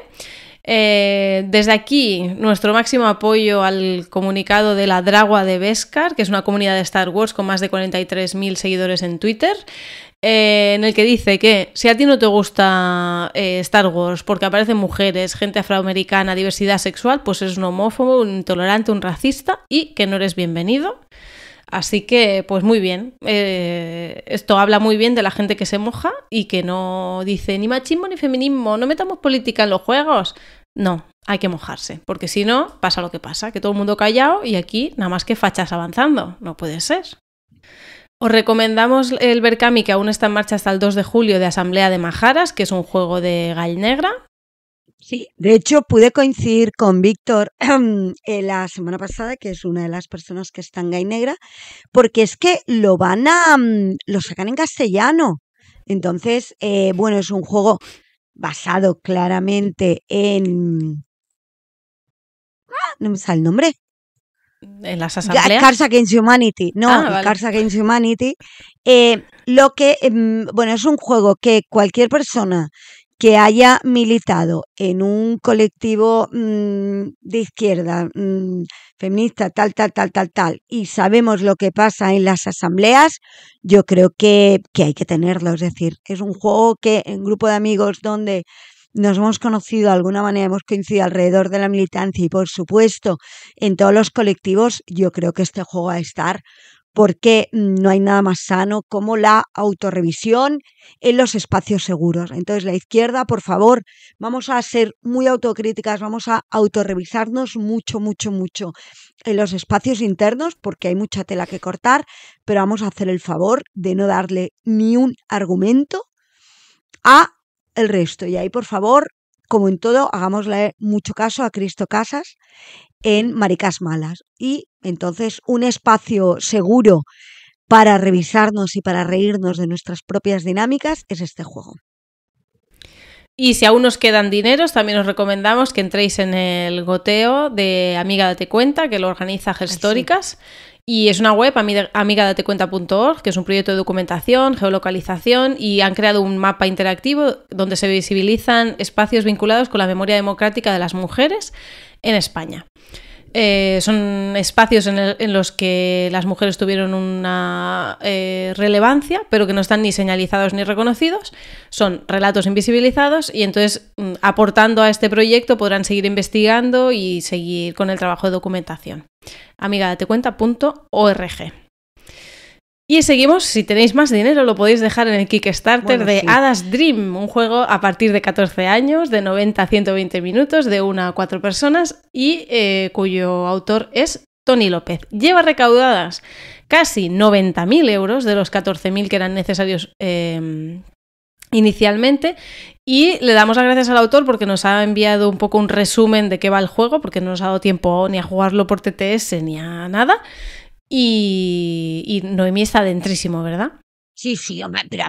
Eh, desde aquí, nuestro máximo apoyo al comunicado de la Dragua de Beskar, que es una comunidad de Star Wars con más de 43.000 seguidores en Twitter. Eh, en el que dice que si a ti no te gusta eh, Star Wars porque aparecen mujeres, gente afroamericana, diversidad sexual, pues eres un homófobo, un intolerante, un racista y que no eres bienvenido. Así que, pues muy bien. Eh, esto habla muy bien de la gente que se moja y que no dice ni machismo ni feminismo, no metamos política en los juegos. No, hay que mojarse, porque si no, pasa lo que pasa, que todo el mundo callado y aquí nada más que fachas avanzando. No puede ser. Os recomendamos el Berkami, que aún está en marcha hasta el 2 de julio, de Asamblea de Majaras, que es un juego de gall Negra, Sí, de hecho pude coincidir con Víctor eh, la semana pasada, que es una de las personas que está en Gay Negra, porque es que lo van a, mm, lo sacan en castellano. Entonces, eh, bueno, es un juego basado claramente en... ¡Ah! no me sale el nombre en las asambleas. Cars Against Humanity, no, ah, Cars Against Humanity. Eh, lo que, mm, bueno, es un juego que cualquier persona que haya militado en un colectivo mm, de izquierda, mm, feminista, tal, tal, tal, tal, tal, y sabemos lo que pasa en las asambleas, yo creo que, que hay que tenerlo. Es decir, es un juego que en grupo de amigos donde nos hemos conocido de alguna manera, hemos coincidido alrededor de la militancia y por supuesto en todos los colectivos, yo creo que este juego va a estar porque mm, no hay nada más sano como la autorrevisión en los espacios seguros. Entonces, la izquierda, por favor, vamos a ser muy autocríticas, vamos a autorrevisarnos mucho, mucho, mucho en los espacios internos, porque hay mucha tela que cortar, pero vamos a hacer el favor de no darle ni un argumento a el resto. Y ahí, por favor, como en todo, hagámosle mucho caso a Cristo Casas en Maricas Malas. Y entonces un espacio seguro para revisarnos y para reírnos de nuestras propias dinámicas es este juego. Y si aún nos quedan dineros, también os recomendamos que entréis en el goteo de Amiga Date Cuenta, que lo organiza Gestóricas. Y es una web, amigadatecuenta.org, que es un proyecto de documentación, geolocalización y han creado un mapa interactivo donde se visibilizan espacios vinculados con la memoria democrática de las mujeres en España. Eh, son espacios en, los que las mujeres tuvieron una eh, relevancia, pero que no están ni señalizados ni reconocidos. Son relatos invisibilizados y entonces mm, aportando a este proyecto podrán seguir investigando y seguir con el trabajo de documentación amigadatecuenta.org Y seguimos, si tenéis más dinero lo podéis dejar en el Kickstarter de Ada's Hadas Dream, un juego a partir de 14 años, de 90 a 120 minutos, de una a cuatro personas y eh, cuyo autor es Tony López. Lleva recaudadas casi 90.000 euros de los 14.000 que eran necesarios em, inicialmente y le damos las gracias al autor porque nos ha enviado un poco un resumen de qué va el juego, porque no nos ha dado tiempo ni a jugarlo por TTS ni a nada. Y, Noemí está dentrísimo, ¿verdad? Sí, sí, hombre, pero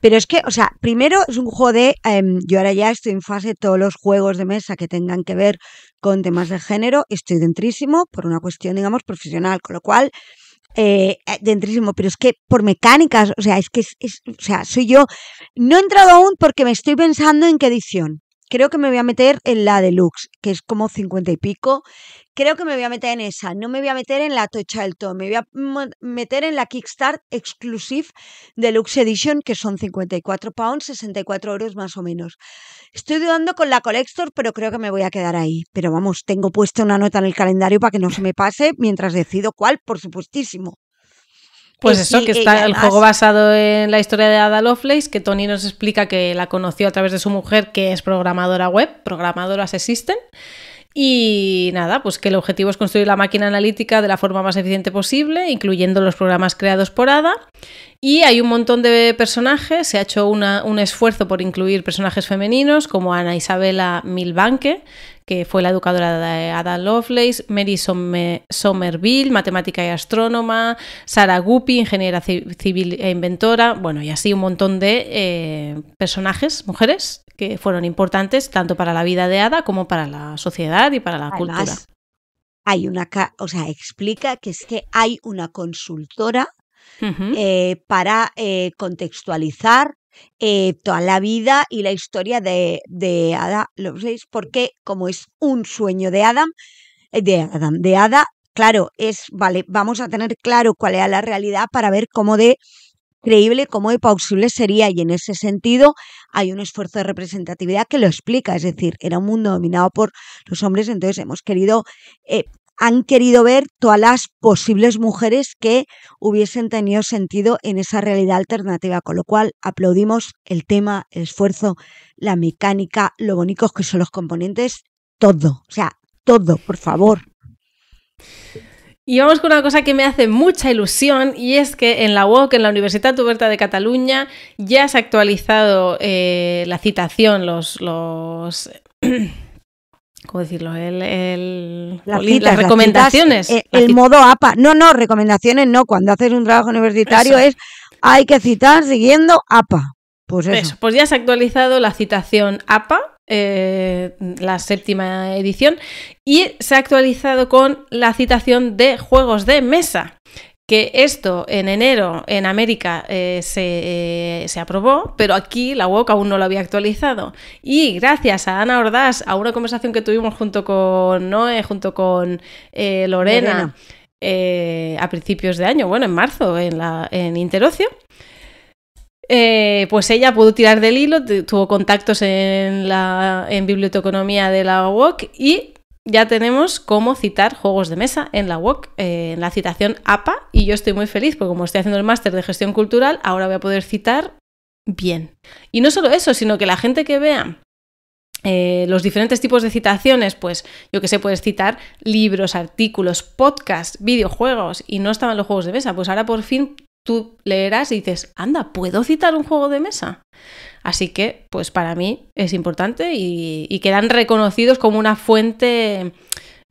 Pero es que, o sea, primero es un juego de. Em, yo ahora ya estoy en fase de todos los juegos de mesa que tengan que ver con temas de género. Estoy dentrísimo por una cuestión, digamos, profesional, con lo cual eh, eh dentrísimo, pero es que por mecánicas, o sea, es que es, o sea, soy yo. No he entrado aún porque me estoy pensando en qué edición. Creo que me voy a meter en la deluxe, que es como 50 y pico. Creo que me voy a meter en esa. No me voy a meter en la Tocha del Me voy a meter en la Kickstart Exclusive Deluxe Edition, que son 54 pounds, 64 euros más o menos. Estoy dudando con la Collector, pero creo que me voy a quedar ahí. Pero vamos, tengo puesta una nota en el calendario para que no se me pase mientras decido cuál, por supuestísimo. Pues eso, que está el juego basado en la historia de Ada Lovelace, que Tony nos explica que la conoció a través de su mujer, que es programadora web, programadoras existen, y nada, pues que el objetivo es construir la máquina analítica de la forma más eficiente posible, incluyendo los programas creados por ADA. Y hay un montón de personajes, se ha hecho un esfuerzo por incluir personajes femeninos como Ana Isabela Milbanke, que fue la educadora de Ada Lovelace, Mary Somerville, matemática y astrónoma, Sara Guppy, ingeniera civil e inventora, bueno, y así un montón de eh, personajes, mujeres, que fueron importantes tanto para la vida de Ada como para la sociedad y para la cultura. Hay una, o sea, explica que es que hay una consultora eh, para eh, contextualizar eh, toda la vida y la historia de, de Ada veis porque como es un sueño de Adam, de Adam, de Ada, claro, es, vale, vamos a tener claro cuál era la realidad para ver cómo de creíble cómo de sería y en ese sentido hay un esfuerzo de representatividad que lo explica, es decir, era un mundo dominado por los hombres, entonces hemos querido eh, han querido ver todas las posibles mujeres que hubiesen tenido sentido en esa realidad alternativa, con lo cual aplaudimos el tema, el esfuerzo, la mecánica, lo bonitos que son los componentes, todo, o sea, todo, por favor. Y vamos con una cosa que me hace mucha ilusión y es que en la UOC, en la Universidad Tuberta de Cataluña, ya se ha actualizado eh, la citación, los, los ¿cómo decirlo? las, recomendaciones. el, modo APA. No, no, recomendaciones no. Cuando haces un trabajo universitario es hay que citar siguiendo APA. Pues eso. Pues ya se ha actualizado la citación APA eh, la séptima edición, y se ha actualizado con la citación de juegos de mesa. Que esto en enero en América eh, se, eh, se, aprobó, pero aquí la UOC aún no lo había actualizado. Y gracias a Ana Ordaz, a una conversación que tuvimos junto con Noé, junto con Lorena, a principios de año, bueno, en marzo, en, la, en Interocio, eh, pues ella pudo tirar del hilo, tuvo contactos en, la, en biblioteconomía de la UOC y ya tenemos cómo citar juegos de mesa en la UOC, eh, en la citación APA, y yo estoy muy feliz porque como estoy haciendo el máster de gestión cultural, ahora voy a poder citar bien. Y no solo eso, sino que la gente que vea eh, los diferentes tipos de citaciones, pues yo que sé, puedes citar libros, artículos, podcasts, videojuegos y no estaban los juegos de mesa. Pues ahora por fin tú leerás y dices, anda, ¿puedo citar un juego de mesa? Así que, pues para mí es importante y, quedan reconocidos como una fuente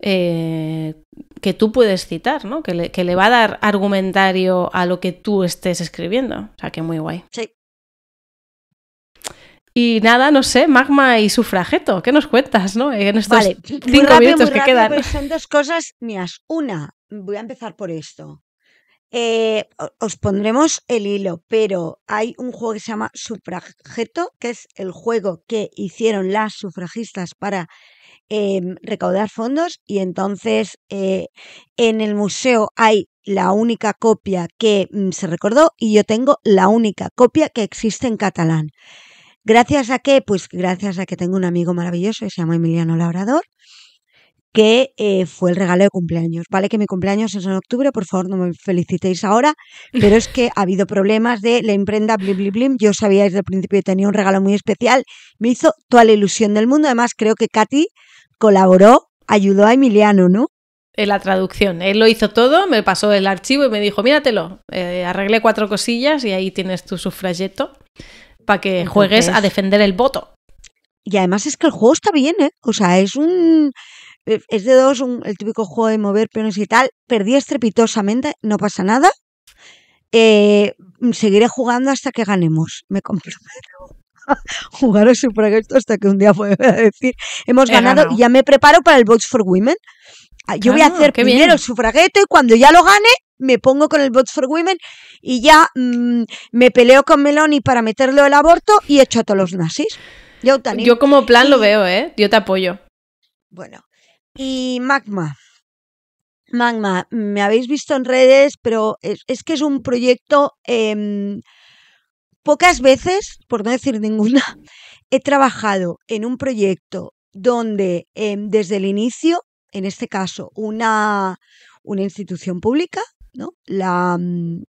eh, que tú puedes citar, ¿no? Que le, va a dar argumentario a lo que tú estés escribiendo. O sea, que muy guay. Sí. Y nada, no sé, magma y sufrageto, ¿qué nos cuentas, no? Eh, en estos vale. cinco minutos que quedan. Pues son dos cosas mías. Una, voy a empezar por esto. Eh, os pondremos el hilo, pero hay un juego que se llama Sufrageto, que es el juego que hicieron las sufragistas para em, recaudar fondos y entonces eh, en el museo hay la única copia que mm, se recordó y yo tengo la única copia que existe en catalán. Gracias a qué? Pues gracias a que tengo un amigo maravilloso que se llama Emiliano Labrador que eh, fue el regalo de cumpleaños. Vale que mi cumpleaños es en octubre, por favor no me felicitéis ahora, pero es que ha habido problemas de la imprenta blim blim blim. Yo sabía desde el principio que tenía un regalo muy especial. Me hizo toda la ilusión del mundo. Además, creo que Katy colaboró, ayudó a Emiliano, ¿no? En la traducción. Él lo hizo todo, me pasó el archivo y me dijo, míratelo, eh, arreglé cuatro cosillas y ahí tienes tu sufrayeto para que juegues a defender el voto. Y además es que el juego está bien, ¿eh? O sea, es un eh, es de dos, el típico juego de mover peones y tal. Perdí estrepitosamente, no pasa nada. Eh, seguiré jugando hasta que ganemos, me comprometo. Jugar el sufragueto hasta que un día pueda decir hemos ganado, y ya me preparo para el Votes for Women. Ah, yo voy a hacer primero el sufragueto y cuando ya lo gane me pongo con el Votes for Women y ya mm, me peleo con Meloni para meterlo el aborto y echo a todos los nazis. Yo, Yo como plan lo veo, ¿eh? Yo te apoyo. Bueno, y Magma. Magma, me habéis visto en redes, pero es, que es un proyecto... Em, pocas veces, por no decir ninguna, he trabajado en un proyecto donde em, desde el inicio, en este caso, una, una institución pública, ¿no? la, mm,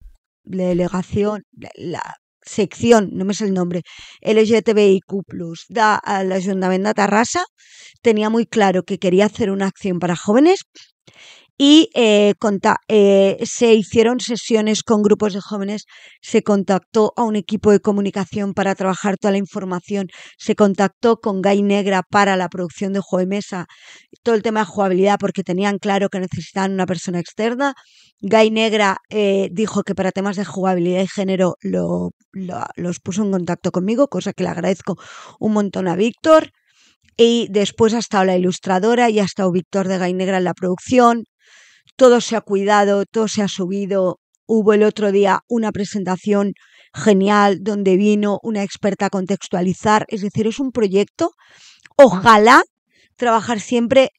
delegación, la, sección, no me sé el nombre, LGTBIQ+, da la Ayuntamiento de tarrasa tenía muy claro que quería hacer una acción para jóvenes y eh, eh, se hicieron sesiones con grupos de jóvenes, se contactó a un equipo de comunicación para trabajar toda la información, se contactó con Gay Negra para la producción de juego de mesa, todo el tema de jugabilidad porque tenían claro que necesitaban una persona externa. Gay Negra eh, dijo que para temas de jugabilidad y género lo, los puso en contacto conmigo, cosa que le agradezco un montón a Víctor y después ha estado la ilustradora y ha estado Víctor de Negra en la producción, todo se ha cuidado, todo se ha subido. Hubo el otro día una presentación genial donde vino una experta a contextualizar, es decir, es un proyecto. Ojalá trabajar siempre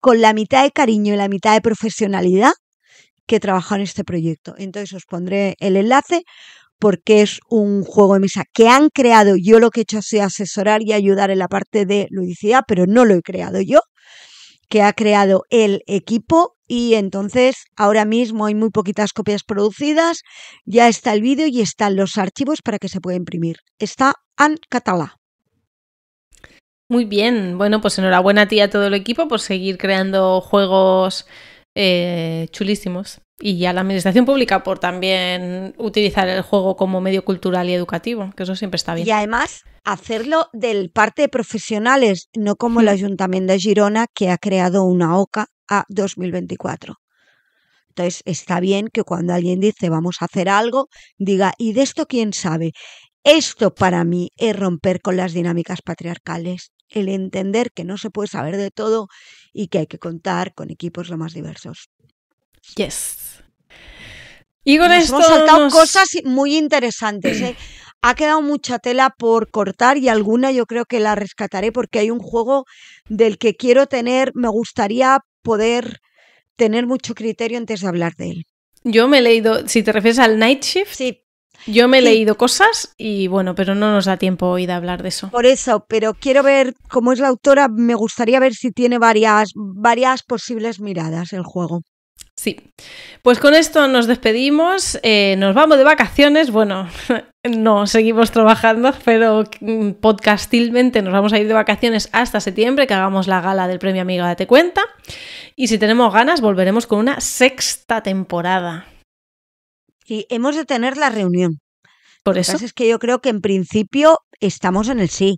con la mitad de cariño y la mitad de profesionalidad que trabajó en este proyecto. Entonces os pondré el enlace porque es un juego de mesa que han creado. Yo lo que he hecho ha asesorar y ayudar en la parte de ludicidad, pero no lo he creado yo, que ha creado el equipo y entonces ahora mismo hay muy poquitas copias producidas, ya está el vídeo y están los archivos para que se pueda imprimir. Está en catalá. Muy bien, bueno, pues enhorabuena a ti y a todo el equipo por seguir creando juegos eh, chulísimos y a la administración pública por también utilizar el juego como medio cultural y educativo, que eso siempre está bien. Y además hacerlo del parte de profesionales, no como el hmm. Ayuntamiento de Girona que ha creado una OCA a 2024. Entonces, está bien que cuando alguien dice vamos a hacer algo, diga, ¿y de esto quién sabe? Esto para mí es romper con las dinámicas patriarcales, el entender que no se puede saber de todo y que hay que contar con equipos lo más diversos. Yes. Y con esto hemos saltado cosas muy interesantes. ¿eh? Ha quedado mucha tela por cortar y alguna yo creo que la rescataré porque hay un juego del que quiero tener, me gustaría poder tener mucho criterio antes de hablar de él. Yo me he leído, si te refieres al Night Shift, sí. yo me he leído cosas y bueno, pero no nos da tiempo hoy de hablar de eso. Por eso, pero quiero ver, como es la autora, me gustaría ver si tiene varias, varias posibles miradas el juego. Sí. Pues con esto nos despedimos, eh, nos vamos de vacaciones, bueno, no, seguimos trabajando, pero podcastilmente nos vamos a ir de vacaciones hasta septiembre, que hagamos la gala del premio Amiga Date Cuenta, y si tenemos ganas volveremos con una sexta temporada. Y hemos de tener la reunión. Por eso. es que yo creo que en principio estamos en el sí.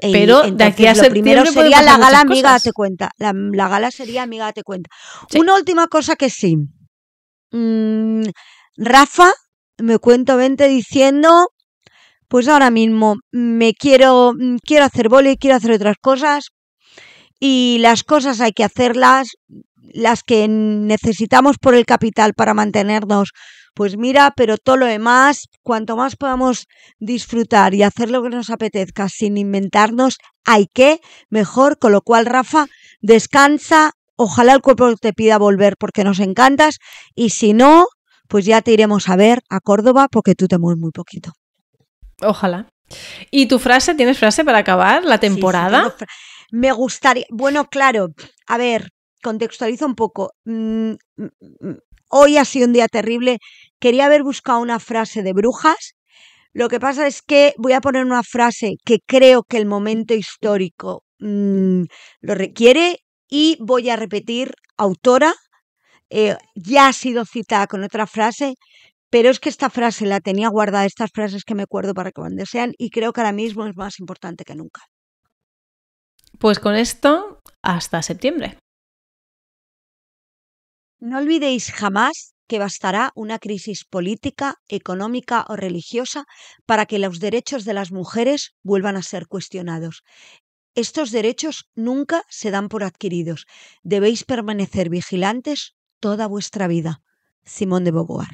Pero de aquí a lo primero sería la gala amiga te cuenta. La, gala sería amiga te cuenta. Una última cosa que sí. Mm, Rafa me cuento 20 diciendo, pues ahora mismo me quiero, mm, quiero hacer vole, quiero hacer otras cosas y las cosas hay que hacerlas, las que necesitamos por el capital para mantenernos pues mira, pero todo lo demás, cuanto más podamos disfrutar y hacer lo que nos apetezca sin inventarnos, hay que mejor, con lo cual Rafa, descansa, ojalá el cuerpo te pida volver porque nos encantas y si no, pues ya te iremos a ver a Córdoba porque tú te mueves muy poquito. Ojalá. ¿Y tu frase? ¿Tienes frase para acabar la temporada? Me gustaría, bueno, claro, a ver, contextualizo un poco. Mm, mm, mm, hoy ha sido un día terrible Quería haber buscado una frase de brujas. Lo que pasa es que voy a poner una frase que creo que el momento histórico mm, lo requiere y voy a repetir autora. Eh, ya ha sido citada con otra frase, pero es que esta frase la tenía guardada, estas frases que me acuerdo para que cuando sean, y creo que ahora mismo es más importante que nunca. Pues con esto, hasta septiembre. No olvidéis jamás que bastará una crisis política, económica o religiosa para que los derechos de las mujeres vuelvan a ser cuestionados. Estos derechos nunca se dan por adquiridos. Debéis permanecer vigilantes toda vuestra vida. Simón de Beauvoir.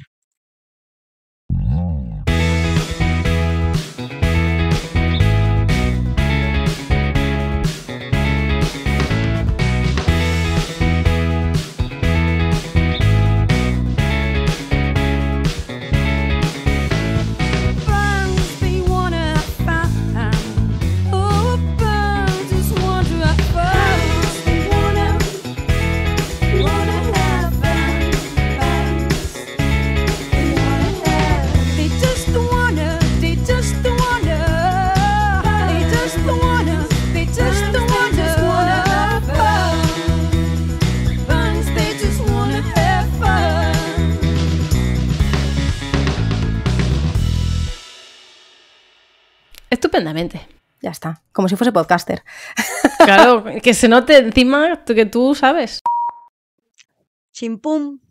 Estupendamente. Ya está, como si fuese podcaster. Claro, que se note encima que tú sabes. Chimpum.